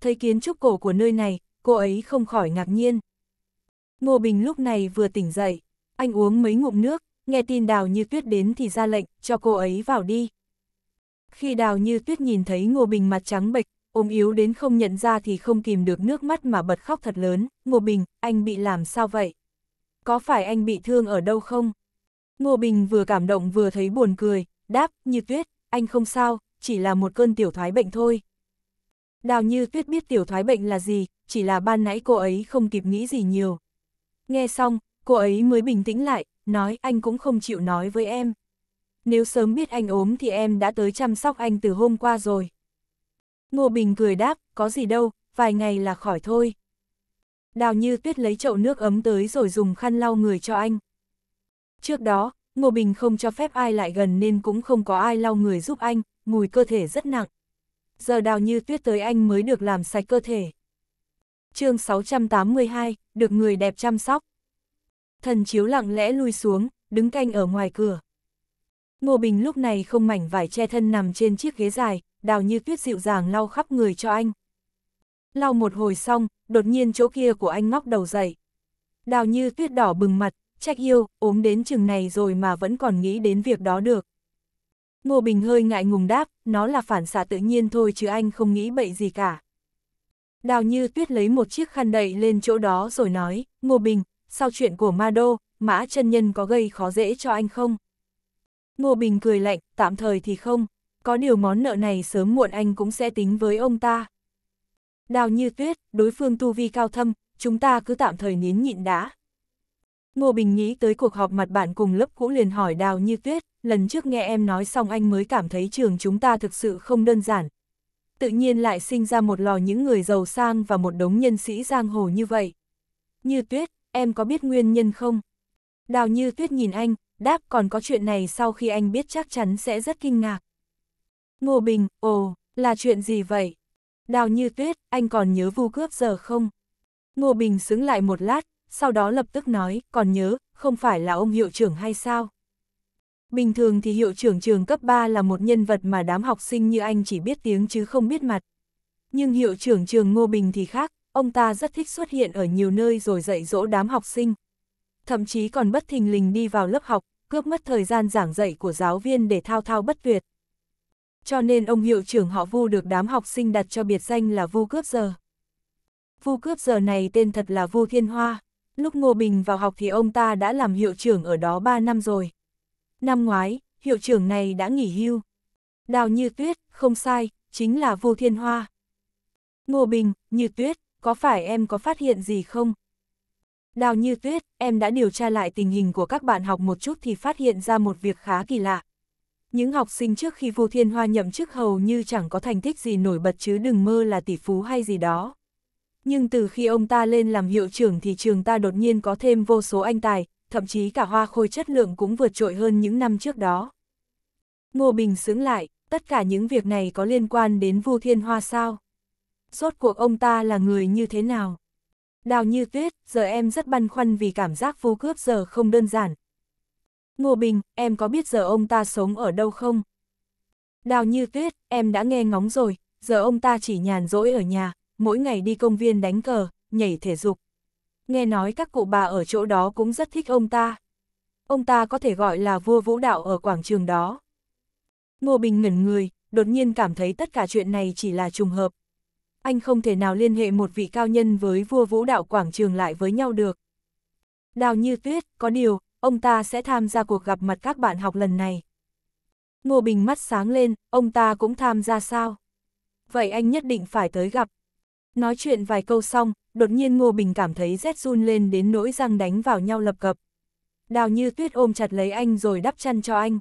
Thấy kiến trúc cổ của nơi này, cô ấy không khỏi ngạc nhiên. Ngô Bình lúc này vừa tỉnh dậy, anh uống mấy ngụm nước, nghe tin Đào Như Tuyết đến thì ra lệnh cho cô ấy vào đi. Khi Đào Như Tuyết nhìn thấy Ngô Bình mặt trắng bệch, ôm yếu đến không nhận ra thì không kìm được nước mắt mà bật khóc thật lớn, Ngô Bình, anh bị làm sao vậy? Có phải anh bị thương ở đâu không? Ngô Bình vừa cảm động vừa thấy buồn cười, đáp, như tuyết, anh không sao, chỉ là một cơn tiểu thoái bệnh thôi. Đào như tuyết biết tiểu thoái bệnh là gì, chỉ là ban nãy cô ấy không kịp nghĩ gì nhiều. Nghe xong, cô ấy mới bình tĩnh lại, nói anh cũng không chịu nói với em. Nếu sớm biết anh ốm thì em đã tới chăm sóc anh từ hôm qua rồi. Ngô Bình cười đáp, có gì đâu, vài ngày là khỏi thôi. Đào như tuyết lấy chậu nước ấm tới rồi dùng khăn lau người cho anh. Trước đó, Ngô Bình không cho phép ai lại gần nên cũng không có ai lau người giúp anh, mùi cơ thể rất nặng. Giờ đào như tuyết tới anh mới được làm sạch cơ thể. chương 682, được người đẹp chăm sóc. Thần chiếu lặng lẽ lui xuống, đứng canh ở ngoài cửa. Ngô Bình lúc này không mảnh vải che thân nằm trên chiếc ghế dài, đào như tuyết dịu dàng lau khắp người cho anh. Lau một hồi xong, đột nhiên chỗ kia của anh ngóc đầu dậy. Đào như tuyết đỏ bừng mặt, trách yêu, ốm đến chừng này rồi mà vẫn còn nghĩ đến việc đó được. Ngô Bình hơi ngại ngùng đáp, nó là phản xạ tự nhiên thôi chứ anh không nghĩ bậy gì cả. Đào Như Tuyết lấy một chiếc khăn đậy lên chỗ đó rồi nói, Ngô Bình, sau chuyện của Ma Đô, Mã chân Nhân có gây khó dễ cho anh không? Ngô Bình cười lạnh, tạm thời thì không, có điều món nợ này sớm muộn anh cũng sẽ tính với ông ta. Đào Như Tuyết, đối phương tu vi cao thâm, chúng ta cứ tạm thời nín nhịn đã. Ngô Bình nghĩ tới cuộc họp mặt bạn cùng lớp cũ liền hỏi Đào Như Tuyết, lần trước nghe em nói xong anh mới cảm thấy trường chúng ta thực sự không đơn giản. Tự nhiên lại sinh ra một lò những người giàu sang và một đống nhân sĩ giang hồ như vậy. Như Tuyết, em có biết nguyên nhân không? Đào Như Tuyết nhìn anh, đáp còn có chuyện này sau khi anh biết chắc chắn sẽ rất kinh ngạc. Ngô Bình, ồ, là chuyện gì vậy? Đào Như Tuyết, anh còn nhớ vu cướp giờ không? Ngô Bình xứng lại một lát, sau đó lập tức nói, còn nhớ, không phải là ông hiệu trưởng hay sao? Bình thường thì hiệu trưởng trường cấp 3 là một nhân vật mà đám học sinh như anh chỉ biết tiếng chứ không biết mặt. Nhưng hiệu trưởng trường Ngô Bình thì khác, ông ta rất thích xuất hiện ở nhiều nơi rồi dạy dỗ đám học sinh. Thậm chí còn bất thình lình đi vào lớp học, cướp mất thời gian giảng dạy của giáo viên để thao thao bất tuyệt. Cho nên ông hiệu trưởng họ Vu được đám học sinh đặt cho biệt danh là Vu Cướp Giờ. Vu Cướp Giờ này tên thật là Vu Thiên Hoa. Lúc Ngô Bình vào học thì ông ta đã làm hiệu trưởng ở đó 3 năm rồi. Năm ngoái, hiệu trưởng này đã nghỉ hưu. Đào Như Tuyết, không sai, chính là Vu Thiên Hoa. Ngô Bình, Như Tuyết, có phải em có phát hiện gì không? Đào Như Tuyết, em đã điều tra lại tình hình của các bạn học một chút thì phát hiện ra một việc khá kỳ lạ. Những học sinh trước khi Vu Thiên Hoa nhậm chức hầu như chẳng có thành tích gì nổi bật chứ đừng mơ là tỷ phú hay gì đó nhưng từ khi ông ta lên làm hiệu trưởng thì trường ta đột nhiên có thêm vô số anh tài, thậm chí cả hoa khôi chất lượng cũng vượt trội hơn những năm trước đó. Ngô Bình sướng lại, tất cả những việc này có liên quan đến Vu Thiên Hoa sao? Rốt cuộc ông ta là người như thế nào? Đào như tuyết, giờ em rất băn khoăn vì cảm giác vu cướp giờ không đơn giản. Ngô Bình, em có biết giờ ông ta sống ở đâu không? Đào như tuyết, em đã nghe ngóng rồi, giờ ông ta chỉ nhàn rỗi ở nhà, mỗi ngày đi công viên đánh cờ, nhảy thể dục. Nghe nói các cụ bà ở chỗ đó cũng rất thích ông ta. Ông ta có thể gọi là vua vũ đạo ở quảng trường đó. Ngô Bình ngẩn người, đột nhiên cảm thấy tất cả chuyện này chỉ là trùng hợp. Anh không thể nào liên hệ một vị cao nhân với vua vũ đạo quảng trường lại với nhau được. Đào như tuyết, có điều, ông ta sẽ tham gia cuộc gặp mặt các bạn học lần này. Ngô Bình mắt sáng lên, ông ta cũng tham gia sao? Vậy anh nhất định phải tới gặp, Nói chuyện vài câu xong, đột nhiên Ngô Bình cảm thấy rét run lên đến nỗi răng đánh vào nhau lập cập. Đào như tuyết ôm chặt lấy anh rồi đắp chăn cho anh.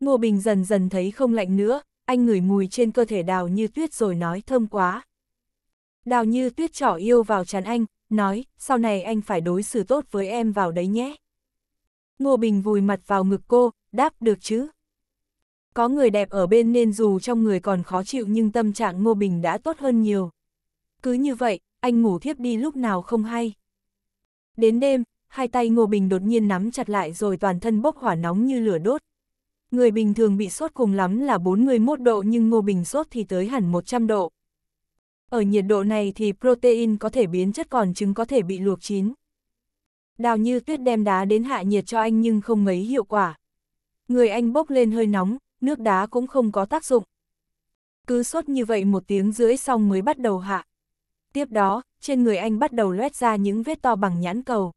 Ngô Bình dần dần thấy không lạnh nữa, anh ngửi mùi trên cơ thể đào như tuyết rồi nói thơm quá. Đào như tuyết trỏ yêu vào chắn anh, nói, sau này anh phải đối xử tốt với em vào đấy nhé. Ngô Bình vùi mặt vào ngực cô, đáp được chứ. Có người đẹp ở bên nên dù trong người còn khó chịu nhưng tâm trạng Ngô Bình đã tốt hơn nhiều cứ như vậy, anh ngủ thiếp đi lúc nào không hay. Đến đêm, hai tay Ngô Bình đột nhiên nắm chặt lại rồi toàn thân bốc hỏa nóng như lửa đốt. Người bình thường bị sốt cùng lắm là 41 độ nhưng Ngô Bình sốt thì tới hẳn 100 độ. Ở nhiệt độ này thì protein có thể biến chất còn trứng có thể bị luộc chín. Đào như tuyết đem đá đến hạ nhiệt cho anh nhưng không mấy hiệu quả. Người anh bốc lên hơi nóng, nước đá cũng không có tác dụng. Cứ sốt như vậy một tiếng rưỡi xong mới bắt đầu hạ. Tiếp đó, trên người anh bắt đầu loét ra những vết to bằng nhãn cầu.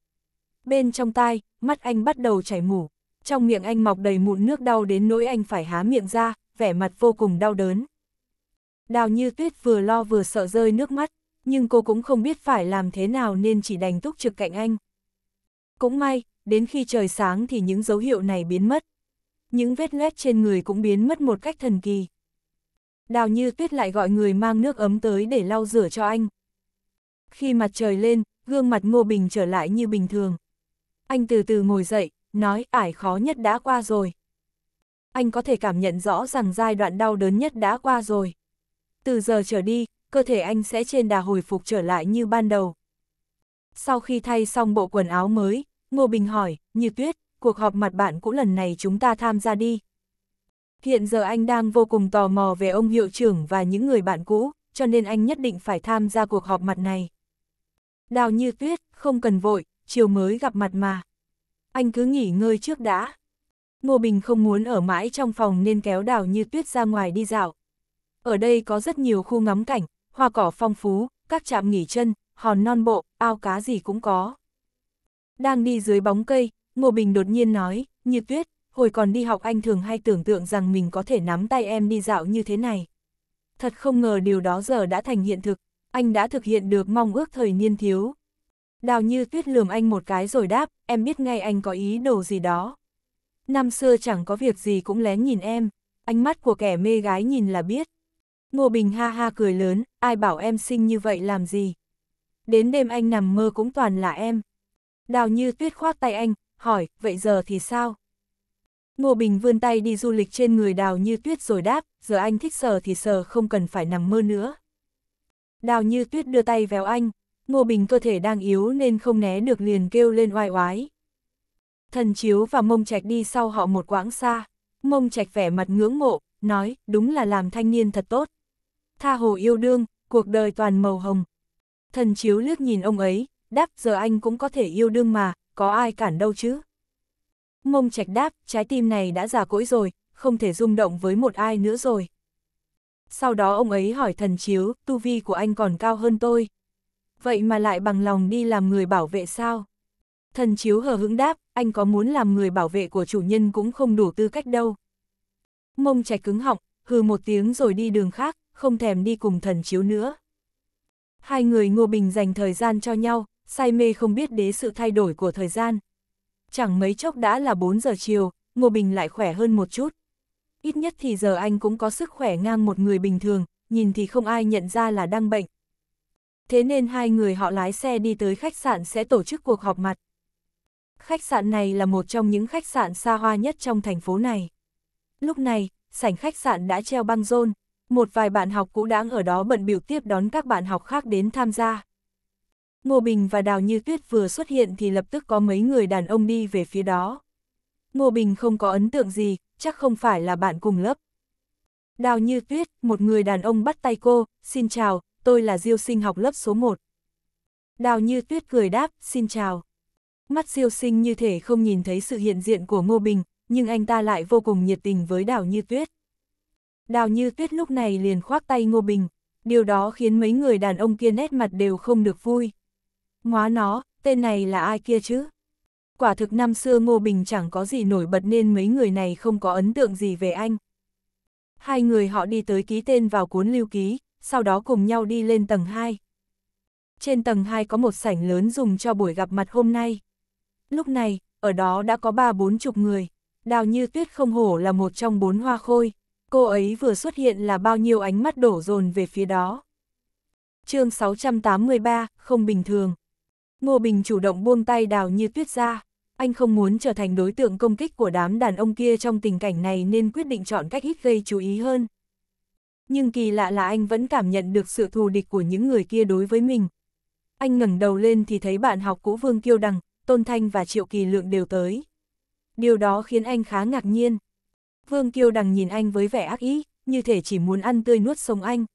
Bên trong tai, mắt anh bắt đầu chảy mủ, trong miệng anh mọc đầy mụn nước đau đến nỗi anh phải há miệng ra, vẻ mặt vô cùng đau đớn. Đào như tuyết vừa lo vừa sợ rơi nước mắt, nhưng cô cũng không biết phải làm thế nào nên chỉ đành túc trực cạnh anh. Cũng may, đến khi trời sáng thì những dấu hiệu này biến mất. Những vết loét trên người cũng biến mất một cách thần kỳ. Đào như tuyết lại gọi người mang nước ấm tới để lau rửa cho anh. Khi mặt trời lên, gương mặt Ngô Bình trở lại như bình thường. Anh từ từ ngồi dậy, nói ải khó nhất đã qua rồi. Anh có thể cảm nhận rõ rằng giai đoạn đau đớn nhất đã qua rồi. Từ giờ trở đi, cơ thể anh sẽ trên đà hồi phục trở lại như ban đầu. Sau khi thay xong bộ quần áo mới, Ngô Bình hỏi, như tuyết, cuộc họp mặt bạn cũ lần này chúng ta tham gia đi. Hiện giờ anh đang vô cùng tò mò về ông hiệu trưởng và những người bạn cũ, cho nên anh nhất định phải tham gia cuộc họp mặt này. Đào như tuyết, không cần vội, chiều mới gặp mặt mà. Anh cứ nghỉ ngơi trước đã. Ngô Bình không muốn ở mãi trong phòng nên kéo đào như tuyết ra ngoài đi dạo. Ở đây có rất nhiều khu ngắm cảnh, hoa cỏ phong phú, các trạm nghỉ chân, hòn non bộ, ao cá gì cũng có. Đang đi dưới bóng cây, Ngô Bình đột nhiên nói, như tuyết, hồi còn đi học anh thường hay tưởng tượng rằng mình có thể nắm tay em đi dạo như thế này. Thật không ngờ điều đó giờ đã thành hiện thực, anh đã thực hiện được mong ước thời niên thiếu. Đào như tuyết lườm anh một cái rồi đáp, em biết ngay anh có ý đồ gì đó. Năm xưa chẳng có việc gì cũng lén nhìn em, ánh mắt của kẻ mê gái nhìn là biết. Ngô Bình ha ha cười lớn, ai bảo em xinh như vậy làm gì. Đến đêm anh nằm mơ cũng toàn là em. Đào như tuyết khoát tay anh, hỏi, vậy giờ thì sao? Ngô Bình vươn tay đi du lịch trên người đào như tuyết rồi đáp, giờ anh thích sờ thì sờ không cần phải nằm mơ nữa. Đào như tuyết đưa tay véo anh, ngô bình cơ thể đang yếu nên không né được liền kêu lên oai oái. Thần chiếu và mông trạch đi sau họ một quãng xa, mông trạch vẻ mặt ngưỡng mộ, nói đúng là làm thanh niên thật tốt. Tha hồ yêu đương, cuộc đời toàn màu hồng. Thần chiếu lướt nhìn ông ấy, đáp giờ anh cũng có thể yêu đương mà, có ai cản đâu chứ. Mông trạch đáp, trái tim này đã già cỗi rồi, không thể rung động với một ai nữa rồi. Sau đó ông ấy hỏi thần chiếu, tu vi của anh còn cao hơn tôi. Vậy mà lại bằng lòng đi làm người bảo vệ sao? Thần chiếu hờ hững đáp, anh có muốn làm người bảo vệ của chủ nhân cũng không đủ tư cách đâu. Mông chạy cứng họng, hừ một tiếng rồi đi đường khác, không thèm đi cùng thần chiếu nữa. Hai người Ngô Bình dành thời gian cho nhau, say mê không biết đến sự thay đổi của thời gian. Chẳng mấy chốc đã là 4 giờ chiều, Ngô Bình lại khỏe hơn một chút ít nhất thì giờ anh cũng có sức khỏe ngang một người bình thường, nhìn thì không ai nhận ra là đang bệnh. Thế nên hai người họ lái xe đi tới khách sạn sẽ tổ chức cuộc họp mặt. Khách sạn này là một trong những khách sạn xa hoa nhất trong thành phố này. Lúc này, sảnh khách sạn đã treo băng rôn, một vài bạn học cũ đáng ở đó bận biểu tiếp đón các bạn học khác đến tham gia. Ngô Bình và Đào Như Tuyết vừa xuất hiện thì lập tức có mấy người đàn ông đi về phía đó. Ngô Bình không có ấn tượng gì, chắc không phải là bạn cùng lớp. Đào như tuyết, một người đàn ông bắt tay cô, xin chào, tôi là Diêu sinh học lớp số 1. Đào như tuyết cười đáp, xin chào. Mắt Diêu sinh như thể không nhìn thấy sự hiện diện của Ngô Bình, nhưng anh ta lại vô cùng nhiệt tình với đào như tuyết. Đào như tuyết lúc này liền khoác tay Ngô Bình, điều đó khiến mấy người đàn ông kia nét mặt đều không được vui. ngoá nó, tên này là ai kia chứ? Quả thực năm xưa Ngô Bình chẳng có gì nổi bật nên mấy người này không có ấn tượng gì về anh. Hai người họ đi tới ký tên vào cuốn lưu ký, sau đó cùng nhau đi lên tầng 2. Trên tầng 2 có một sảnh lớn dùng cho buổi gặp mặt hôm nay. Lúc này, ở đó đã có ba bốn chục người. Đào như tuyết không hổ là một trong bốn hoa khôi. Cô ấy vừa xuất hiện là bao nhiêu ánh mắt đổ dồn về phía đó. chương 683, không bình thường. Ngô Bình chủ động buông tay đào như tuyết ra. Anh không muốn trở thành đối tượng công kích của đám đàn ông kia trong tình cảnh này nên quyết định chọn cách ít gây chú ý hơn. Nhưng kỳ lạ là anh vẫn cảm nhận được sự thù địch của những người kia đối với mình. Anh ngẩng đầu lên thì thấy bạn học cũ Vương Kiêu Đằng, Tôn Thanh và Triệu Kỳ Lượng đều tới. Điều đó khiến anh khá ngạc nhiên. Vương Kiêu Đằng nhìn anh với vẻ ác ý, như thể chỉ muốn ăn tươi nuốt sống anh.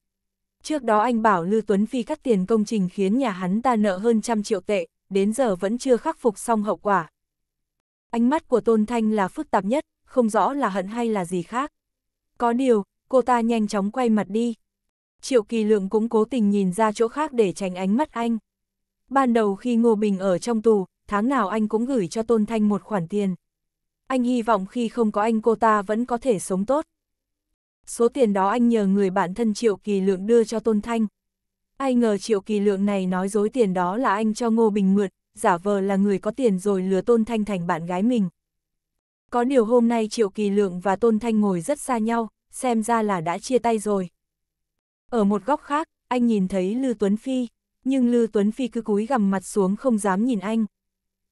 Trước đó anh bảo Lư Tuấn Phi cắt tiền công trình khiến nhà hắn ta nợ hơn trăm triệu tệ, đến giờ vẫn chưa khắc phục xong hậu quả. Ánh mắt của Tôn Thanh là phức tạp nhất, không rõ là hận hay là gì khác. Có điều, cô ta nhanh chóng quay mặt đi. Triệu Kỳ Lượng cũng cố tình nhìn ra chỗ khác để tránh ánh mắt anh. Ban đầu khi Ngô Bình ở trong tù, tháng nào anh cũng gửi cho Tôn Thanh một khoản tiền. Anh hy vọng khi không có anh cô ta vẫn có thể sống tốt số tiền đó anh nhờ người bạn thân Triệu Kỳ Lượng đưa cho Tôn Thanh. Ai ngờ Triệu Kỳ Lượng này nói dối tiền đó là anh cho Ngô Bình Mượt, giả vờ là người có tiền rồi lừa Tôn Thanh thành bạn gái mình. Có điều hôm nay Triệu Kỳ Lượng và Tôn Thanh ngồi rất xa nhau, xem ra là đã chia tay rồi. Ở một góc khác, anh nhìn thấy Lư Tuấn Phi, nhưng Lư Tuấn Phi cứ cúi gằm mặt xuống không dám nhìn anh.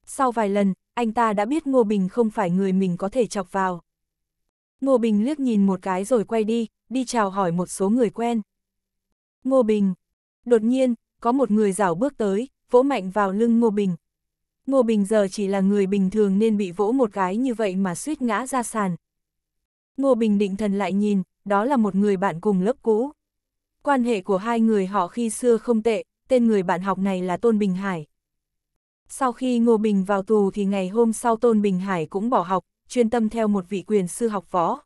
Sau vài lần, anh ta đã biết Ngô Bình không phải người mình có thể chọc vào. Ngô Bình liếc nhìn một cái rồi quay đi, đi chào hỏi một số người quen. Ngô Bình. Đột nhiên, có một người rảo bước tới, vỗ mạnh vào lưng Ngô Bình. Ngô Bình giờ chỉ là người bình thường nên bị vỗ một cái như vậy mà suýt ngã ra sàn. Ngô Bình định thần lại nhìn, đó là một người bạn cùng lớp cũ. Quan hệ của hai người họ khi xưa không tệ, tên người bạn học này là Tôn Bình Hải. Sau khi Ngô Bình vào tù thì ngày hôm sau Tôn Bình Hải cũng bỏ học, chuyên tâm theo một vị quyền sư học võ.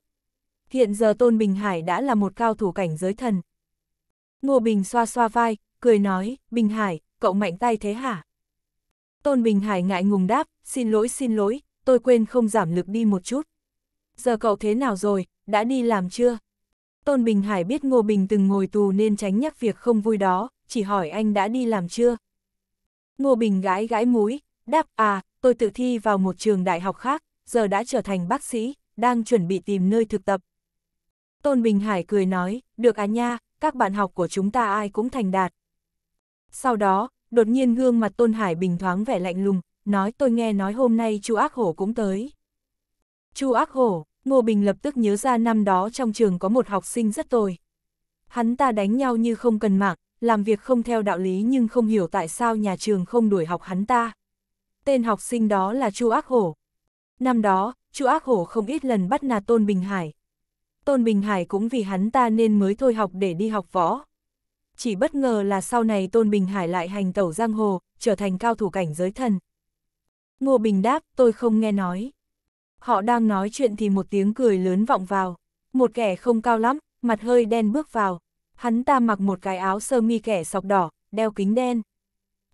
Hiện giờ Tôn Bình Hải đã là một cao thủ cảnh giới thần. Ngô Bình xoa xoa vai, cười nói, Bình Hải, cậu mạnh tay thế hả? Tôn Bình Hải ngại ngùng đáp, xin lỗi xin lỗi, tôi quên không giảm lực đi một chút. Giờ cậu thế nào rồi, đã đi làm chưa? Tôn Bình Hải biết Ngô Bình từng ngồi tù nên tránh nhắc việc không vui đó, chỉ hỏi anh đã đi làm chưa? Ngô Bình gái gái múi, đáp à, tôi tự thi vào một trường đại học khác, giờ đã trở thành bác sĩ, đang chuẩn bị tìm nơi thực tập. Tôn Bình Hải cười nói, được à nha, các bạn học của chúng ta ai cũng thành đạt. Sau đó, đột nhiên gương mặt Tôn Hải bình thoáng vẻ lạnh lùng, nói tôi nghe nói hôm nay chu ác hổ cũng tới. chu ác hổ, Ngô Bình lập tức nhớ ra năm đó trong trường có một học sinh rất tồi. Hắn ta đánh nhau như không cần mạng, làm việc không theo đạo lý nhưng không hiểu tại sao nhà trường không đuổi học hắn ta. Tên học sinh đó là chu ác hổ, Năm đó, Chu Ác Hổ không ít lần bắt nạt Tôn Bình Hải. Tôn Bình Hải cũng vì hắn ta nên mới thôi học để đi học võ. Chỉ bất ngờ là sau này Tôn Bình Hải lại hành tẩu giang hồ, trở thành cao thủ cảnh giới thần. Ngô Bình đáp, tôi không nghe nói. Họ đang nói chuyện thì một tiếng cười lớn vọng vào. Một kẻ không cao lắm, mặt hơi đen bước vào. Hắn ta mặc một cái áo sơ mi kẻ sọc đỏ, đeo kính đen.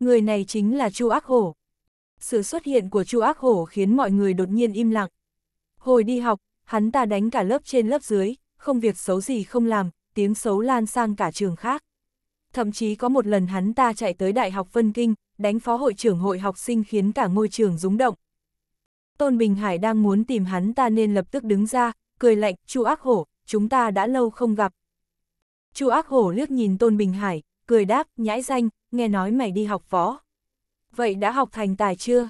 Người này chính là Chu Ác Hổ. Sự xuất hiện của Chu Ác Hổ khiến mọi người đột nhiên im lặng. Hồi đi học, hắn ta đánh cả lớp trên lớp dưới, không việc xấu gì không làm, tiếng xấu lan sang cả trường khác. Thậm chí có một lần hắn ta chạy tới Đại học Vân Kinh, đánh phó hội trưởng hội học sinh khiến cả ngôi trường rúng động. Tôn Bình Hải đang muốn tìm hắn ta nên lập tức đứng ra, cười lạnh, Chu Ác Hổ, chúng ta đã lâu không gặp. Chu Ác Hổ liếc nhìn Tôn Bình Hải, cười đáp, nhãi danh, nghe nói mày đi học phó vậy đã học thành tài chưa?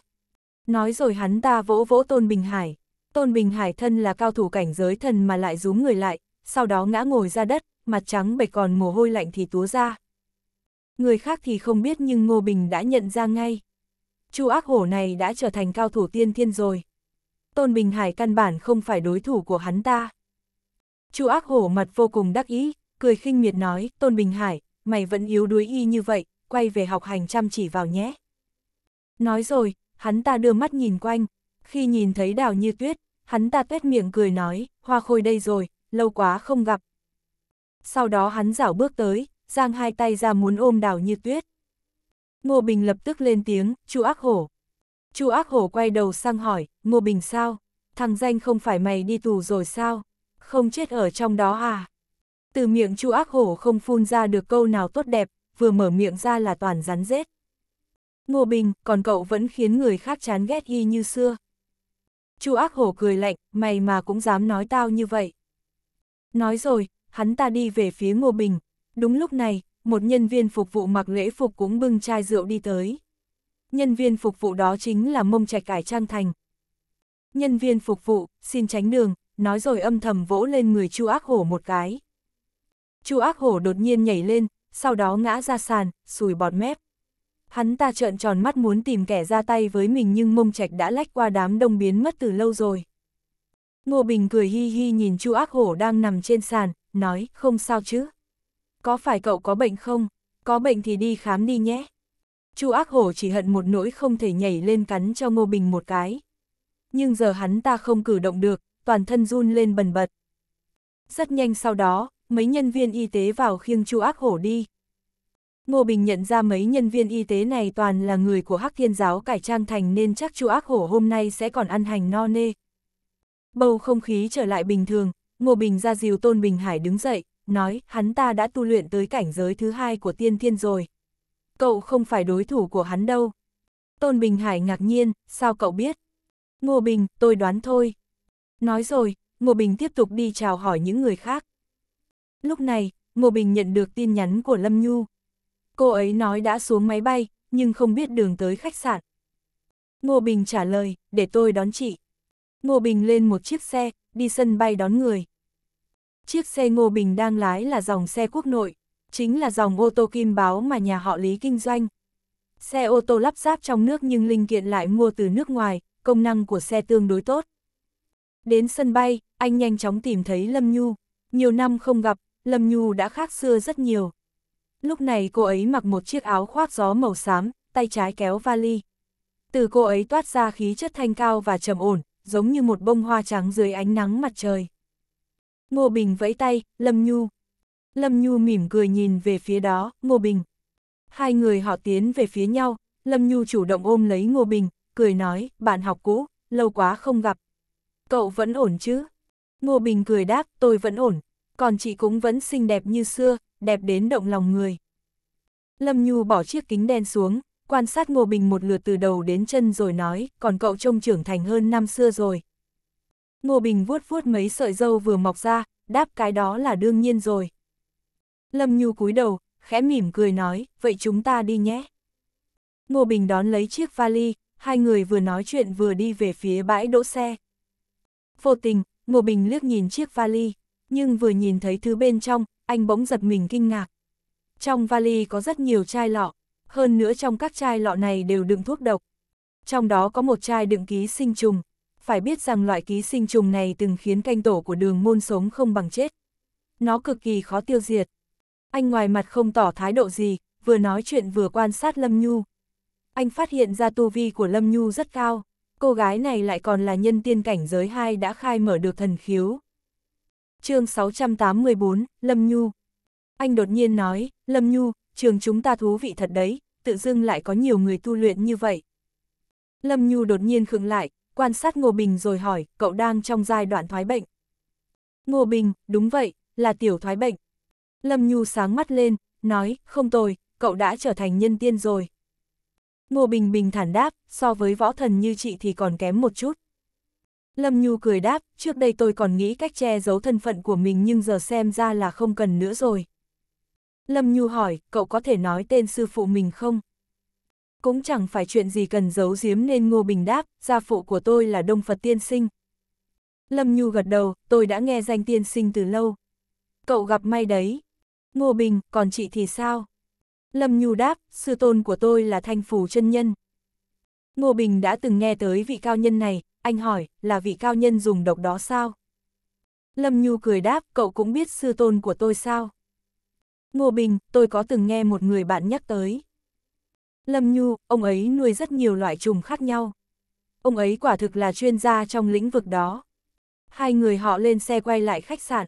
Nói rồi hắn ta vỗ vỗ Tôn Bình Hải. Tôn Bình Hải thân là cao thủ cảnh giới thần mà lại rúm người lại, sau đó ngã ngồi ra đất, mặt trắng bệch còn mồ hôi lạnh thì túa ra. Người khác thì không biết nhưng Ngô Bình đã nhận ra ngay. Chu ác hổ này đã trở thành cao thủ tiên thiên rồi. Tôn Bình Hải căn bản không phải đối thủ của hắn ta. Chu ác hổ mặt vô cùng đắc ý, cười khinh miệt nói, Tôn Bình Hải, mày vẫn yếu đuối y như vậy, quay về học hành chăm chỉ vào nhé. Nói rồi, hắn ta đưa mắt nhìn quanh, khi nhìn thấy đào như tuyết, hắn ta tuét miệng cười nói, hoa khôi đây rồi, lâu quá không gặp. Sau đó hắn dảo bước tới, giang hai tay ra muốn ôm đào như tuyết. Ngô Bình lập tức lên tiếng, chu ác hổ. chu ác hổ quay đầu sang hỏi, Ngô Bình sao? Thằng danh không phải mày đi tù rồi sao? Không chết ở trong đó à? Từ miệng chu ác hổ không phun ra được câu nào tốt đẹp, vừa mở miệng ra là toàn rắn rết. Ngô Bình, còn cậu vẫn khiến người khác chán ghét y như xưa. Chu ác hổ cười lạnh, mày mà cũng dám nói tao như vậy. Nói rồi, hắn ta đi về phía Ngô Bình. Đúng lúc này, một nhân viên phục vụ mặc lễ phục cũng bưng chai rượu đi tới. Nhân viên phục vụ đó chính là mông trạch cải trang thành. Nhân viên phục vụ, xin tránh đường, nói rồi âm thầm vỗ lên người chu ác hổ một cái. chu ác hổ đột nhiên nhảy lên, sau đó ngã ra sàn, sùi bọt mép. Hắn ta trợn tròn mắt muốn tìm kẻ ra tay với mình nhưng mông trạch đã lách qua đám đông biến mất từ lâu rồi. Ngô Bình cười hi hi nhìn Chu Ác Hổ đang nằm trên sàn, nói, không sao chứ. Có phải cậu có bệnh không? Có bệnh thì đi khám đi nhé. Chu Ác Hổ chỉ hận một nỗi không thể nhảy lên cắn cho Ngô Bình một cái. Nhưng giờ hắn ta không cử động được, toàn thân run lên bần bật. Rất nhanh sau đó, mấy nhân viên y tế vào khiêng Chu Ác Hổ đi, Ngô Bình nhận ra mấy nhân viên y tế này toàn là người của Hắc Thiên Giáo cải trang thành nên chắc chú ác hổ hôm nay sẽ còn ăn hành no nê. Bầu không khí trở lại bình thường, Ngô Bình ra dìu Tôn Bình Hải đứng dậy, nói hắn ta đã tu luyện tới cảnh giới thứ hai của tiên thiên rồi. Cậu không phải đối thủ của hắn đâu. Tôn Bình Hải ngạc nhiên, sao cậu biết? Ngô Bình, tôi đoán thôi. Nói rồi, Ngô Bình tiếp tục đi chào hỏi những người khác. Lúc này, Ngô Bình nhận được tin nhắn của Lâm Nhu, Cô ấy nói đã xuống máy bay, nhưng không biết đường tới khách sạn. Ngô Bình trả lời, để tôi đón chị. Ngô Bình lên một chiếc xe, đi sân bay đón người. Chiếc xe Ngô Bình đang lái là dòng xe quốc nội, chính là dòng ô tô kim báo mà nhà họ Lý kinh doanh. Xe ô tô lắp ráp trong nước nhưng linh kiện lại mua từ nước ngoài, công năng của xe tương đối tốt. Đến sân bay, anh nhanh chóng tìm thấy Lâm Nhu. Nhiều năm không gặp, Lâm Nhu đã khác xưa rất nhiều. Lúc này cô ấy mặc một chiếc áo khoác gió màu xám, tay trái kéo vali. Từ cô ấy toát ra khí chất thanh cao và trầm ổn, giống như một bông hoa trắng dưới ánh nắng mặt trời. Ngô Bình vẫy tay, Lâm Nhu. Lâm Nhu mỉm cười nhìn về phía đó, Ngô Bình. Hai người họ tiến về phía nhau, Lâm Nhu chủ động ôm lấy Ngô Bình, cười nói, bạn học cũ, lâu quá không gặp. Cậu vẫn ổn chứ? Ngô Bình cười đáp, tôi vẫn ổn, còn chị cũng vẫn xinh đẹp như xưa, đẹp đến động lòng người. Lâm Nhu bỏ chiếc kính đen xuống, quan sát Ngô Bình một lượt từ đầu đến chân rồi nói, còn cậu trông trưởng thành hơn năm xưa rồi. Ngô Bình vuốt vuốt mấy sợi dâu vừa mọc ra, đáp cái đó là đương nhiên rồi. Lâm Nhu cúi đầu, khẽ mỉm cười nói, vậy chúng ta đi nhé. Ngô Bình đón lấy chiếc vali, hai người vừa nói chuyện vừa đi về phía bãi đỗ xe. Vô tình, Ngô Bình liếc nhìn chiếc vali, nhưng vừa nhìn thấy thứ bên trong, anh bỗng giật mình kinh ngạc. Trong vali có rất nhiều chai lọ, hơn nữa trong các chai lọ này đều đựng thuốc độc. Trong đó có một chai đựng ký sinh trùng, phải biết rằng loại ký sinh trùng này từng khiến canh tổ của đường môn sống không bằng chết. Nó cực kỳ khó tiêu diệt. Anh ngoài mặt không tỏ thái độ gì, vừa nói chuyện vừa quan sát Lâm Nhu. Anh phát hiện ra tu vi của Lâm Nhu rất cao, cô gái này lại còn là nhân tiên cảnh giới 2 đã khai mở được thần khiếu chương 684, Lâm Nhu. Anh đột nhiên nói, Lâm Nhu, trường chúng ta thú vị thật đấy, tự dưng lại có nhiều người tu luyện như vậy. Lâm Nhu đột nhiên khựng lại, quan sát Ngô Bình rồi hỏi, cậu đang trong giai đoạn thoái bệnh. Ngô Bình, đúng vậy, là tiểu thoái bệnh. Lâm Nhu sáng mắt lên, nói, không tồi, cậu đã trở thành nhân tiên rồi. Ngô Bình bình thản đáp, so với võ thần như chị thì còn kém một chút. Lâm Nhu cười đáp, trước đây tôi còn nghĩ cách che giấu thân phận của mình nhưng giờ xem ra là không cần nữa rồi. Lâm Nhu hỏi, cậu có thể nói tên sư phụ mình không? Cũng chẳng phải chuyện gì cần giấu giếm nên Ngô Bình đáp, gia phụ của tôi là Đông Phật Tiên Sinh. Lâm Nhu gật đầu, tôi đã nghe danh Tiên Sinh từ lâu. Cậu gặp may đấy. Ngô Bình, còn chị thì sao? Lâm Nhu đáp, sư tôn của tôi là Thanh Phủ chân Nhân. Ngô Bình đã từng nghe tới vị cao nhân này, anh hỏi, là vị cao nhân dùng độc đó sao? Lâm Nhu cười đáp, cậu cũng biết sư tôn của tôi sao? Ngô Bình, tôi có từng nghe một người bạn nhắc tới. Lâm Nhu, ông ấy nuôi rất nhiều loại trùng khác nhau. Ông ấy quả thực là chuyên gia trong lĩnh vực đó. Hai người họ lên xe quay lại khách sạn.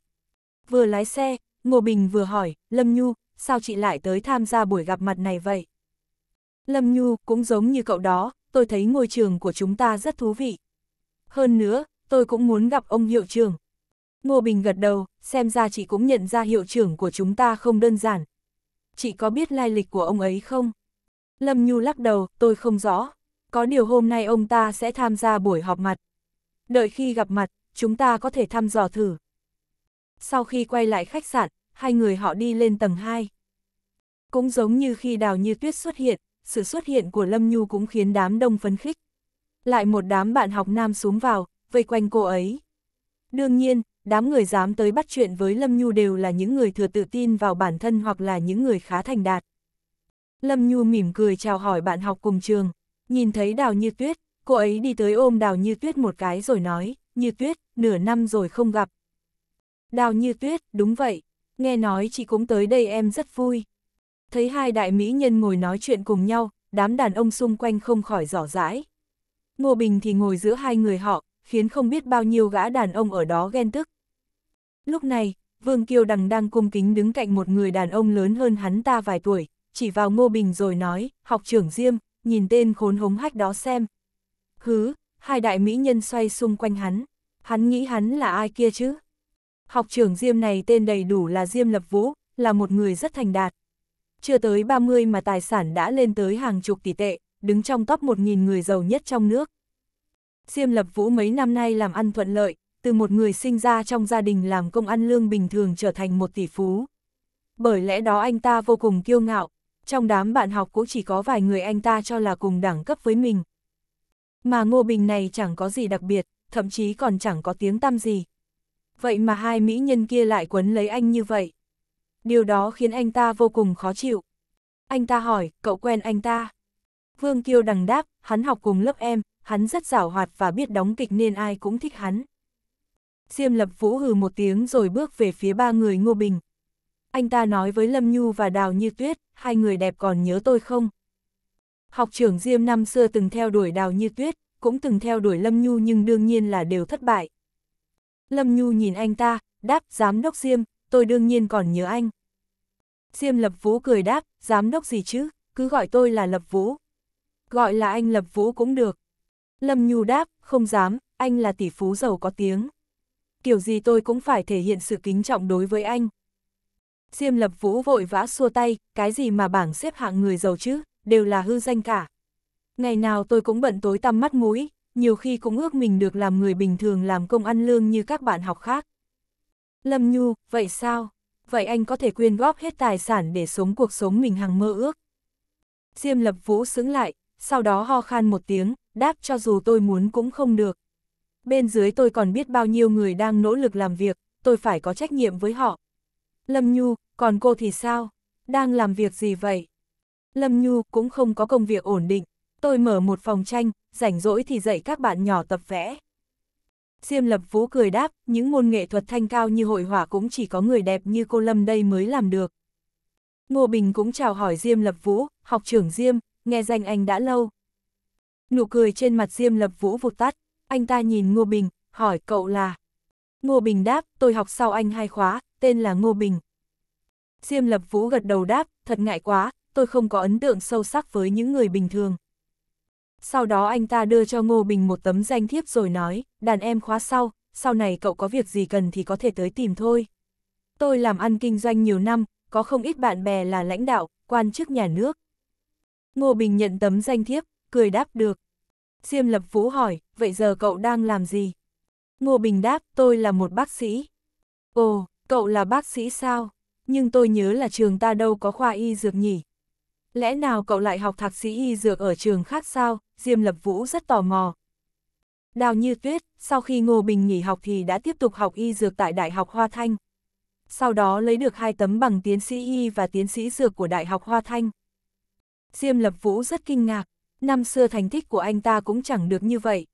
Vừa lái xe, Ngô Bình vừa hỏi, Lâm Nhu, sao chị lại tới tham gia buổi gặp mặt này vậy? Lâm Nhu, cũng giống như cậu đó, tôi thấy ngôi trường của chúng ta rất thú vị hơn nữa, tôi cũng muốn gặp ông hiệu trưởng. Ngô Bình gật đầu, xem ra chị cũng nhận ra hiệu trưởng của chúng ta không đơn giản. Chị có biết lai lịch của ông ấy không? Lâm Nhu lắc đầu, tôi không rõ. Có điều hôm nay ông ta sẽ tham gia buổi họp mặt. Đợi khi gặp mặt, chúng ta có thể thăm dò thử. Sau khi quay lại khách sạn, hai người họ đi lên tầng 2. Cũng giống như khi Đào Như Tuyết xuất hiện, sự xuất hiện của Lâm Nhu cũng khiến đám đông phấn khích. Lại một đám bạn học nam xuống vào, vây quanh cô ấy. Đương nhiên, đám người dám tới bắt chuyện với Lâm Nhu đều là những người thừa tự tin vào bản thân hoặc là những người khá thành đạt. Lâm Nhu mỉm cười chào hỏi bạn học cùng trường, nhìn thấy Đào Như Tuyết, cô ấy đi tới ôm Đào Như Tuyết một cái rồi nói, Như Tuyết, nửa năm rồi không gặp. Đào Như Tuyết, đúng vậy, nghe nói chị cũng tới đây em rất vui. Thấy hai đại mỹ nhân ngồi nói chuyện cùng nhau, đám đàn ông xung quanh không khỏi rõ rãi. Ngô Bình thì ngồi giữa hai người họ, khiến không biết bao nhiêu gã đàn ông ở đó ghen tức. Lúc này, Vương Kiêu Đằng đang cung kính đứng cạnh một người đàn ông lớn hơn hắn ta vài tuổi, chỉ vào Ngô Bình rồi nói, học trưởng Diêm, nhìn tên khốn hống hách đó xem. Hứ, hai đại mỹ nhân xoay xung quanh hắn, hắn nghĩ hắn là ai kia chứ? Học trưởng Diêm này tên đầy đủ là Diêm Lập Vũ, là một người rất thành đạt. Chưa tới 30 mà tài sản đã lên tới hàng chục tỷ tệ, đứng trong top 1.000 người giàu nhất trong nước. Diêm Lập Vũ mấy năm nay làm ăn thuận lợi, từ một người sinh ra trong gia đình làm công ăn lương bình thường trở thành một tỷ phú. Bởi lẽ đó anh ta vô cùng kiêu ngạo, trong đám bạn học cũng chỉ có vài người anh ta cho là cùng đẳng cấp với mình. Mà Ngô Bình này chẳng có gì đặc biệt, thậm chí còn chẳng có tiếng tăm gì. Vậy mà hai mỹ nhân kia lại quấn lấy anh như vậy. Điều đó khiến anh ta vô cùng khó chịu. Anh ta hỏi, cậu quen anh ta? Vương Kiêu đằng đáp, hắn học cùng lớp em, hắn rất giảo hoạt và biết đóng kịch nên ai cũng thích hắn. Diêm Lập Vũ hừ một tiếng rồi bước về phía ba người Ngô Bình. Anh ta nói với Lâm Nhu và Đào Như Tuyết, hai người đẹp còn nhớ tôi không? Học trưởng Diêm năm xưa từng theo đuổi Đào Như Tuyết, cũng từng theo đuổi Lâm Nhu nhưng đương nhiên là đều thất bại. Lâm Nhu nhìn anh ta, đáp, giám đốc Diêm, tôi đương nhiên còn nhớ anh. Diêm Lập Vũ cười đáp, giám đốc gì chứ, cứ gọi tôi là Lập Vũ, gọi là anh Lập Vũ cũng được. Lâm Nhu đáp, không dám, anh là tỷ phú giàu có tiếng. Kiểu gì tôi cũng phải thể hiện sự kính trọng đối với anh. Diêm Lập Vũ vội vã xua tay, cái gì mà bảng xếp hạng người giàu chứ, đều là hư danh cả. Ngày nào tôi cũng bận tối tăm mắt mũi, nhiều khi cũng ước mình được làm người bình thường làm công ăn lương như các bạn học khác. Lâm Nhu, vậy sao? Vậy anh có thể quyên góp hết tài sản để sống cuộc sống mình hằng mơ ước. Diêm Lập Vũ sững lại, sau đó ho khan một tiếng, đáp cho dù tôi muốn cũng không được. Bên dưới tôi còn biết bao nhiêu người đang nỗ lực làm việc, tôi phải có trách nhiệm với họ. Lâm Nhu, còn cô thì sao? Đang làm việc gì vậy? Lâm Nhu cũng không có công việc ổn định. Tôi mở một phòng tranh, rảnh rỗi thì dạy các bạn nhỏ tập vẽ. Diêm Lập Vũ cười đáp, những môn nghệ thuật thanh cao như hội họa cũng chỉ có người đẹp như cô Lâm đây mới làm được. Ngô Bình cũng chào hỏi Diêm Lập Vũ, học trưởng Diêm, nghe danh anh đã lâu. Nụ cười trên mặt Diêm Lập Vũ vụt tắt, anh ta nhìn Ngô Bình, hỏi cậu là. Ngô Bình đáp, tôi học sau anh hai khóa, tên là Ngô Bình. Diêm Lập Vũ gật đầu đáp, thật ngại quá, tôi không có ấn tượng sâu sắc với những người bình thường. Sau đó anh ta đưa cho Ngô Bình một tấm danh thiếp rồi nói, đàn em khóa sau, sau này cậu có việc gì cần thì có thể tới tìm thôi. Tôi làm ăn kinh doanh nhiều năm, có không ít bạn bè là lãnh đạo, quan chức nhà nước. Ngô Bình nhận tấm danh thiếp, cười đáp được. Diêm Lập Vũ hỏi, vậy giờ cậu đang làm gì? Ngô Bình đáp, tôi là một bác sĩ. Ồ, cậu là bác sĩ sao? Nhưng tôi nhớ là trường ta đâu có khoa y dược nhỉ? Lẽ nào cậu lại học thạc sĩ y dược ở trường khác sao? Diêm Lập Vũ rất tò mò. Đào Như Tuyết, sau khi Ngô Bình nghỉ học thì đã tiếp tục học y dược tại Đại học Hoa Thanh. Sau đó lấy được hai tấm bằng tiến sĩ y và tiến sĩ dược của Đại học Hoa Thanh. Diêm Lập Vũ rất kinh ngạc, năm xưa thành tích của anh ta cũng chẳng được như vậy.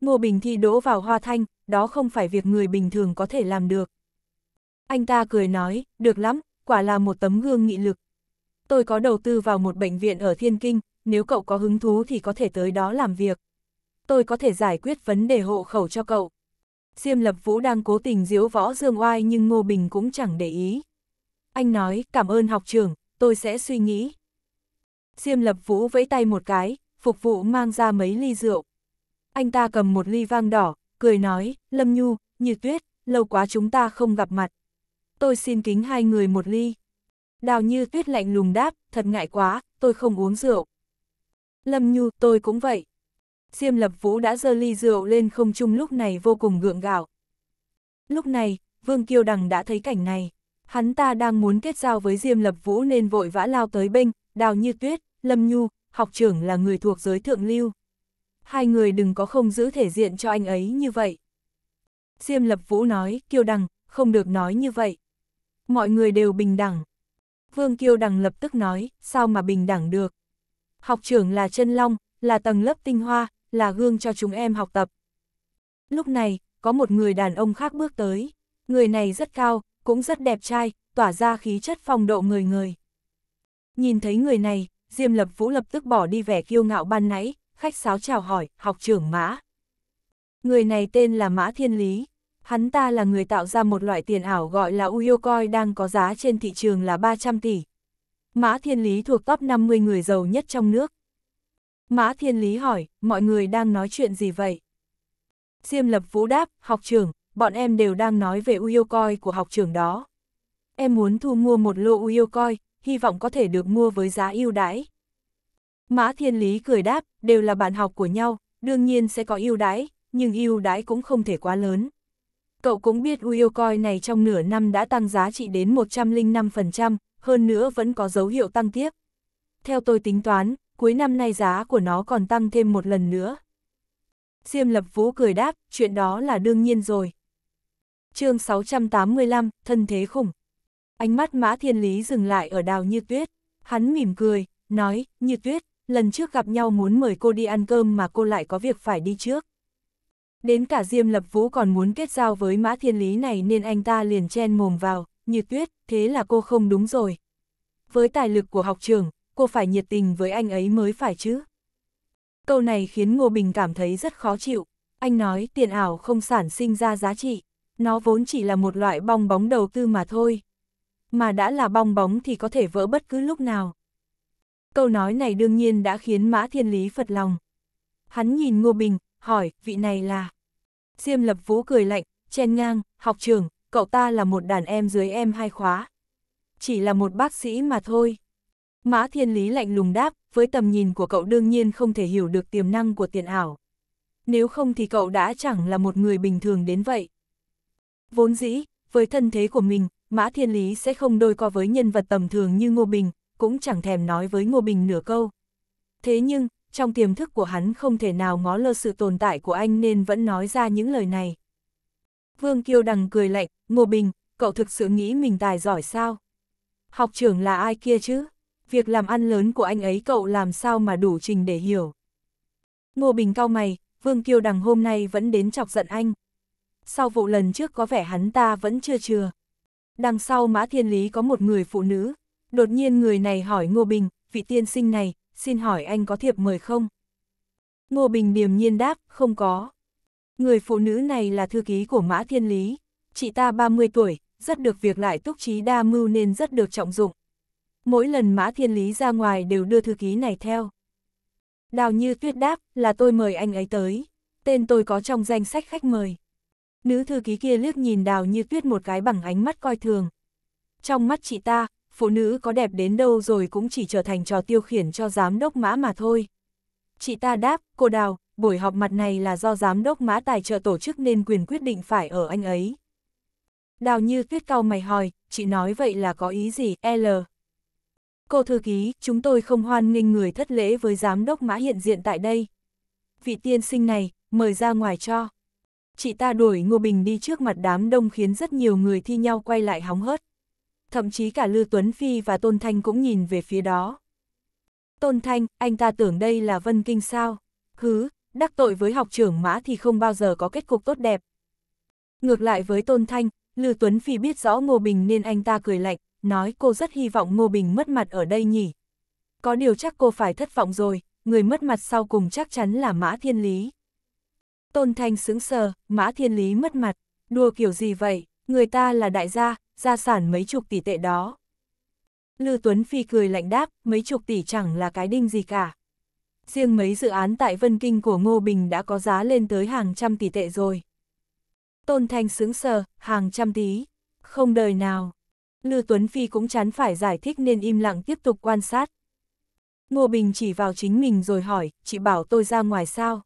Ngô Bình thi đỗ vào Hoa Thanh, đó không phải việc người bình thường có thể làm được. Anh ta cười nói, được lắm, quả là một tấm gương nghị lực. Tôi có đầu tư vào một bệnh viện ở Thiên Kinh, nếu cậu có hứng thú thì có thể tới đó làm việc. Tôi có thể giải quyết vấn đề hộ khẩu cho cậu. Diêm Lập Vũ đang cố tình diếu võ Dương Oai nhưng Ngô Bình cũng chẳng để ý. Anh nói, cảm ơn học trưởng, tôi sẽ suy nghĩ. Diêm lập vũ vẫy tay một cái, phục vụ mang ra mấy ly rượu. Anh ta cầm một ly vang đỏ, cười nói, Lâm Nhu, như tuyết, lâu quá chúng ta không gặp mặt. Tôi xin kính hai người một ly. Đào như tuyết lạnh lùng đáp, thật ngại quá, tôi không uống rượu. Lâm Nhu, tôi cũng vậy. Diêm lập vũ đã dơ ly rượu lên không trung lúc này vô cùng gượng gạo. Lúc này, Vương Kiêu Đằng đã thấy cảnh này. Hắn ta đang muốn kết giao với Diêm lập vũ nên vội vã lao tới bênh, Đào Như Tuyết, Lâm Nhu, học trưởng là người thuộc giới thượng lưu. Hai người đừng có không giữ thể diện cho anh ấy như vậy. Diêm Lập Vũ nói, Kiêu Đằng, không được nói như vậy. Mọi người đều bình đẳng. Vương Kiêu Đằng lập tức nói, sao mà bình đẳng được. Học trưởng là chân long, là tầng lớp tinh hoa, là gương cho chúng em học tập. Lúc này, có một người đàn ông khác bước tới. Người này rất cao, cũng rất đẹp trai, tỏa ra khí chất phong độ người người. Nhìn thấy người này, Diêm Lập Vũ lập tức bỏ đi vẻ kiêu ngạo ban nãy, khách sáo chào hỏi, học trưởng Mã. Người này tên là Mã Thiên Lý. Hắn ta là người tạo ra một loại tiền ảo gọi là Uyokoi đang có giá trên thị trường là 300 tỷ. Mã Thiên Lý thuộc top 50 người giàu nhất trong nước. Mã Thiên Lý hỏi, mọi người đang nói chuyện gì vậy? Diêm Lập Vũ đáp, học trưởng, bọn em đều đang nói về Uyokoi của học trưởng đó. Em muốn thu mua một lô Uyokoi, hy vọng có thể được mua với giá ưu đãi. Mã Thiên Lý cười đáp, đều là bạn học của nhau, đương nhiên sẽ có ưu đãi, nhưng ưu đãi cũng không thể quá lớn. Cậu cũng biết Uyocoin này trong nửa năm đã tăng giá trị đến 105%, hơn nữa vẫn có dấu hiệu tăng tiếp. Theo tôi tính toán, cuối năm nay giá của nó còn tăng thêm một lần nữa. Diêm Lập Vũ cười đáp, chuyện đó là đương nhiên rồi. chương 685, Thân Thế Khủng Ánh mắt Mã Thiên Lý dừng lại ở đào như tuyết. Hắn mỉm cười, nói, như tuyết, lần trước gặp nhau muốn mời cô đi ăn cơm mà cô lại có việc phải đi trước. Đến cả Diêm Lập Vũ còn muốn kết giao với Mã Thiên Lý này nên anh ta liền chen mồm vào, như tuyết, thế là cô không đúng rồi. Với tài lực của học trường, cô phải nhiệt tình với anh ấy mới phải chứ. Câu này khiến Ngô Bình cảm thấy rất khó chịu. Anh nói tiền ảo không sản sinh ra giá trị, nó vốn chỉ là một loại bong bóng đầu tư mà thôi mà đã là bong bóng thì có thể vỡ bất cứ lúc nào. Câu nói này đương nhiên đã khiến Mã Thiên Lý phật lòng. Hắn nhìn Ngô Bình, hỏi, vị này là... Diêm Lập Vũ cười lạnh, chen ngang, học trường, cậu ta là một đàn em dưới em hai khóa. Chỉ là một bác sĩ mà thôi. Mã Thiên Lý lạnh lùng đáp, với tầm nhìn của cậu đương nhiên không thể hiểu được tiềm năng của tiền ảo. Nếu không thì cậu đã chẳng là một người bình thường đến vậy. Vốn dĩ, với thân thế của mình, Mã Thiên Lý sẽ không đôi co với nhân vật tầm thường như Ngô Bình, cũng chẳng thèm nói với Ngô Bình nửa câu. Thế nhưng, trong tiềm thức của hắn không thể nào ngó lơ sự tồn tại của anh nên vẫn nói ra những lời này. Vương Kiêu Đằng cười lạnh, Ngô Bình, cậu thực sự nghĩ mình tài giỏi sao? Học trưởng là ai kia chứ? Việc làm ăn lớn của anh ấy cậu làm sao mà đủ trình để hiểu? Ngô Bình cao mày, Vương Kiêu Đằng hôm nay vẫn đến chọc giận anh. Sau vụ lần trước có vẻ hắn ta vẫn chưa chừa. Đằng sau Mã Thiên Lý có một người phụ nữ. Đột nhiên người này hỏi Ngô Bình, vị tiên sinh này, xin hỏi anh có thiệp mời không? Ngô Bình điềm nhiên đáp, không có. Người phụ nữ này là thư ký của Mã Thiên Lý. Chị ta 30 tuổi, rất được việc lại túc trí đa mưu nên rất được trọng dụng. Mỗi lần Mã Thiên Lý ra ngoài đều đưa thư ký này theo. Đào Như Tuyết đáp, là tôi mời anh ấy tới. Tên tôi có trong danh sách khách mời. Nữ thư ký kia liếc nhìn đào như tuyết một cái bằng ánh mắt coi thường. Trong mắt chị ta, phụ nữ có đẹp đến đâu rồi cũng chỉ trở thành trò tiêu khiển cho giám đốc mã mà thôi. Chị ta đáp, cô đào, buổi họp mặt này là do giám đốc mã tài trợ tổ chức nên quyền quyết định phải ở anh ấy. Đào như tuyết cau mày hỏi, chị nói vậy là có ý gì, L. Cô thư ký, chúng tôi không hoan nghênh người thất lễ với giám đốc mã hiện diện tại đây. Vị tiên sinh này, mời ra ngoài cho. Chị ta đuổi Ngô Bình đi trước mặt đám đông khiến rất nhiều người thi nhau quay lại hóng hớt. Thậm chí cả Lư Tuấn Phi và Tôn Thanh cũng nhìn về phía đó. Tôn Thanh, anh ta tưởng đây là Vân Kinh sao? Hứ, đắc tội với học trưởng mã thì không bao giờ có kết cục tốt đẹp. Ngược lại với Tôn Thanh, Lư Tuấn Phi biết rõ Ngô Bình nên anh ta cười lạnh, nói cô rất hy vọng Ngô Bình mất mặt ở đây nhỉ. Có điều chắc cô phải thất vọng rồi, người mất mặt sau cùng chắc chắn là Mã Thiên Lý. Tôn Thanh sững sờ, Mã Thiên Lý mất mặt, đùa kiểu gì vậy, người ta là đại gia, gia sản mấy chục tỷ tệ đó. Lư Tuấn Phi cười lạnh đáp, mấy chục tỷ chẳng là cái đinh gì cả. Riêng mấy dự án tại Vân Kinh của Ngô Bình đã có giá lên tới hàng trăm tỷ tệ rồi. Tôn Thanh sướng sờ, hàng trăm tí, không đời nào. Lư Tuấn Phi cũng chán phải giải thích nên im lặng tiếp tục quan sát. Ngô Bình chỉ vào chính mình rồi hỏi, chị bảo tôi ra ngoài sao?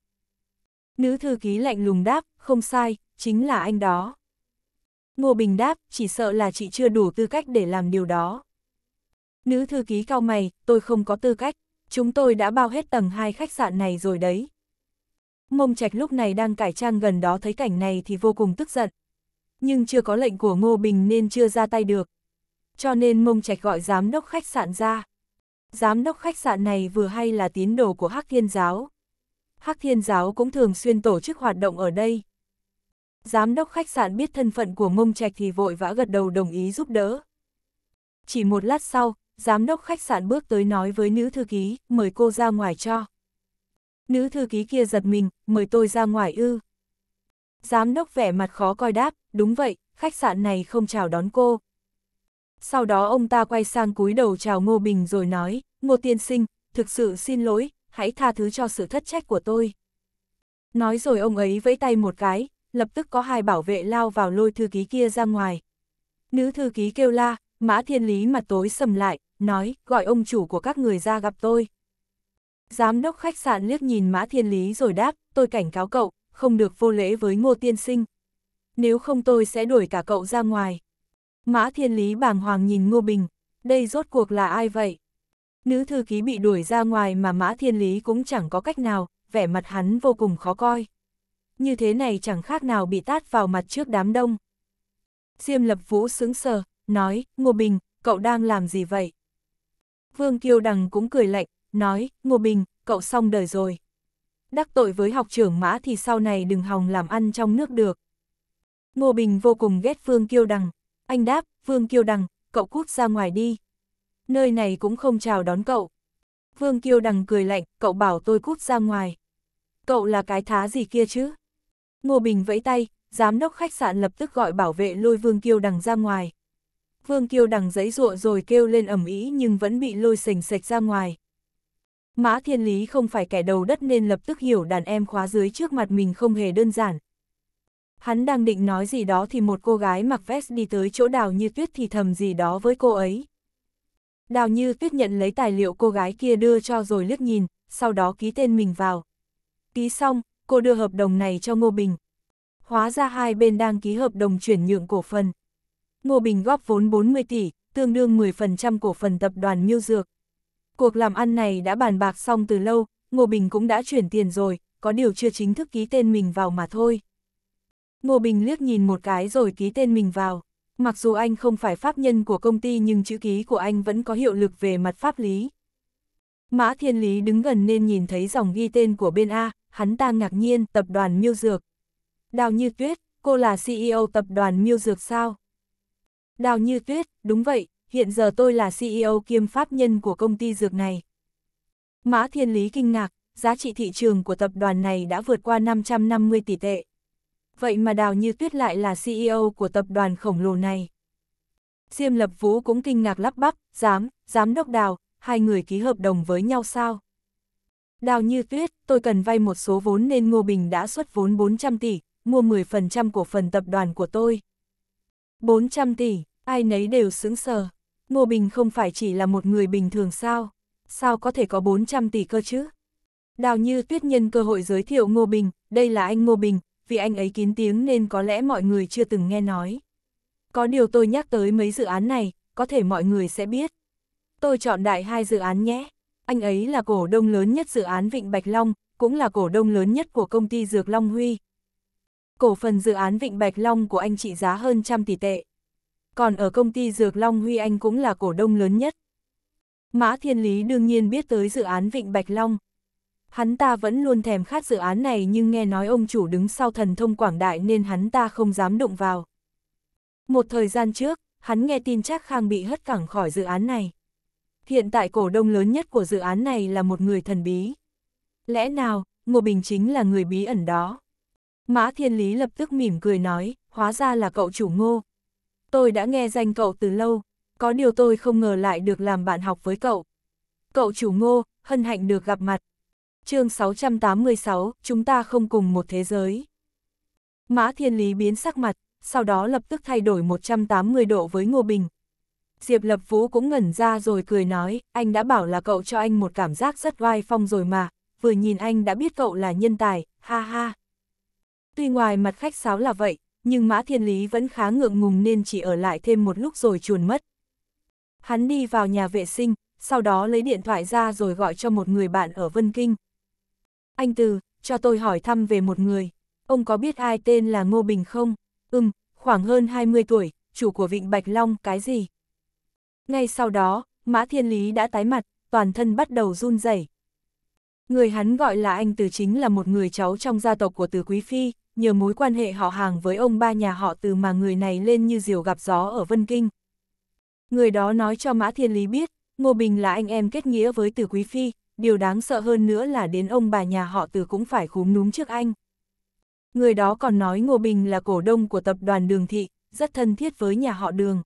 Nữ thư ký lạnh lùng đáp, không sai, chính là anh đó. Ngô Bình đáp, chỉ sợ là chị chưa đủ tư cách để làm điều đó. Nữ thư ký cao mày, tôi không có tư cách, chúng tôi đã bao hết tầng hai khách sạn này rồi đấy. Mông Trạch lúc này đang cải trang gần đó thấy cảnh này thì vô cùng tức giận. Nhưng chưa có lệnh của Ngô Bình nên chưa ra tay được. Cho nên Mông Trạch gọi giám đốc khách sạn ra. Giám đốc khách sạn này vừa hay là tín đồ của Hắc Thiên Giáo. Hắc Thiên Giáo cũng thường xuyên tổ chức hoạt động ở đây. Giám đốc khách sạn biết thân phận của Mông Trạch thì vội vã gật đầu đồng ý giúp đỡ. Chỉ một lát sau, giám đốc khách sạn bước tới nói với nữ thư ký, mời cô ra ngoài cho. Nữ thư ký kia giật mình, mời tôi ra ngoài ư. Giám đốc vẻ mặt khó coi đáp, đúng vậy, khách sạn này không chào đón cô. Sau đó ông ta quay sang cúi đầu chào Ngô Bình rồi nói, Ngô Tiên Sinh, thực sự xin lỗi, hãy tha thứ cho sự thất trách của tôi. Nói rồi ông ấy vẫy tay một cái, lập tức có hai bảo vệ lao vào lôi thư ký kia ra ngoài. Nữ thư ký kêu la, mã thiên lý mặt tối sầm lại, nói, gọi ông chủ của các người ra gặp tôi. Giám đốc khách sạn liếc nhìn mã thiên lý rồi đáp, tôi cảnh cáo cậu, không được vô lễ với ngô tiên sinh. Nếu không tôi sẽ đuổi cả cậu ra ngoài. Mã thiên lý bàng hoàng nhìn ngô bình, đây rốt cuộc là ai vậy? Nữ thư ký bị đuổi ra ngoài mà Mã Thiên Lý cũng chẳng có cách nào, vẻ mặt hắn vô cùng khó coi. Như thế này chẳng khác nào bị tát vào mặt trước đám đông. Diêm Lập Vũ sững sờ, nói, Ngô Bình, cậu đang làm gì vậy? Vương Kiêu Đằng cũng cười lạnh, nói, Ngô Bình, cậu xong đời rồi. Đắc tội với học trưởng mã thì sau này đừng hòng làm ăn trong nước được. Ngô Bình vô cùng ghét Vương Kiêu Đằng. Anh đáp, Vương Kiêu Đằng, cậu cút ra ngoài đi nơi này cũng không chào đón cậu. Vương Kiêu Đằng cười lạnh, cậu bảo tôi cút ra ngoài. Cậu là cái thá gì kia chứ? Ngô Bình vẫy tay, giám đốc khách sạn lập tức gọi bảo vệ lôi Vương Kiêu Đằng ra ngoài. Vương Kiêu Đằng giấy ruộng rồi kêu lên ẩm ý nhưng vẫn bị lôi sình sạch ra ngoài. Mã Thiên Lý không phải kẻ đầu đất nên lập tức hiểu đàn em khóa dưới trước mặt mình không hề đơn giản. Hắn đang định nói gì đó thì một cô gái mặc vest đi tới chỗ đào như tuyết thì thầm gì đó với cô ấy. Đào Như Tuyết nhận lấy tài liệu cô gái kia đưa cho rồi liếc nhìn, sau đó ký tên mình vào. Ký xong, cô đưa hợp đồng này cho Ngô Bình. Hóa ra hai bên đang ký hợp đồng chuyển nhượng cổ phần. Ngô Bình góp vốn 40 tỷ, tương đương 10% cổ phần tập đoàn Miêu Dược. Cuộc làm ăn này đã bàn bạc xong từ lâu, Ngô Bình cũng đã chuyển tiền rồi, có điều chưa chính thức ký tên mình vào mà thôi. Ngô Bình liếc nhìn một cái rồi ký tên mình vào. Mặc dù anh không phải pháp nhân của công ty nhưng chữ ký của anh vẫn có hiệu lực về mặt pháp lý. Mã Thiên Lý đứng gần nên nhìn thấy dòng ghi tên của bên A, hắn ta ngạc nhiên, tập đoàn Miêu Dược. Đào Như Tuyết, cô là CEO tập đoàn Miêu Dược sao? Đào Như Tuyết, đúng vậy, hiện giờ tôi là CEO kiêm pháp nhân của công ty dược này. Mã Thiên Lý kinh ngạc, giá trị thị trường của tập đoàn này đã vượt qua 550 tỷ tệ vậy mà Đào Như Tuyết lại là CEO của tập đoàn khổng lồ này. Diêm Lập Vũ cũng kinh ngạc lắp bắp, dám, giám đốc Đào, hai người ký hợp đồng với nhau sao? Đào Như Tuyết, tôi cần vay một số vốn nên Ngô Bình đã xuất vốn 400 tỷ, mua 10% cổ phần tập đoàn của tôi. 400 tỷ, ai nấy đều sững sờ. Ngô Bình không phải chỉ là một người bình thường sao? Sao có thể có 400 tỷ cơ chứ? Đào Như Tuyết nhân cơ hội giới thiệu Ngô Bình, đây là anh Ngô Bình, vì anh ấy kín tiếng nên có lẽ mọi người chưa từng nghe nói. Có điều tôi nhắc tới mấy dự án này, có thể mọi người sẽ biết. Tôi chọn đại hai dự án nhé. Anh ấy là cổ đông lớn nhất dự án Vịnh Bạch Long, cũng là cổ đông lớn nhất của công ty Dược Long Huy. Cổ phần dự án Vịnh Bạch Long của anh trị giá hơn trăm tỷ tệ. Còn ở công ty Dược Long Huy anh cũng là cổ đông lớn nhất. Mã Thiên Lý đương nhiên biết tới dự án Vịnh Bạch Long. Hắn ta vẫn luôn thèm khát dự án này nhưng nghe nói ông chủ đứng sau thần thông quảng đại nên hắn ta không dám động vào. Một thời gian trước, hắn nghe tin Trác Khang bị hất cẳng khỏi dự án này. Hiện tại cổ đông lớn nhất của dự án này là một người thần bí. Lẽ nào, Ngô Bình chính là người bí ẩn đó? Mã Thiên Lý lập tức mỉm cười nói, hóa ra là cậu chủ ngô. Tôi đã nghe danh cậu từ lâu, có điều tôi không ngờ lại được làm bạn học với cậu. Cậu chủ ngô, hân hạnh được gặp mặt chương 686, chúng ta không cùng một thế giới. Mã Thiên Lý biến sắc mặt, sau đó lập tức thay đổi 180 độ với Ngô Bình. Diệp Lập Vũ cũng ngẩn ra rồi cười nói, anh đã bảo là cậu cho anh một cảm giác rất oai phong rồi mà, vừa nhìn anh đã biết cậu là nhân tài, ha ha. Tuy ngoài mặt khách sáo là vậy, nhưng Mã Thiên Lý vẫn khá ngượng ngùng nên chỉ ở lại thêm một lúc rồi chuồn mất. Hắn đi vào nhà vệ sinh, sau đó lấy điện thoại ra rồi gọi cho một người bạn ở Vân Kinh. Anh Từ, cho tôi hỏi thăm về một người. Ông có biết ai tên là Ngô Bình không? Ừm, khoảng hơn 20 tuổi, chủ của Vịnh Bạch Long cái gì? Ngay sau đó, Mã Thiên Lý đã tái mặt, toàn thân bắt đầu run rẩy. Người hắn gọi là anh Từ chính là một người cháu trong gia tộc của Từ Quý Phi, nhờ mối quan hệ họ hàng với ông ba nhà họ Từ mà người này lên như diều gặp gió ở Vân Kinh. Người đó nói cho Mã Thiên Lý biết, Ngô Bình là anh em kết nghĩa với Từ Quý Phi, điều đáng sợ hơn nữa là đến ông bà nhà họ từ cũng phải khúm núm trước anh. Người đó còn nói Ngô Bình là cổ đông của tập đoàn Đường Thị, rất thân thiết với nhà họ Đường.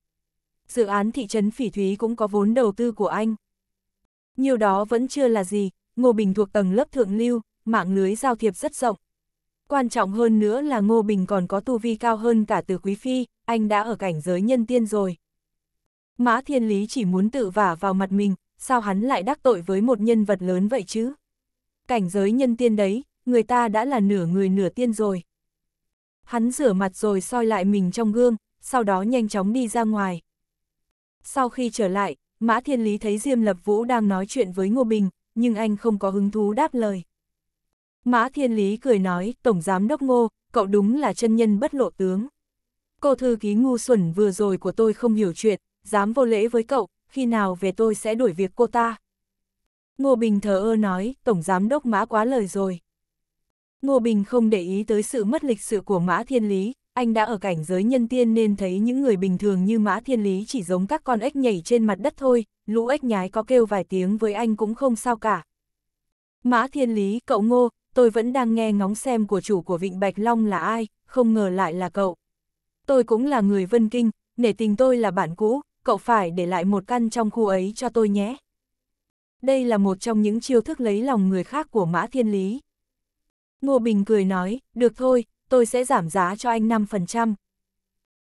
Dự án thị trấn Phỉ Thúy cũng có vốn đầu tư của anh. Nhiều đó vẫn chưa là gì, Ngô Bình thuộc tầng lớp thượng lưu, mạng lưới giao thiệp rất rộng. Quan trọng hơn nữa là Ngô Bình còn có tu vi cao hơn cả từ Quý Phi, anh đã ở cảnh giới nhân tiên rồi. Mã Thiên Lý chỉ muốn tự vả vào mặt mình, sao hắn lại đắc tội với một nhân vật lớn vậy chứ? Cảnh giới nhân tiên đấy, người ta đã là nửa người nửa tiên rồi. Hắn rửa mặt rồi soi lại mình trong gương, sau đó nhanh chóng đi ra ngoài. Sau khi trở lại, Mã Thiên Lý thấy Diêm Lập Vũ đang nói chuyện với Ngô Bình, nhưng anh không có hứng thú đáp lời. Mã Thiên Lý cười nói, Tổng Giám Đốc Ngô, cậu đúng là chân nhân bất lộ tướng. Cô thư ký ngu xuẩn vừa rồi của tôi không hiểu chuyện, dám vô lễ với cậu, khi nào về tôi sẽ đuổi việc cô ta. Ngô Bình thờ ơ nói, Tổng Giám Đốc Mã quá lời rồi. Ngô Bình không để ý tới sự mất lịch sự của Mã Thiên Lý, anh đã ở cảnh giới nhân tiên nên thấy những người bình thường như Mã Thiên Lý chỉ giống các con ếch nhảy trên mặt đất thôi, lũ ếch nhái có kêu vài tiếng với anh cũng không sao cả. Mã Thiên Lý, cậu Ngô, tôi vẫn đang nghe ngóng xem của chủ của Vịnh Bạch Long là ai, không ngờ lại là cậu. Tôi cũng là người Vân Kinh, nể tình tôi là bạn cũ, cậu phải để lại một căn trong khu ấy cho tôi nhé. Đây là một trong những chiêu thức lấy lòng người khác của Mã Thiên Lý. Ngô Bình cười nói, được thôi, tôi sẽ giảm giá cho anh 5%.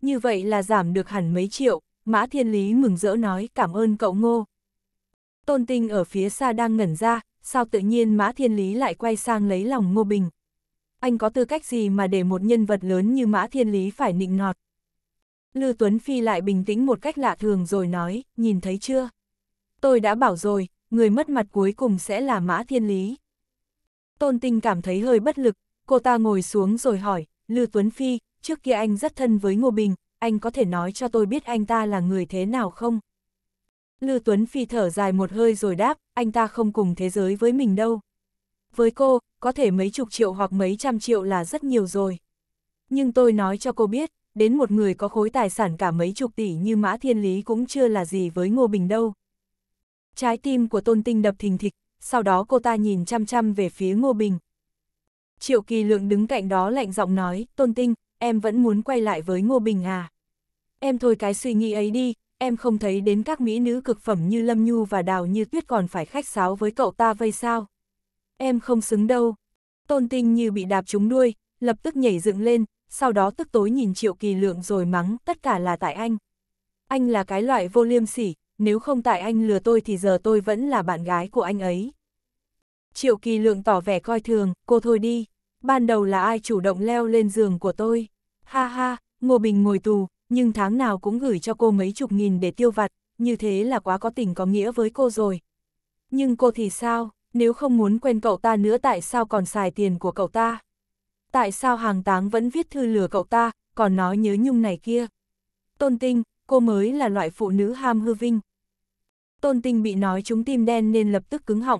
Như vậy là giảm được hẳn mấy triệu, Mã Thiên Lý mừng rỡ nói cảm ơn cậu Ngô. Tôn Tinh ở phía xa đang ngẩn ra, sao tự nhiên Mã Thiên Lý lại quay sang lấy lòng Ngô Bình. Anh có tư cách gì mà để một nhân vật lớn như Mã Thiên Lý phải nịnh nọt. Lư Tuấn Phi lại bình tĩnh một cách lạ thường rồi nói, nhìn thấy chưa? Tôi đã bảo rồi, người mất mặt cuối cùng sẽ là Mã Thiên Lý. Tôn Tinh cảm thấy hơi bất lực, cô ta ngồi xuống rồi hỏi, Lư Tuấn Phi, trước kia anh rất thân với Ngô Bình, anh có thể nói cho tôi biết anh ta là người thế nào không? Lư Tuấn Phi thở dài một hơi rồi đáp, anh ta không cùng thế giới với mình đâu. Với cô, có thể mấy chục triệu hoặc mấy trăm triệu là rất nhiều rồi. Nhưng tôi nói cho cô biết, đến một người có khối tài sản cả mấy chục tỷ như Mã Thiên Lý cũng chưa là gì với Ngô Bình đâu. Trái tim của Tôn Tinh đập thình thịch, sau đó cô ta nhìn chăm chăm về phía Ngô Bình. Triệu Kỳ Lượng đứng cạnh đó lạnh giọng nói, Tôn Tinh, em vẫn muốn quay lại với Ngô Bình à? Em thôi cái suy nghĩ ấy đi, em không thấy đến các mỹ nữ cực phẩm như Lâm Nhu và Đào Như Tuyết còn phải khách sáo với cậu ta vây sao? Em không xứng đâu. Tôn Tinh như bị đạp trúng đuôi, lập tức nhảy dựng lên, sau đó tức tối nhìn Triệu Kỳ Lượng rồi mắng, tất cả là tại anh. Anh là cái loại vô liêm sỉ, nếu không tại anh lừa tôi thì giờ tôi vẫn là bạn gái của anh ấy. Triệu Kỳ Lượng tỏ vẻ coi thường, cô thôi đi, ban đầu là ai chủ động leo lên giường của tôi. Ha ha, Ngô Bình ngồi tù, nhưng tháng nào cũng gửi cho cô mấy chục nghìn để tiêu vặt, như thế là quá có tình có nghĩa với cô rồi. Nhưng cô thì sao, nếu không muốn quen cậu ta nữa tại sao còn xài tiền của cậu ta? tại sao hàng táng vẫn viết thư lừa cậu ta, còn nói nhớ nhung này kia. Tôn Tinh, cô mới là loại phụ nữ ham hư vinh. Tôn Tinh bị nói chúng tim đen nên lập tức cứng họng.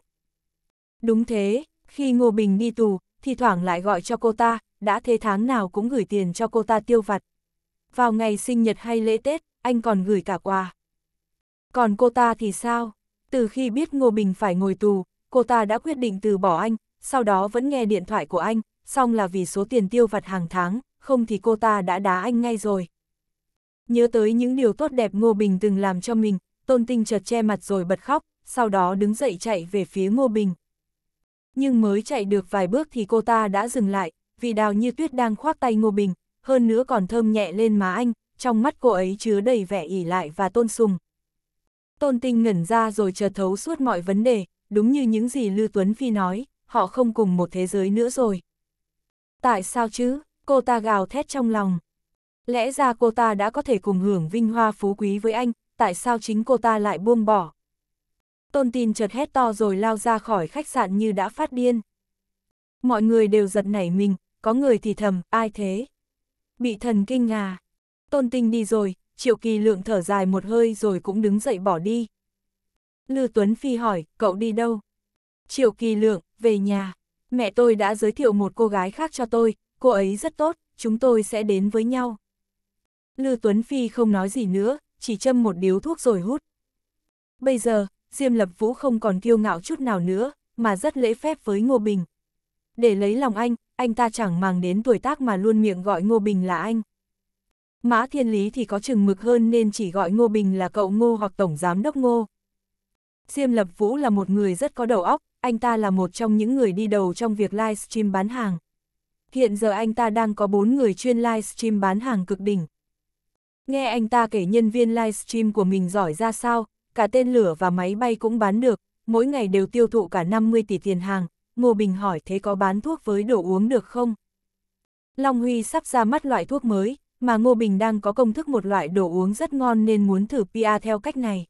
Đúng thế, khi Ngô Bình đi tù, thì thoảng lại gọi cho cô ta, đã thế tháng nào cũng gửi tiền cho cô ta tiêu vặt. Vào ngày sinh nhật hay lễ Tết, anh còn gửi cả quà. Còn cô ta thì sao? Từ khi biết Ngô Bình phải ngồi tù, cô ta đã quyết định từ bỏ anh, sau đó vẫn nghe điện thoại của anh, xong là vì số tiền tiêu vặt hàng tháng, không thì cô ta đã đá anh ngay rồi. Nhớ tới những điều tốt đẹp Ngô Bình từng làm cho mình, Tôn Tinh chợt che mặt rồi bật khóc, sau đó đứng dậy chạy về phía Ngô Bình. Nhưng mới chạy được vài bước thì cô ta đã dừng lại, vì đào như tuyết đang khoác tay Ngô Bình, hơn nữa còn thơm nhẹ lên má anh, trong mắt cô ấy chứa đầy vẻ ỉ lại và tôn sùng. Tôn Tinh ngẩn ra rồi chờ thấu suốt mọi vấn đề, đúng như những gì Lưu Tuấn Phi nói, họ không cùng một thế giới nữa rồi tại sao chứ, cô ta gào thét trong lòng. Lẽ ra cô ta đã có thể cùng hưởng vinh hoa phú quý với anh, tại sao chính cô ta lại buông bỏ. Tôn tin chợt hét to rồi lao ra khỏi khách sạn như đã phát điên. Mọi người đều giật nảy mình, có người thì thầm, ai thế? Bị thần kinh à? Tôn tinh đi rồi, triệu kỳ lượng thở dài một hơi rồi cũng đứng dậy bỏ đi. Lư Tuấn Phi hỏi, cậu đi đâu? Triệu kỳ lượng, về nhà. Mẹ tôi đã giới thiệu một cô gái khác cho tôi, cô ấy rất tốt, chúng tôi sẽ đến với nhau. Lư Tuấn Phi không nói gì nữa, chỉ châm một điếu thuốc rồi hút. Bây giờ, Diêm Lập Vũ không còn kiêu ngạo chút nào nữa, mà rất lễ phép với Ngô Bình. Để lấy lòng anh, anh ta chẳng màng đến tuổi tác mà luôn miệng gọi Ngô Bình là anh. Mã Thiên Lý thì có chừng mực hơn nên chỉ gọi Ngô Bình là cậu Ngô hoặc Tổng Giám Đốc Ngô. Diêm Lập Vũ là một người rất có đầu óc, anh ta là một trong những người đi đầu trong việc livestream bán hàng. Hiện giờ anh ta đang có 4 người chuyên livestream bán hàng cực đỉnh. Nghe anh ta kể nhân viên livestream của mình giỏi ra sao, cả tên lửa và máy bay cũng bán được, mỗi ngày đều tiêu thụ cả 50 tỷ tiền hàng. Ngô Bình hỏi thế có bán thuốc với đồ uống được không? Long Huy sắp ra mắt loại thuốc mới, mà Ngô Bình đang có công thức một loại đồ uống rất ngon nên muốn thử PR theo cách này.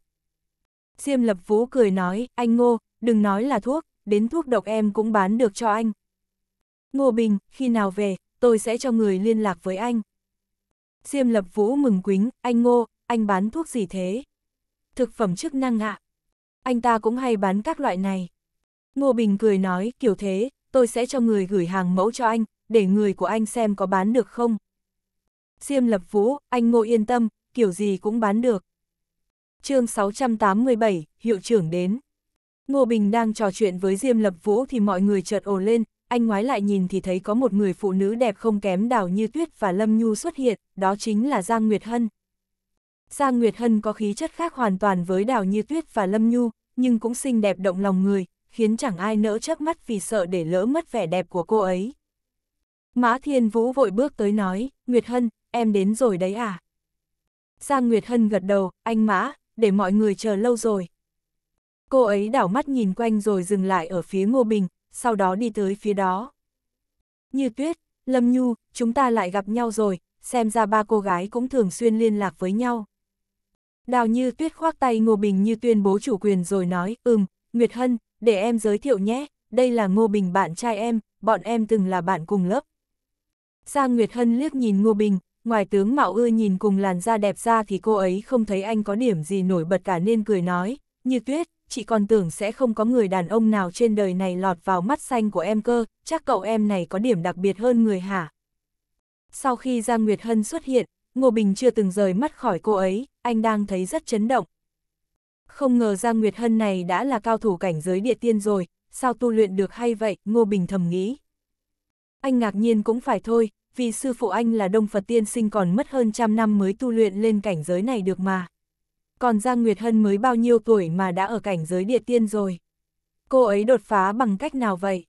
Diêm Lập Vũ cười nói, anh Ngô, đừng nói là thuốc, đến thuốc độc em cũng bán được cho anh. Ngô Bình, khi nào về, tôi sẽ cho người liên lạc với anh. Diêm lập vũ mừng quính, anh Ngô, anh bán thuốc gì thế? Thực phẩm chức năng ạ. À? Anh ta cũng hay bán các loại này. Ngô Bình cười nói, kiểu thế, tôi sẽ cho người gửi hàng mẫu cho anh, để người của anh xem có bán được không. Diêm lập vũ, anh Ngô yên tâm, kiểu gì cũng bán được. chương 687, hiệu trưởng đến. Ngô Bình đang trò chuyện với Diêm Lập Vũ thì mọi người chợt ồ lên, anh ngoái lại nhìn thì thấy có một người phụ nữ đẹp không kém đảo như tuyết và Lâm Nhu xuất hiện, đó chính là Giang Nguyệt Hân. Giang Nguyệt Hân có khí chất khác hoàn toàn với đảo như tuyết và Lâm Nhu, nhưng cũng xinh đẹp động lòng người, khiến chẳng ai nỡ chớp mắt vì sợ để lỡ mất vẻ đẹp của cô ấy. Mã Thiên Vũ vội bước tới nói, Nguyệt Hân, em đến rồi đấy à? Giang Nguyệt Hân gật đầu, anh Mã, để mọi người chờ lâu rồi. Cô ấy đảo mắt nhìn quanh rồi dừng lại ở phía Ngô Bình, sau đó đi tới phía đó. Như tuyết, Lâm Nhu, chúng ta lại gặp nhau rồi, xem ra ba cô gái cũng thường xuyên liên lạc với nhau. Đào như tuyết khoác tay Ngô Bình như tuyên bố chủ quyền rồi nói, ừm, Nguyệt Hân, để em giới thiệu nhé, đây là Ngô Bình bạn trai em, bọn em từng là bạn cùng lớp. Giang Nguyệt Hân liếc nhìn Ngô Bình, ngoài tướng mạo ưa nhìn cùng làn da đẹp ra thì cô ấy không thấy anh có điểm gì nổi bật cả nên cười nói, như tuyết, chị còn tưởng sẽ không có người đàn ông nào trên đời này lọt vào mắt xanh của em cơ, chắc cậu em này có điểm đặc biệt hơn người hả? Sau khi Giang Nguyệt Hân xuất hiện, Ngô Bình chưa từng rời mắt khỏi cô ấy, anh đang thấy rất chấn động. Không ngờ Giang Nguyệt Hân này đã là cao thủ cảnh giới địa tiên rồi, sao tu luyện được hay vậy, Ngô Bình thầm nghĩ. Anh ngạc nhiên cũng phải thôi, vì sư phụ anh là Đông Phật Tiên Sinh còn mất hơn trăm năm mới tu luyện lên cảnh giới này được mà còn Giang Nguyệt Hân mới bao nhiêu tuổi mà đã ở cảnh giới địa tiên rồi. Cô ấy đột phá bằng cách nào vậy?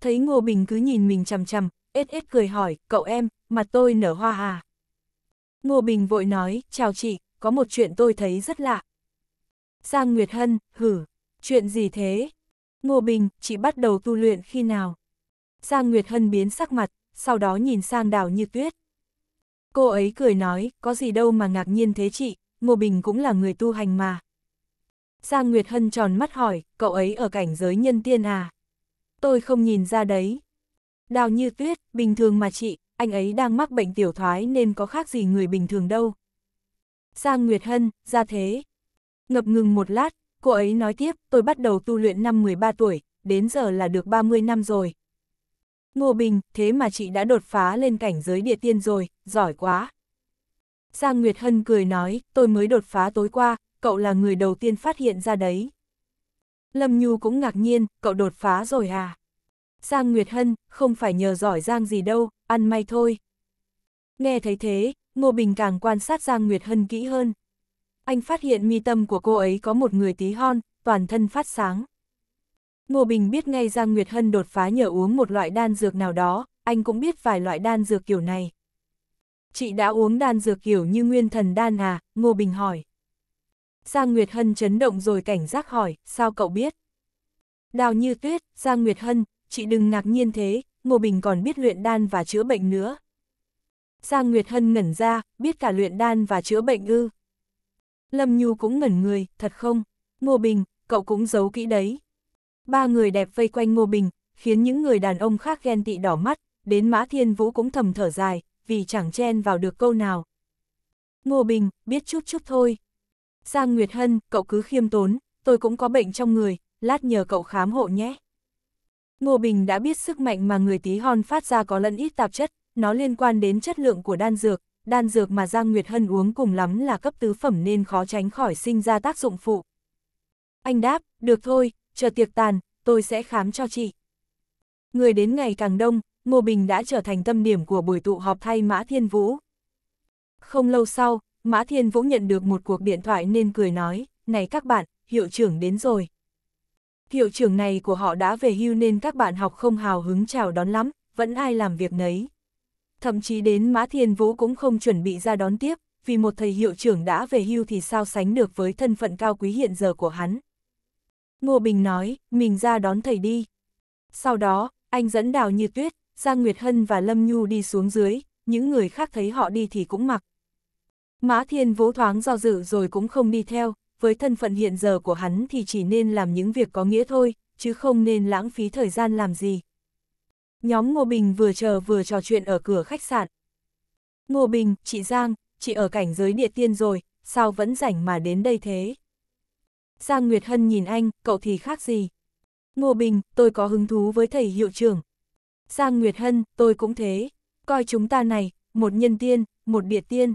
Thấy Ngô Bình cứ nhìn mình chằm chằm, ết ết cười hỏi, cậu em, mà tôi nở hoa à? Ngô Bình vội nói, chào chị, có một chuyện tôi thấy rất lạ. Giang Nguyệt Hân, hử, chuyện gì thế? Ngô Bình, chị bắt đầu tu luyện khi nào? Giang Nguyệt Hân biến sắc mặt, sau đó nhìn sang đào như tuyết. Cô ấy cười nói, có gì đâu mà ngạc nhiên thế chị, Ngô Bình cũng là người tu hành mà. Giang Nguyệt Hân tròn mắt hỏi, cậu ấy ở cảnh giới nhân tiên à? Tôi không nhìn ra đấy. Đào như tuyết, bình thường mà chị, anh ấy đang mắc bệnh tiểu thoái nên có khác gì người bình thường đâu. Giang Nguyệt Hân, ra thế. Ngập ngừng một lát, cô ấy nói tiếp, tôi bắt đầu tu luyện năm 13 tuổi, đến giờ là được 30 năm rồi. Ngô Bình, thế mà chị đã đột phá lên cảnh giới địa tiên rồi, giỏi quá. Giang Nguyệt Hân cười nói, tôi mới đột phá tối qua, cậu là người đầu tiên phát hiện ra đấy. Lâm Nhu cũng ngạc nhiên, cậu đột phá rồi à? Giang Nguyệt Hân, không phải nhờ giỏi Giang gì đâu, ăn may thôi. Nghe thấy thế, Ngô Bình càng quan sát Giang Nguyệt Hân kỹ hơn. Anh phát hiện mi tâm của cô ấy có một người tí hon, toàn thân phát sáng. Ngô Bình biết ngay Giang Nguyệt Hân đột phá nhờ uống một loại đan dược nào đó, anh cũng biết vài loại đan dược kiểu này chị đã uống đan dược kiểu như nguyên thần đan à, Ngô Bình hỏi. Giang Nguyệt Hân chấn động rồi cảnh giác hỏi, sao cậu biết? Đào như tuyết, Giang Nguyệt Hân, chị đừng ngạc nhiên thế, Ngô Bình còn biết luyện đan và chữa bệnh nữa. Giang Nguyệt Hân ngẩn ra, biết cả luyện đan và chữa bệnh ư. Lâm Nhu cũng ngẩn người, thật không? Ngô Bình, cậu cũng giấu kỹ đấy. Ba người đẹp vây quanh Ngô Bình, khiến những người đàn ông khác ghen tị đỏ mắt, đến Mã Thiên Vũ cũng thầm thở dài, vì chẳng chen vào được câu nào. Ngô Bình, biết chút chút thôi. Giang Nguyệt Hân, cậu cứ khiêm tốn, tôi cũng có bệnh trong người, lát nhờ cậu khám hộ nhé. Ngô Bình đã biết sức mạnh mà người tí hon phát ra có lẫn ít tạp chất, nó liên quan đến chất lượng của đan dược, đan dược mà Giang Nguyệt Hân uống cùng lắm là cấp tứ phẩm nên khó tránh khỏi sinh ra tác dụng phụ. Anh đáp, được thôi, chờ tiệc tàn, tôi sẽ khám cho chị. Người đến ngày càng đông, Ngô Bình đã trở thành tâm điểm của buổi tụ họp thay Mã Thiên Vũ. Không lâu sau, Mã Thiên Vũ nhận được một cuộc điện thoại nên cười nói, này các bạn, hiệu trưởng đến rồi. Hiệu trưởng này của họ đã về hưu nên các bạn học không hào hứng chào đón lắm, vẫn ai làm việc nấy. Thậm chí đến Mã Thiên Vũ cũng không chuẩn bị ra đón tiếp, vì một thầy hiệu trưởng đã về hưu thì sao sánh được với thân phận cao quý hiện giờ của hắn. Ngô Bình nói, mình ra đón thầy đi. Sau đó, anh dẫn đào như tuyết, Giang Nguyệt Hân và Lâm Nhu đi xuống dưới, những người khác thấy họ đi thì cũng mặc. Mã Thiên vỗ thoáng do dự rồi cũng không đi theo, với thân phận hiện giờ của hắn thì chỉ nên làm những việc có nghĩa thôi, chứ không nên lãng phí thời gian làm gì. Nhóm Ngô Bình vừa chờ vừa trò chuyện ở cửa khách sạn. Ngô Bình, chị Giang, chị ở cảnh giới địa tiên rồi, sao vẫn rảnh mà đến đây thế? Giang Nguyệt Hân nhìn anh, cậu thì khác gì? Ngô Bình, tôi có hứng thú với thầy hiệu trưởng, Giang Nguyệt Hân, tôi cũng thế. Coi chúng ta này, một nhân tiên, một địa tiên.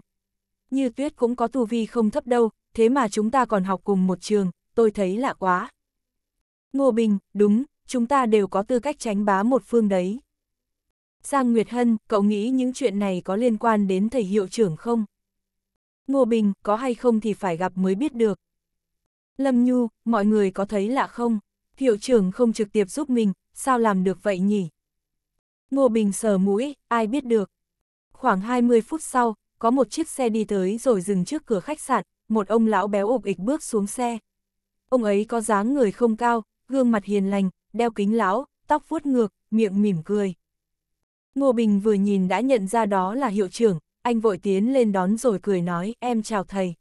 Như tuyết cũng có tu vi không thấp đâu, thế mà chúng ta còn học cùng một trường, tôi thấy lạ quá. Ngô Bình, đúng, chúng ta đều có tư cách tránh bá một phương đấy. Giang Nguyệt Hân, cậu nghĩ những chuyện này có liên quan đến thầy hiệu trưởng không? Ngô Bình, có hay không thì phải gặp mới biết được. Lâm Nhu, mọi người có thấy lạ không? Hiệu trưởng không trực tiếp giúp mình, sao làm được vậy nhỉ? Ngô Bình sờ mũi, ai biết được. Khoảng 20 phút sau, có một chiếc xe đi tới rồi dừng trước cửa khách sạn, một ông lão béo ục ịch bước xuống xe. Ông ấy có dáng người không cao, gương mặt hiền lành, đeo kính lão, tóc vuốt ngược, miệng mỉm cười. Ngô Bình vừa nhìn đã nhận ra đó là hiệu trưởng, anh vội tiến lên đón rồi cười nói, em chào thầy.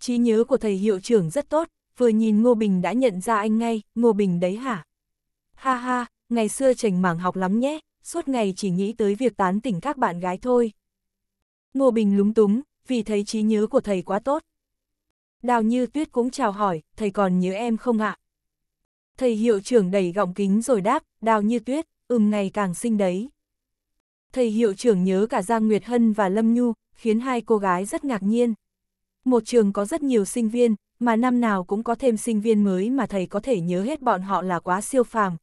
Trí nhớ của thầy hiệu trưởng rất tốt, vừa nhìn Ngô Bình đã nhận ra anh ngay, Ngô Bình đấy hả? Ha ha, ngày xưa trành mảng học lắm nhé, suốt ngày chỉ nghĩ tới việc tán tỉnh các bạn gái thôi. Ngô Bình lúng túng, vì thấy trí nhớ của thầy quá tốt. Đào Như Tuyết cũng chào hỏi, thầy còn nhớ em không ạ? Thầy hiệu trưởng đẩy gọng kính rồi đáp, Đào Như Tuyết, ừm ngày càng xinh đấy. Thầy hiệu trưởng nhớ cả Giang Nguyệt Hân và Lâm Nhu, khiến hai cô gái rất ngạc nhiên. Một trường có rất nhiều sinh viên, mà năm nào cũng có thêm sinh viên mới mà thầy có thể nhớ hết bọn họ là quá siêu phàm,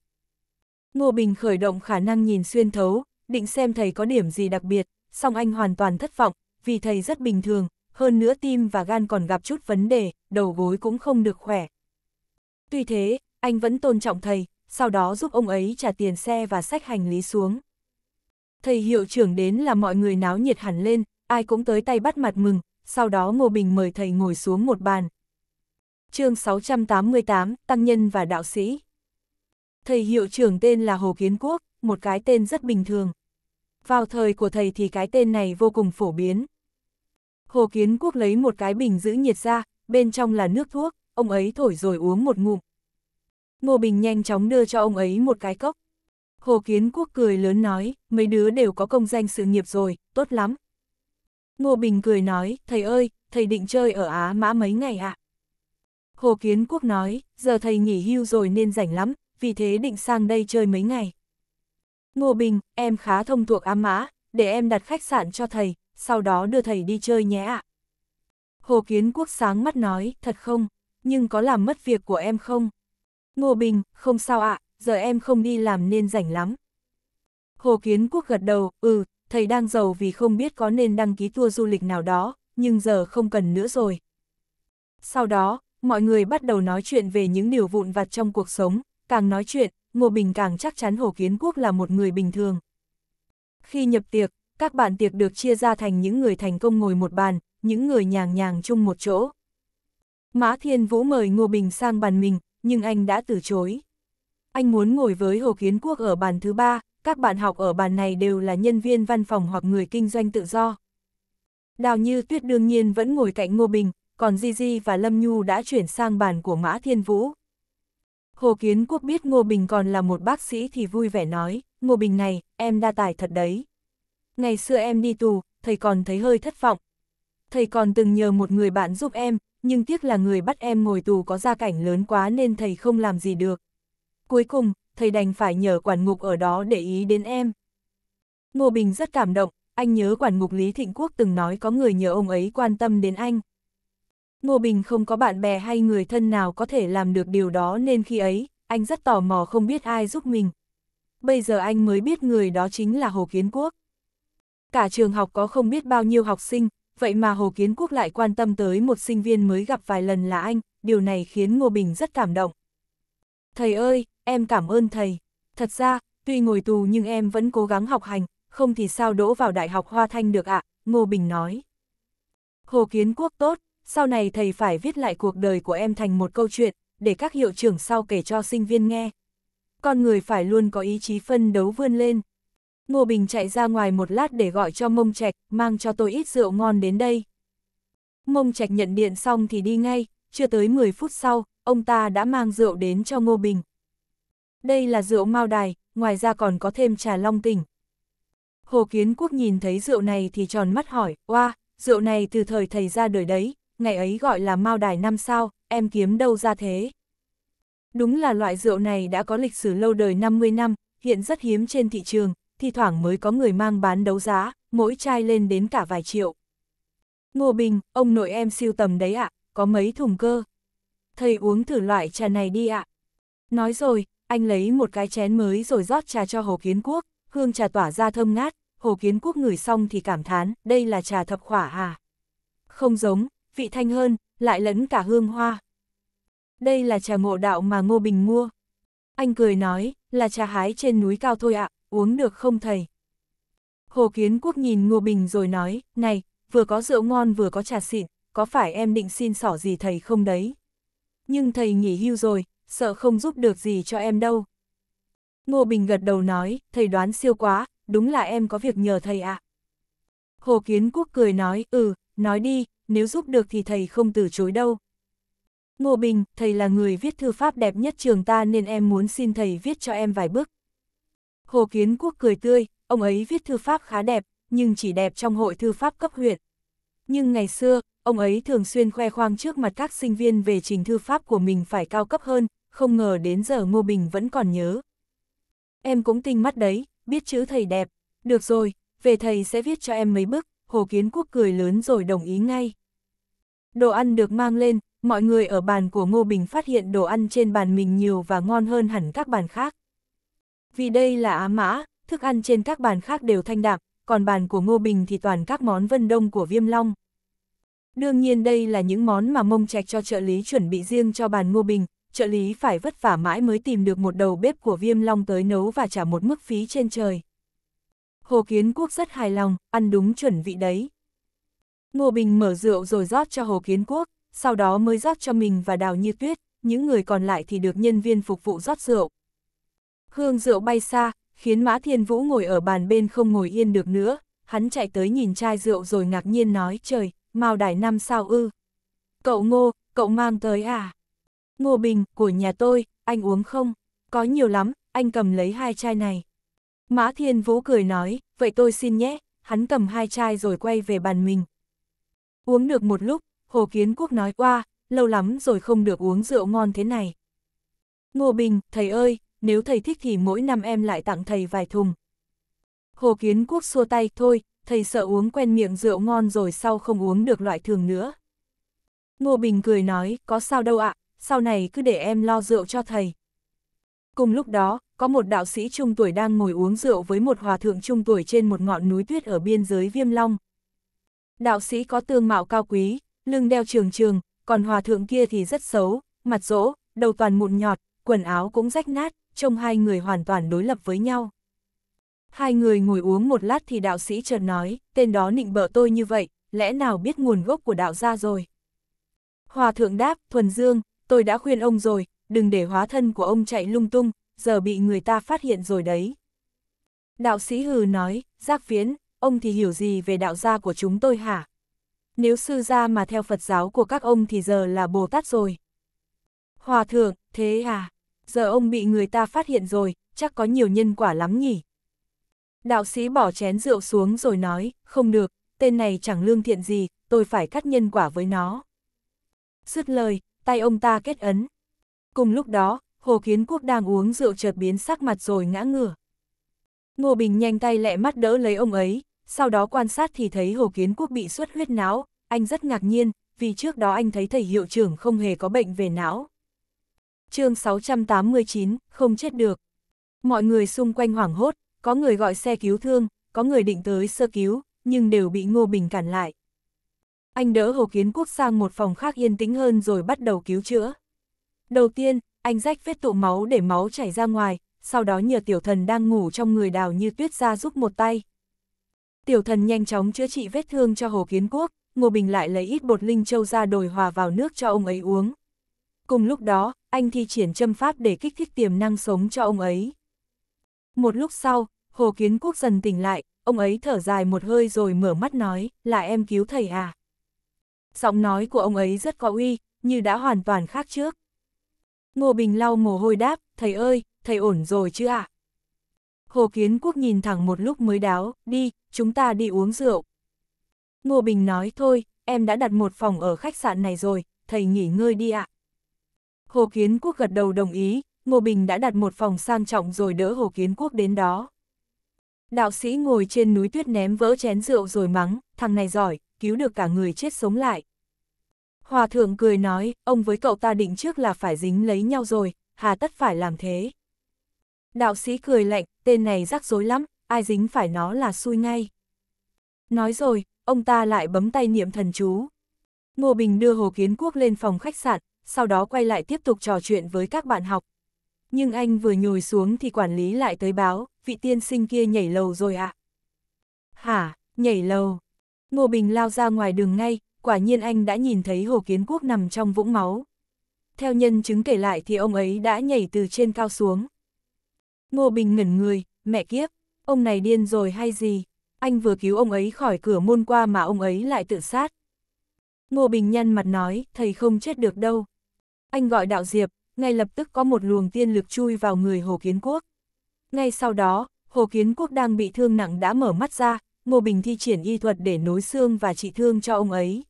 Ngô Bình khởi động khả năng nhìn xuyên thấu, định xem thầy có điểm gì đặc biệt, song anh hoàn toàn thất vọng, vì thầy rất bình thường, hơn nữa tim và gan còn gặp chút vấn đề, đầu gối cũng không được khỏe. Tuy thế, anh vẫn tôn trọng thầy, sau đó giúp ông ấy trả tiền xe và sách hành lý xuống. Thầy hiệu trưởng đến là mọi người náo nhiệt hẳn lên, ai cũng tới tay bắt mặt mừng, sau đó Ngô Bình mời thầy ngồi xuống một bàn. chương 688, Tăng Nhân và Đạo Sĩ Thầy hiệu trưởng tên là Hồ Kiến Quốc, một cái tên rất bình thường. Vào thời của thầy thì cái tên này vô cùng phổ biến. Hồ Kiến Quốc lấy một cái bình giữ nhiệt ra, bên trong là nước thuốc, ông ấy thổi rồi uống một ngụm. Ngô Bình nhanh chóng đưa cho ông ấy một cái cốc. Hồ Kiến Quốc cười lớn nói, mấy đứa đều có công danh sự nghiệp rồi, tốt lắm. Ngô Bình cười nói, thầy ơi, thầy định chơi ở Á Mã mấy ngày ạ? À? Hồ Kiến Quốc nói, giờ thầy nghỉ hưu rồi nên rảnh lắm, vì thế định sang đây chơi mấy ngày. Ngô Bình, em khá thông thuộc ám mã, để em đặt khách sạn cho thầy, sau đó đưa thầy đi chơi nhé ạ. Hồ Kiến Quốc sáng mắt nói, thật không, nhưng có làm mất việc của em không? Ngô Bình, không sao ạ, giờ em không đi làm nên rảnh lắm. Hồ Kiến Quốc gật đầu, ừ, thầy đang giàu vì không biết có nên đăng ký tour du lịch nào đó, nhưng giờ không cần nữa rồi. Sau đó, mọi người bắt đầu nói chuyện về những điều vụn vặt trong cuộc sống, Càng nói chuyện, Ngô Bình càng chắc chắn Hồ Kiến Quốc là một người bình thường. Khi nhập tiệc, các bạn tiệc được chia ra thành những người thành công ngồi một bàn, những người nhàng nhàng chung một chỗ. Mã Thiên Vũ mời Ngô Bình sang bàn mình, nhưng anh đã từ chối. Anh muốn ngồi với Hồ Kiến Quốc ở bàn thứ ba, các bạn học ở bàn này đều là nhân viên văn phòng hoặc người kinh doanh tự do. Đào Như Tuyết đương nhiên vẫn ngồi cạnh Ngô Bình, còn Di Di và Lâm Nhu đã chuyển sang bàn của Mã Thiên Vũ. Hồ Kiến Quốc biết Ngô Bình còn là một bác sĩ thì vui vẻ nói, Ngô Bình này, em đa tài thật đấy. Ngày xưa em đi tù, thầy còn thấy hơi thất vọng. Thầy còn từng nhờ một người bạn giúp em, nhưng tiếc là người bắt em ngồi tù có gia cảnh lớn quá nên thầy không làm gì được. Cuối cùng, thầy đành phải nhờ quản ngục ở đó để ý đến em. Ngô Bình rất cảm động, anh nhớ quản ngục Lý Thịnh Quốc từng nói có người nhờ ông ấy quan tâm đến anh. Ngô Bình không có bạn bè hay người thân nào có thể làm được điều đó nên khi ấy, anh rất tò mò không biết ai giúp mình. Bây giờ anh mới biết người đó chính là Hồ Kiến Quốc. Cả trường học có không biết bao nhiêu học sinh, vậy mà Hồ Kiến Quốc lại quan tâm tới một sinh viên mới gặp vài lần là anh, điều này khiến Ngô Bình rất cảm động. Thầy ơi, em cảm ơn thầy. Thật ra, tuy ngồi tù nhưng em vẫn cố gắng học hành, không thì sao đỗ vào Đại học Hoa Thanh được ạ, à? Ngô Bình nói. Hồ Kiến Quốc tốt, sau này thầy phải viết lại cuộc đời của em thành một câu chuyện, để các hiệu trưởng sau kể cho sinh viên nghe. Con người phải luôn có ý chí phân đấu vươn lên. Ngô Bình chạy ra ngoài một lát để gọi cho mông Trạch mang cho tôi ít rượu ngon đến đây. Mông Trạch nhận điện xong thì đi ngay, chưa tới 10 phút sau, ông ta đã mang rượu đến cho Ngô Bình. Đây là rượu Mao Đài, ngoài ra còn có thêm trà long tỉnh. Hồ Kiến Quốc nhìn thấy rượu này thì tròn mắt hỏi, oa, wow, rượu này từ thời thầy ra đời đấy, ngày ấy gọi là Mao Đài năm sao, em kiếm đâu ra thế. Đúng là loại rượu này đã có lịch sử lâu đời 50 năm, hiện rất hiếm trên thị trường, thi thoảng mới có người mang bán đấu giá, mỗi chai lên đến cả vài triệu. Ngô Bình, ông nội em siêu tầm đấy ạ, có mấy thùng cơ. Thầy uống thử loại trà này đi ạ. Nói rồi, anh lấy một cái chén mới rồi rót trà cho Hồ Kiến Quốc, hương trà tỏa ra thơm ngát, Hồ Kiến Quốc ngửi xong thì cảm thán, đây là trà thập khỏa à. Không giống, vị thanh hơn, lại lẫn cả hương hoa. Đây là trà ngộ đạo mà Ngô Bình mua. Anh cười nói, là trà hái trên núi cao thôi ạ, uống được không thầy? Hồ Kiến Quốc nhìn Ngô Bình rồi nói, này, vừa có rượu ngon vừa có trà xịn, có phải em định xin sỏ gì thầy không đấy? Nhưng thầy nghỉ hưu rồi, sợ không giúp được gì cho em đâu. Ngô Bình gật đầu nói, thầy đoán siêu quá, đúng là em có việc nhờ thầy ạ. À. Hồ Kiến Quốc cười nói, ừ, nói đi, nếu giúp được thì thầy không từ chối đâu. Ngô Bình, thầy là người viết thư pháp đẹp nhất trường ta nên em muốn xin thầy viết cho em vài bức. Hồ Kiến Quốc cười tươi, ông ấy viết thư pháp khá đẹp, nhưng chỉ đẹp trong hội thư pháp cấp huyện. Nhưng ngày xưa, ông ấy thường xuyên khoe khoang trước mặt các sinh viên về trình thư pháp của mình phải cao cấp hơn, không ngờ đến giờ Ngô Bình vẫn còn nhớ. Em cũng tinh mắt đấy, biết chữ thầy đẹp. Được rồi, về thầy sẽ viết cho em mấy bức, Hồ Kiến Quốc cười lớn rồi đồng ý ngay. Đồ ăn được mang lên, mọi người ở bàn của Ngô Bình phát hiện đồ ăn trên bàn mình nhiều và ngon hơn hẳn các bàn khác. Vì đây là Á Mã, thức ăn trên các bàn khác đều thanh đạm, còn bàn của Ngô Bình thì toàn các món vân đông của Viêm Long. Đương nhiên đây là những món mà mông trạch cho trợ lý chuẩn bị riêng cho bàn Ngô Bình, trợ lý phải vất vả mãi mới tìm được một đầu bếp của Viêm Long tới nấu và trả một mức phí trên trời. Hồ Kiến Quốc rất hài lòng, ăn đúng chuẩn vị đấy. Ngô Bình mở rượu rồi rót cho Hồ Kiến Quốc, sau đó mới rót cho mình và Đào Như Tuyết, những người còn lại thì được nhân viên phục vụ rót rượu. Hương rượu bay xa, khiến Mã Thiên Vũ ngồi ở bàn bên không ngồi yên được nữa, hắn chạy tới nhìn chai rượu rồi ngạc nhiên nói trời, Mao Đài năm sao ư. Cậu Ngô, cậu mang tới à? Ngô Bình, của nhà tôi, anh uống không? Có nhiều lắm, anh cầm lấy hai chai này. Mã Thiên Vũ cười nói, vậy tôi xin nhé, hắn cầm hai chai rồi quay về bàn mình, Uống được một lúc, Hồ Kiến Quốc nói qua, lâu lắm rồi không được uống rượu ngon thế này. Ngô Bình, thầy ơi, nếu thầy thích thì mỗi năm em lại tặng thầy vài thùng. Hồ Kiến Quốc xua tay, thôi, thầy sợ uống quen miệng rượu ngon rồi sau không uống được loại thường nữa. Ngô Bình cười nói, có sao đâu ạ, sau này cứ để em lo rượu cho thầy. Cùng lúc đó, có một đạo sĩ trung tuổi đang ngồi uống rượu với một hòa thượng trung tuổi trên một ngọn núi tuyết ở biên giới Viêm Long, đạo sĩ có tương mạo cao quý, lưng đeo trường trường, còn hòa thượng kia thì rất xấu, mặt rỗ, đầu toàn mụn nhọt, quần áo cũng rách nát, trông hai người hoàn toàn đối lập với nhau. Hai người ngồi uống một lát thì đạo sĩ chợt nói, tên đó nịnh bợ tôi như vậy, lẽ nào biết nguồn gốc của đạo gia rồi. Hòa thượng đáp, thuần dương, tôi đã khuyên ông rồi, đừng để hóa thân của ông chạy lung tung, giờ bị người ta phát hiện rồi đấy. Đạo sĩ hừ nói, giác phiến ông thì hiểu gì về đạo gia của chúng tôi hả? Nếu sư gia mà theo Phật giáo của các ông thì giờ là Bồ Tát rồi. Hòa thượng, thế à? Giờ ông bị người ta phát hiện rồi, chắc có nhiều nhân quả lắm nhỉ? Đạo sĩ bỏ chén rượu xuống rồi nói, không được, tên này chẳng lương thiện gì, tôi phải cắt nhân quả với nó. Dứt lời, tay ông ta kết ấn. Cùng lúc đó, Hồ Kiến Quốc đang uống rượu chợt biến sắc mặt rồi ngã ngửa. Ngô Bình nhanh tay lẹ mắt đỡ lấy ông ấy, sau đó quan sát thì thấy Hồ Kiến Quốc bị xuất huyết não, anh rất ngạc nhiên, vì trước đó anh thấy thầy hiệu trưởng không hề có bệnh về não. chương 689, không chết được. Mọi người xung quanh hoảng hốt, có người gọi xe cứu thương, có người định tới sơ cứu, nhưng đều bị Ngô Bình cản lại. Anh đỡ Hồ Kiến Quốc sang một phòng khác yên tĩnh hơn rồi bắt đầu cứu chữa. Đầu tiên, anh rách vết tụ máu để máu chảy ra ngoài, sau đó nhờ tiểu thần đang ngủ trong người đào như tuyết ra giúp một tay, Tiểu thần nhanh chóng chữa trị vết thương cho Hồ Kiến Quốc, Ngô Bình lại lấy ít bột linh châu ra đổi hòa vào nước cho ông ấy uống. Cùng lúc đó, anh thi triển châm pháp để kích thích tiềm năng sống cho ông ấy. Một lúc sau, Hồ Kiến Quốc dần tỉnh lại, ông ấy thở dài một hơi rồi mở mắt nói, là em cứu thầy à. Giọng nói của ông ấy rất có uy, như đã hoàn toàn khác trước. Ngô Bình lau mồ hôi đáp, thầy ơi, thầy ổn rồi chứ ạ. À? Hồ Kiến Quốc nhìn thẳng một lúc mới đáo, đi, chúng ta đi uống rượu. Ngô Bình nói thôi, em đã đặt một phòng ở khách sạn này rồi, thầy nghỉ ngơi đi ạ. Hồ Kiến Quốc gật đầu đồng ý, Ngô Bình đã đặt một phòng sang trọng rồi đỡ Hồ Kiến Quốc đến đó. Đạo sĩ ngồi trên núi tuyết ném vỡ chén rượu rồi mắng, thằng này giỏi, cứu được cả người chết sống lại. Hòa thượng cười nói, ông với cậu ta định trước là phải dính lấy nhau rồi, hà tất phải làm thế. Đạo sĩ cười lạnh, tên này rắc rối lắm, ai dính phải nó là xui ngay. Nói rồi, ông ta lại bấm tay niệm thần chú. Ngô Bình đưa Hồ Kiến Quốc lên phòng khách sạn, sau đó quay lại tiếp tục trò chuyện với các bạn học. Nhưng anh vừa nhồi xuống thì quản lý lại tới báo, vị tiên sinh kia nhảy lầu rồi ạ. À. Hả, nhảy lầu. Ngô Bình lao ra ngoài đường ngay, quả nhiên anh đã nhìn thấy Hồ Kiến Quốc nằm trong vũng máu. Theo nhân chứng kể lại thì ông ấy đã nhảy từ trên cao xuống. Ngô Bình ngẩn người, mẹ kiếp, ông này điên rồi hay gì? Anh vừa cứu ông ấy khỏi cửa môn qua mà ông ấy lại tự sát. Ngô Bình nhăn mặt nói, thầy không chết được đâu. Anh gọi đạo diệp, ngay lập tức có một luồng tiên lực chui vào người Hồ Kiến Quốc. Ngay sau đó, Hồ Kiến Quốc đang bị thương nặng đã mở mắt ra, Ngô Bình thi triển y thuật để nối xương và trị thương cho ông ấy.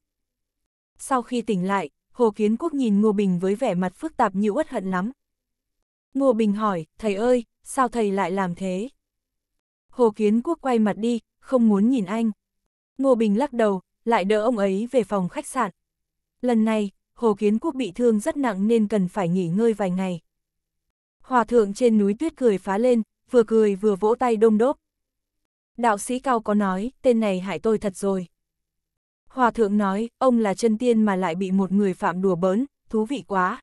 Sau khi tỉnh lại, Hồ Kiến Quốc nhìn Ngô Bình với vẻ mặt phức tạp như uất hận lắm, Ngô Bình hỏi, thầy ơi, sao thầy lại làm thế? Hồ Kiến Quốc quay mặt đi, không muốn nhìn anh. Ngô Bình lắc đầu, lại đỡ ông ấy về phòng khách sạn. Lần này, Hồ Kiến Quốc bị thương rất nặng nên cần phải nghỉ ngơi vài ngày. Hòa thượng trên núi tuyết cười phá lên, vừa cười vừa vỗ tay đông đốp. Đạo sĩ cao có nói, tên này hại tôi thật rồi. Hòa thượng nói, ông là chân tiên mà lại bị một người phạm đùa bớn, thú vị quá.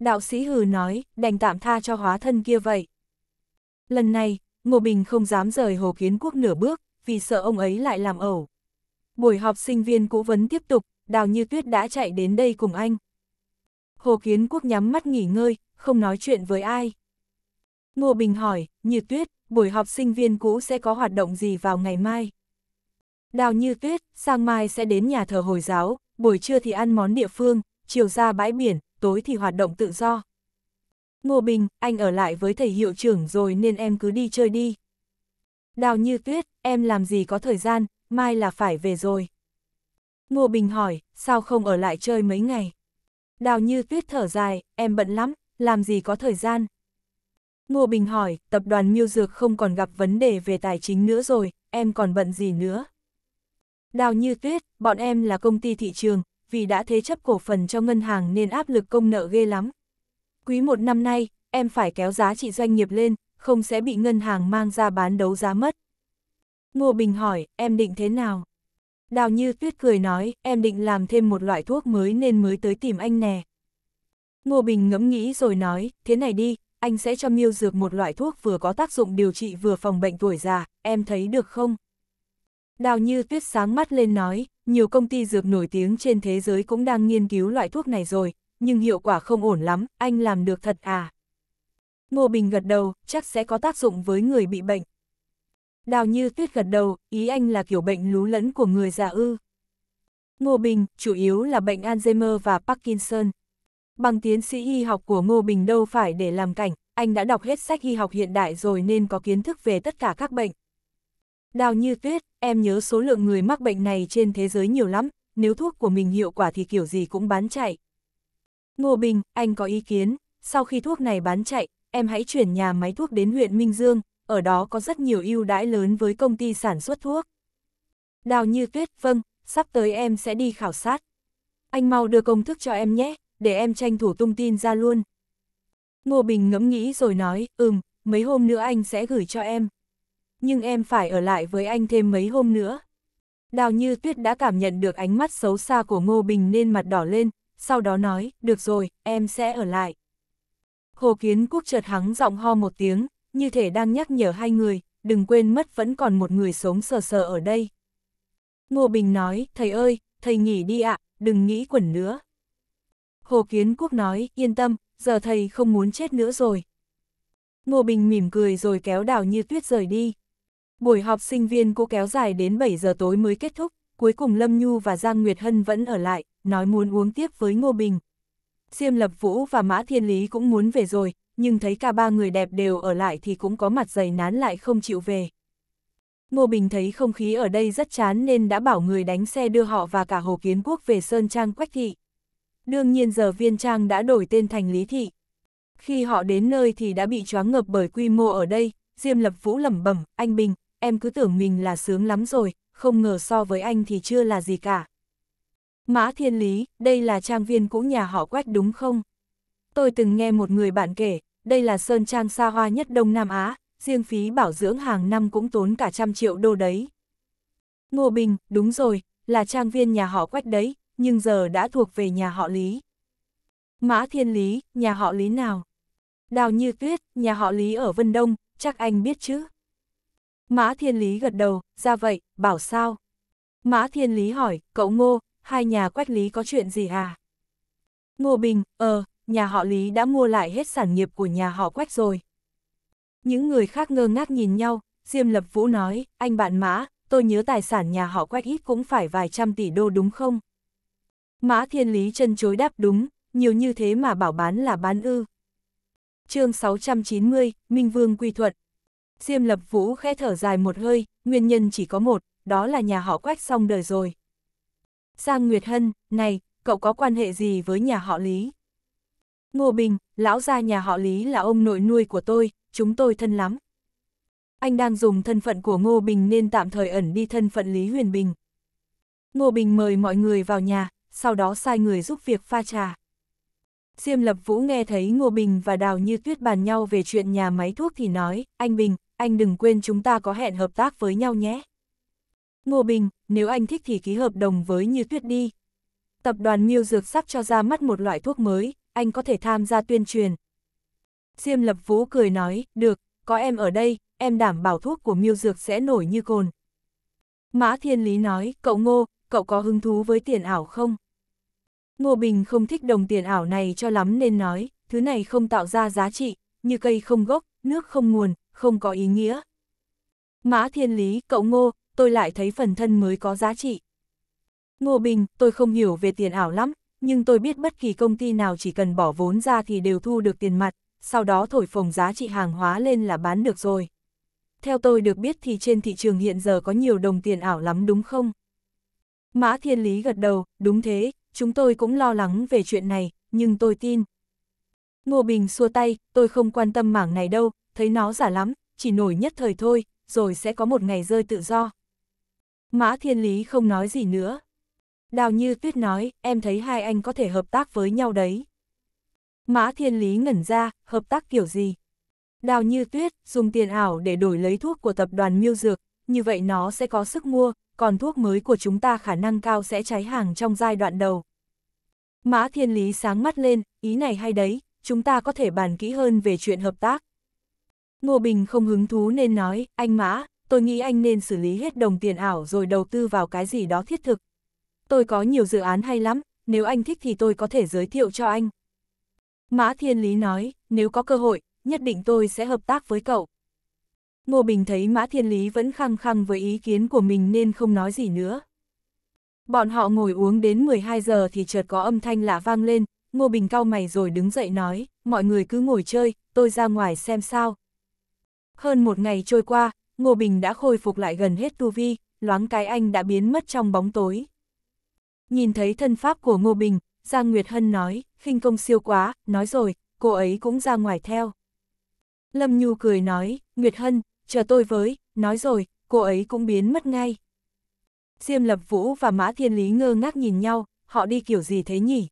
Đạo sĩ hừ nói, đành tạm tha cho hóa thân kia vậy. Lần này, Ngô Bình không dám rời Hồ Kiến Quốc nửa bước, vì sợ ông ấy lại làm ẩu. Buổi họp sinh viên cũ vấn tiếp tục, Đào Như Tuyết đã chạy đến đây cùng anh. Hồ Kiến Quốc nhắm mắt nghỉ ngơi, không nói chuyện với ai. Ngô Bình hỏi, Như Tuyết, buổi họp sinh viên cũ sẽ có hoạt động gì vào ngày mai? Đào Như Tuyết, sang mai sẽ đến nhà thờ Hồi giáo, buổi trưa thì ăn món địa phương, chiều ra bãi biển, tối thì hoạt động tự do. Ngô Bình, anh ở lại với thầy hiệu trưởng rồi nên em cứ đi chơi đi. Đào như tuyết, em làm gì có thời gian, mai là phải về rồi. Ngô Bình hỏi, sao không ở lại chơi mấy ngày? Đào như tuyết thở dài, em bận lắm, làm gì có thời gian. Ngô Bình hỏi, tập đoàn Miêu Dược không còn gặp vấn đề về tài chính nữa rồi, em còn bận gì nữa? Đào như tuyết, bọn em là công ty thị trường, vì đã thế chấp cổ phần cho ngân hàng nên áp lực công nợ ghê lắm. Quý một năm nay, em phải kéo giá trị doanh nghiệp lên, không sẽ bị ngân hàng mang ra bán đấu giá mất. Ngô Bình hỏi, em định thế nào? Đào Như Tuyết cười nói, em định làm thêm một loại thuốc mới nên mới tới tìm anh nè. Ngô Bình ngẫm nghĩ rồi nói, thế này đi, anh sẽ cho miêu dược một loại thuốc vừa có tác dụng điều trị vừa phòng bệnh tuổi già, em thấy được không? Đào Như Tuyết sáng mắt lên nói, nhiều công ty dược nổi tiếng trên thế giới cũng đang nghiên cứu loại thuốc này rồi, nhưng hiệu quả không ổn lắm, anh làm được thật à? Ngô Bình gật đầu, chắc sẽ có tác dụng với người bị bệnh. Đào Như Tuyết gật đầu, ý anh là kiểu bệnh lú lẫn của người già ư. Ngô Bình, chủ yếu là bệnh Alzheimer và Parkinson. Bằng tiến sĩ y học của Ngô Bình đâu phải để làm cảnh, anh đã đọc hết sách y học hiện đại rồi nên có kiến thức về tất cả các bệnh. Đào như tuyết, em nhớ số lượng người mắc bệnh này trên thế giới nhiều lắm, nếu thuốc của mình hiệu quả thì kiểu gì cũng bán chạy. Ngô Bình, anh có ý kiến, sau khi thuốc này bán chạy, em hãy chuyển nhà máy thuốc đến huyện Minh Dương, ở đó có rất nhiều ưu đãi lớn với công ty sản xuất thuốc. Đào như tuyết, vâng, sắp tới em sẽ đi khảo sát. Anh mau đưa công thức cho em nhé, để em tranh thủ tung tin ra luôn. Ngô Bình ngẫm nghĩ rồi nói, ừm, mấy hôm nữa anh sẽ gửi cho em nhưng em phải ở lại với anh thêm mấy hôm nữa. Đào như tuyết đã cảm nhận được ánh mắt xấu xa của Ngô Bình nên mặt đỏ lên, sau đó nói, được rồi, em sẽ ở lại. Hồ Kiến Quốc chợt hắng giọng ho một tiếng, như thể đang nhắc nhở hai người, đừng quên mất vẫn còn một người sống sờ sờ ở đây. Ngô Bình nói, thầy ơi, thầy nghỉ đi ạ, đừng nghĩ quẩn nữa. Hồ Kiến Quốc nói, yên tâm, giờ thầy không muốn chết nữa rồi. Ngô Bình mỉm cười rồi kéo đào như tuyết rời đi. Buổi họp sinh viên cô kéo dài đến 7 giờ tối mới kết thúc, cuối cùng Lâm Nhu và Giang Nguyệt Hân vẫn ở lại, nói muốn uống tiếp với Ngô Bình. Diêm Lập Vũ và Mã Thiên Lý cũng muốn về rồi, nhưng thấy cả ba người đẹp đều ở lại thì cũng có mặt dày nán lại không chịu về. Ngô Bình thấy không khí ở đây rất chán nên đã bảo người đánh xe đưa họ và cả Hồ Kiến Quốc về Sơn Trang Quách Thị. Đương nhiên giờ Viên Trang đã đổi tên thành Lý Thị. Khi họ đến nơi thì đã bị choáng ngợp bởi quy mô ở đây, Diêm Lập Vũ lẩm bẩm, anh Bình, em cứ tưởng mình là sướng lắm rồi, không ngờ so với anh thì chưa là gì cả. Mã Thiên Lý, đây là trang viên cũ nhà họ quách đúng không? Tôi từng nghe một người bạn kể, đây là sơn trang xa hoa nhất Đông Nam Á, riêng phí bảo dưỡng hàng năm cũng tốn cả trăm triệu đô đấy. Ngô Bình, đúng rồi, là trang viên nhà họ quách đấy, nhưng giờ đã thuộc về nhà họ Lý. Mã Thiên Lý, nhà họ Lý nào? Đào Như Tuyết, nhà họ Lý ở Vân Đông, chắc anh biết chứ? Mã Thiên Lý gật đầu, ra vậy, bảo sao? Mã Thiên Lý hỏi, cậu Ngô, hai nhà quách Lý có chuyện gì à? Ngô Bình, ờ, nhà họ Lý đã mua lại hết sản nghiệp của nhà họ quách rồi. Những người khác ngơ ngác nhìn nhau, Diêm Lập Vũ nói, anh bạn Mã, tôi nhớ tài sản nhà họ quách ít cũng phải vài trăm tỷ đô đúng không? Mã Thiên Lý chân chối đáp đúng, nhiều như thế mà bảo bán là bán ư. chương 690, Minh Vương Quy Thuận, Diêm lập vũ khẽ thở dài một hơi, nguyên nhân chỉ có một, đó là nhà họ quách xong đời rồi. Giang Nguyệt Hân, này, cậu có quan hệ gì với nhà họ Lý? Ngô Bình, lão gia nhà họ Lý là ông nội nuôi của tôi, chúng tôi thân lắm. Anh đang dùng thân phận của Ngô Bình nên tạm thời ẩn đi thân phận Lý Huyền Bình. Ngô Bình mời mọi người vào nhà, sau đó sai người giúp việc pha trà. Diêm Lập Vũ nghe thấy Ngô Bình và Đào Như Tuyết bàn nhau về chuyện nhà máy thuốc thì nói, anh Bình, anh đừng quên chúng ta có hẹn hợp tác với nhau nhé. Ngô Bình, nếu anh thích thì ký hợp đồng với Như Tuyết đi. Tập đoàn Miêu Dược sắp cho ra mắt một loại thuốc mới, anh có thể tham gia tuyên truyền. Diêm Lập Vũ cười nói, được, có em ở đây, em đảm bảo thuốc của Miêu Dược sẽ nổi như cồn. Mã Thiên Lý nói, cậu Ngô, cậu có hứng thú với tiền ảo không? Ngô Bình không thích đồng tiền ảo này cho lắm nên nói, thứ này không tạo ra giá trị, như cây không gốc, nước không nguồn, không có ý nghĩa. Mã thiên lý, cậu ngô, tôi lại thấy phần thân mới có giá trị. Ngô Bình, tôi không hiểu về tiền ảo lắm, nhưng tôi biết bất kỳ công ty nào chỉ cần bỏ vốn ra thì đều thu được tiền mặt, sau đó thổi phồng giá trị hàng hóa lên là bán được rồi. Theo tôi được biết thì trên thị trường hiện giờ có nhiều đồng tiền ảo lắm đúng không? Mã Thiên Lý gật đầu, đúng thế, chúng tôi cũng lo lắng về chuyện này, nhưng tôi tin. Ngô Bình xua tay, tôi không quan tâm mảng này đâu, thấy nó giả lắm, chỉ nổi nhất thời thôi, rồi sẽ có một ngày rơi tự do. Mã Thiên Lý không nói gì nữa. Đào Như Tuyết nói, em thấy hai anh có thể hợp tác với nhau đấy. Mã Thiên Lý ngẩn ra, hợp tác kiểu gì? Đào Như Tuyết dùng tiền ảo để đổi lấy thuốc của tập đoàn Miêu Dược, như vậy nó sẽ có sức mua, còn thuốc mới của chúng ta khả năng cao sẽ cháy hàng trong giai đoạn đầu. Mã Thiên Lý sáng mắt lên, ý này hay đấy, chúng ta có thể bàn kỹ hơn về chuyện hợp tác. Ngô Bình không hứng thú nên nói, anh Mã, tôi nghĩ anh nên xử lý hết đồng tiền ảo rồi đầu tư vào cái gì đó thiết thực. Tôi có nhiều dự án hay lắm, nếu anh thích thì tôi có thể giới thiệu cho anh. Mã Thiên Lý nói, nếu có cơ hội, nhất định tôi sẽ hợp tác với cậu. Ngô Bình thấy Mã Thiên Lý vẫn khăng khăng với ý kiến của mình nên không nói gì nữa. Bọn họ ngồi uống đến 12 giờ thì chợt có âm thanh lạ vang lên, Ngô Bình cau mày rồi đứng dậy nói, mọi người cứ ngồi chơi, tôi ra ngoài xem sao. Hơn một ngày trôi qua, Ngô Bình đã khôi phục lại gần hết tu vi, loáng cái anh đã biến mất trong bóng tối. Nhìn thấy thân pháp của Ngô Bình, Giang Nguyệt Hân nói, khinh công siêu quá, nói rồi, cô ấy cũng ra ngoài theo. Lâm Nhu cười nói, Nguyệt Hân, chờ tôi với, nói rồi, cô ấy cũng biến mất ngay. Diêm Lập Vũ và Mã Thiên Lý ngơ ngác nhìn nhau, họ đi kiểu gì thế nhỉ?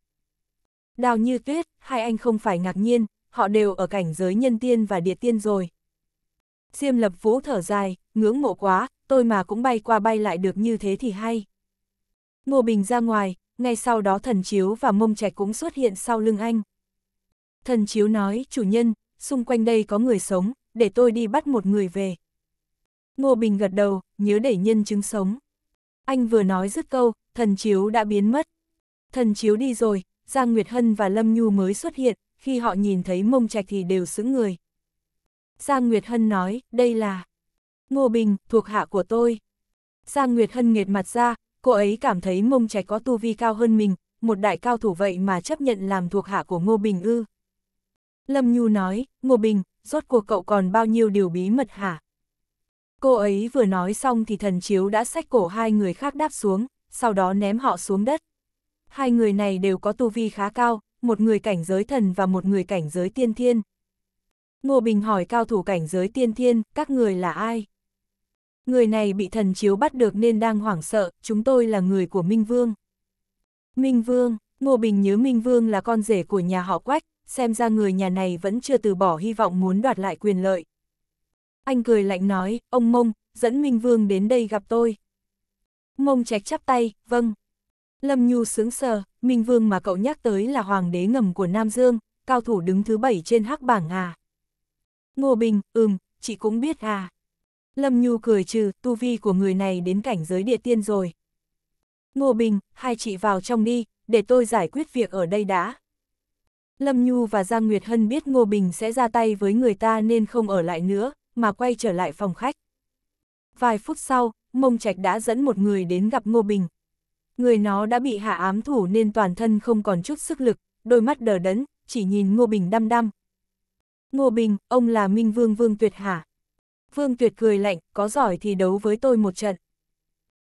Đào như tuyết, hai anh không phải ngạc nhiên, họ đều ở cảnh giới nhân tiên và địa tiên rồi. Diêm lập vũ thở dài, ngưỡng mộ quá, tôi mà cũng bay qua bay lại được như thế thì hay. Ngô Bình ra ngoài, ngay sau đó thần chiếu và mông Trẻ cũng xuất hiện sau lưng anh. Thần chiếu nói, chủ nhân, xung quanh đây có người sống, để tôi đi bắt một người về. Ngô Bình gật đầu, nhớ để nhân chứng sống. Anh vừa nói dứt câu, thần chiếu đã biến mất. Thần chiếu đi rồi, Giang Nguyệt Hân và Lâm Nhu mới xuất hiện, khi họ nhìn thấy mông trạch thì đều sững người. Giang Nguyệt Hân nói, đây là Ngô Bình, thuộc hạ của tôi. Giang Nguyệt Hân nghiệt mặt ra, cô ấy cảm thấy mông trẻ có tu vi cao hơn mình, một đại cao thủ vậy mà chấp nhận làm thuộc hạ của Ngô Bình ư. Lâm Nhu nói, Ngô Bình, rốt cuộc cậu còn bao nhiêu điều bí mật hả? Cô ấy vừa nói xong thì thần chiếu đã xách cổ hai người khác đáp xuống, sau đó ném họ xuống đất. Hai người này đều có tu vi khá cao, một người cảnh giới thần và một người cảnh giới tiên thiên. Ngô Bình hỏi cao thủ cảnh giới tiên thiên, các người là ai? Người này bị thần chiếu bắt được nên đang hoảng sợ, chúng tôi là người của Minh Vương. Minh Vương, Ngô Bình nhớ Minh Vương là con rể của nhà họ Quách, xem ra người nhà này vẫn chưa từ bỏ hy vọng muốn đoạt lại quyền lợi. Anh cười lạnh nói, ông Mông, dẫn Minh Vương đến đây gặp tôi. Mông trạch chắp tay, vâng. Lâm Nhu sướng sờ, Minh Vương mà cậu nhắc tới là hoàng đế ngầm của Nam Dương, cao thủ đứng thứ bảy trên hắc bảng à. Ngô Bình, ừm, chị cũng biết à. Lâm Nhu cười trừ, tu vi của người này đến cảnh giới địa tiên rồi. Ngô Bình, hai chị vào trong đi, để tôi giải quyết việc ở đây đã. Lâm Nhu và Giang Nguyệt Hân biết Ngô Bình sẽ ra tay với người ta nên không ở lại nữa, mà quay trở lại phòng khách. Vài phút sau, Mông Trạch đã dẫn một người đến gặp Ngô Bình. Người nó đã bị hạ ám thủ nên toàn thân không còn chút sức lực, đôi mắt đờ đẫn, chỉ nhìn Ngô Bình đăm đăm, Ngô Bình, ông là Minh Vương Vương Tuyệt hả? Vương Tuyệt cười lạnh, có giỏi thì đấu với tôi một trận.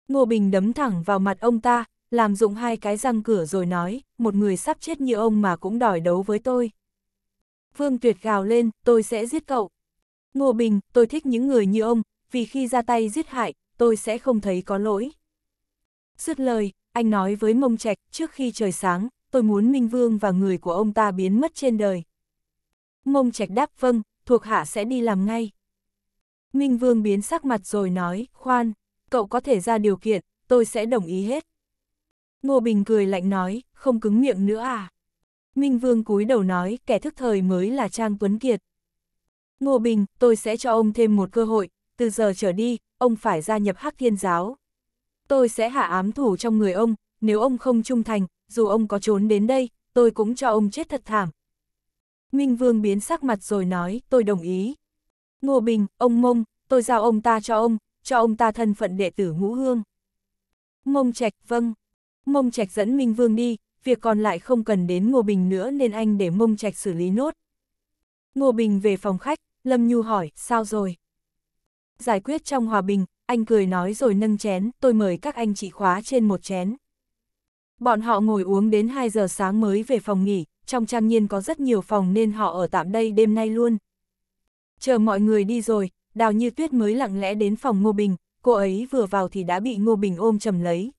Ngô Bình đấm thẳng vào mặt ông ta, làm dụng hai cái răng cửa rồi nói, một người sắp chết như ông mà cũng đòi đấu với tôi. Vương Tuyệt gào lên, tôi sẽ giết cậu. Ngô Bình, tôi thích những người như ông, vì khi ra tay giết hại, tôi sẽ không thấy có lỗi. Dứt lời, anh nói với mông trạch, trước khi trời sáng, tôi muốn Minh Vương và người của ông ta biến mất trên đời. Mông Trạch đáp vâng, thuộc hạ sẽ đi làm ngay. Minh Vương biến sắc mặt rồi nói, khoan, cậu có thể ra điều kiện, tôi sẽ đồng ý hết. Ngô Bình cười lạnh nói, không cứng miệng nữa à. Minh Vương cúi đầu nói, kẻ thức thời mới là Trang Tuấn Kiệt. Ngô Bình, tôi sẽ cho ông thêm một cơ hội, từ giờ trở đi, ông phải gia nhập Hắc Thiên Giáo. Tôi sẽ hạ ám thủ trong người ông, nếu ông không trung thành, dù ông có trốn đến đây, tôi cũng cho ông chết thật thảm, Minh Vương biến sắc mặt rồi nói, tôi đồng ý. Ngô Bình, ông Mông, tôi giao ông ta cho ông, cho ông ta thân phận đệ tử ngũ hương. Mông Trạch vâng. Mông Trạch dẫn Minh Vương đi, việc còn lại không cần đến Ngô Bình nữa nên anh để Mông Trạch xử lý nốt. Ngô Bình về phòng khách, Lâm Nhu hỏi, sao rồi? Giải quyết trong hòa bình, anh cười nói rồi nâng chén, tôi mời các anh chị khóa trên một chén. Bọn họ ngồi uống đến 2 giờ sáng mới về phòng nghỉ, trong trang nhiên có rất nhiều phòng nên họ ở tạm đây đêm nay luôn. Chờ mọi người đi rồi, Đào Như Tuyết mới lặng lẽ đến phòng Ngô Bình, cô ấy vừa vào thì đã bị Ngô Bình ôm chầm lấy.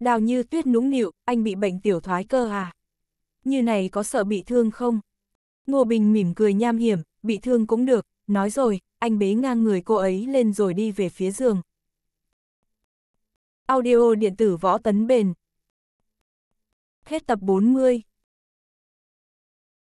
Đào Như Tuyết nũng nịu, anh bị bệnh tiểu thoái cơ à? Như này có sợ bị thương không? Ngô Bình mỉm cười nham hiểm, bị thương cũng được, nói rồi, anh bế ngang người cô ấy lên rồi đi về phía giường. Audio điện tử võ tấn bền Hết tập 40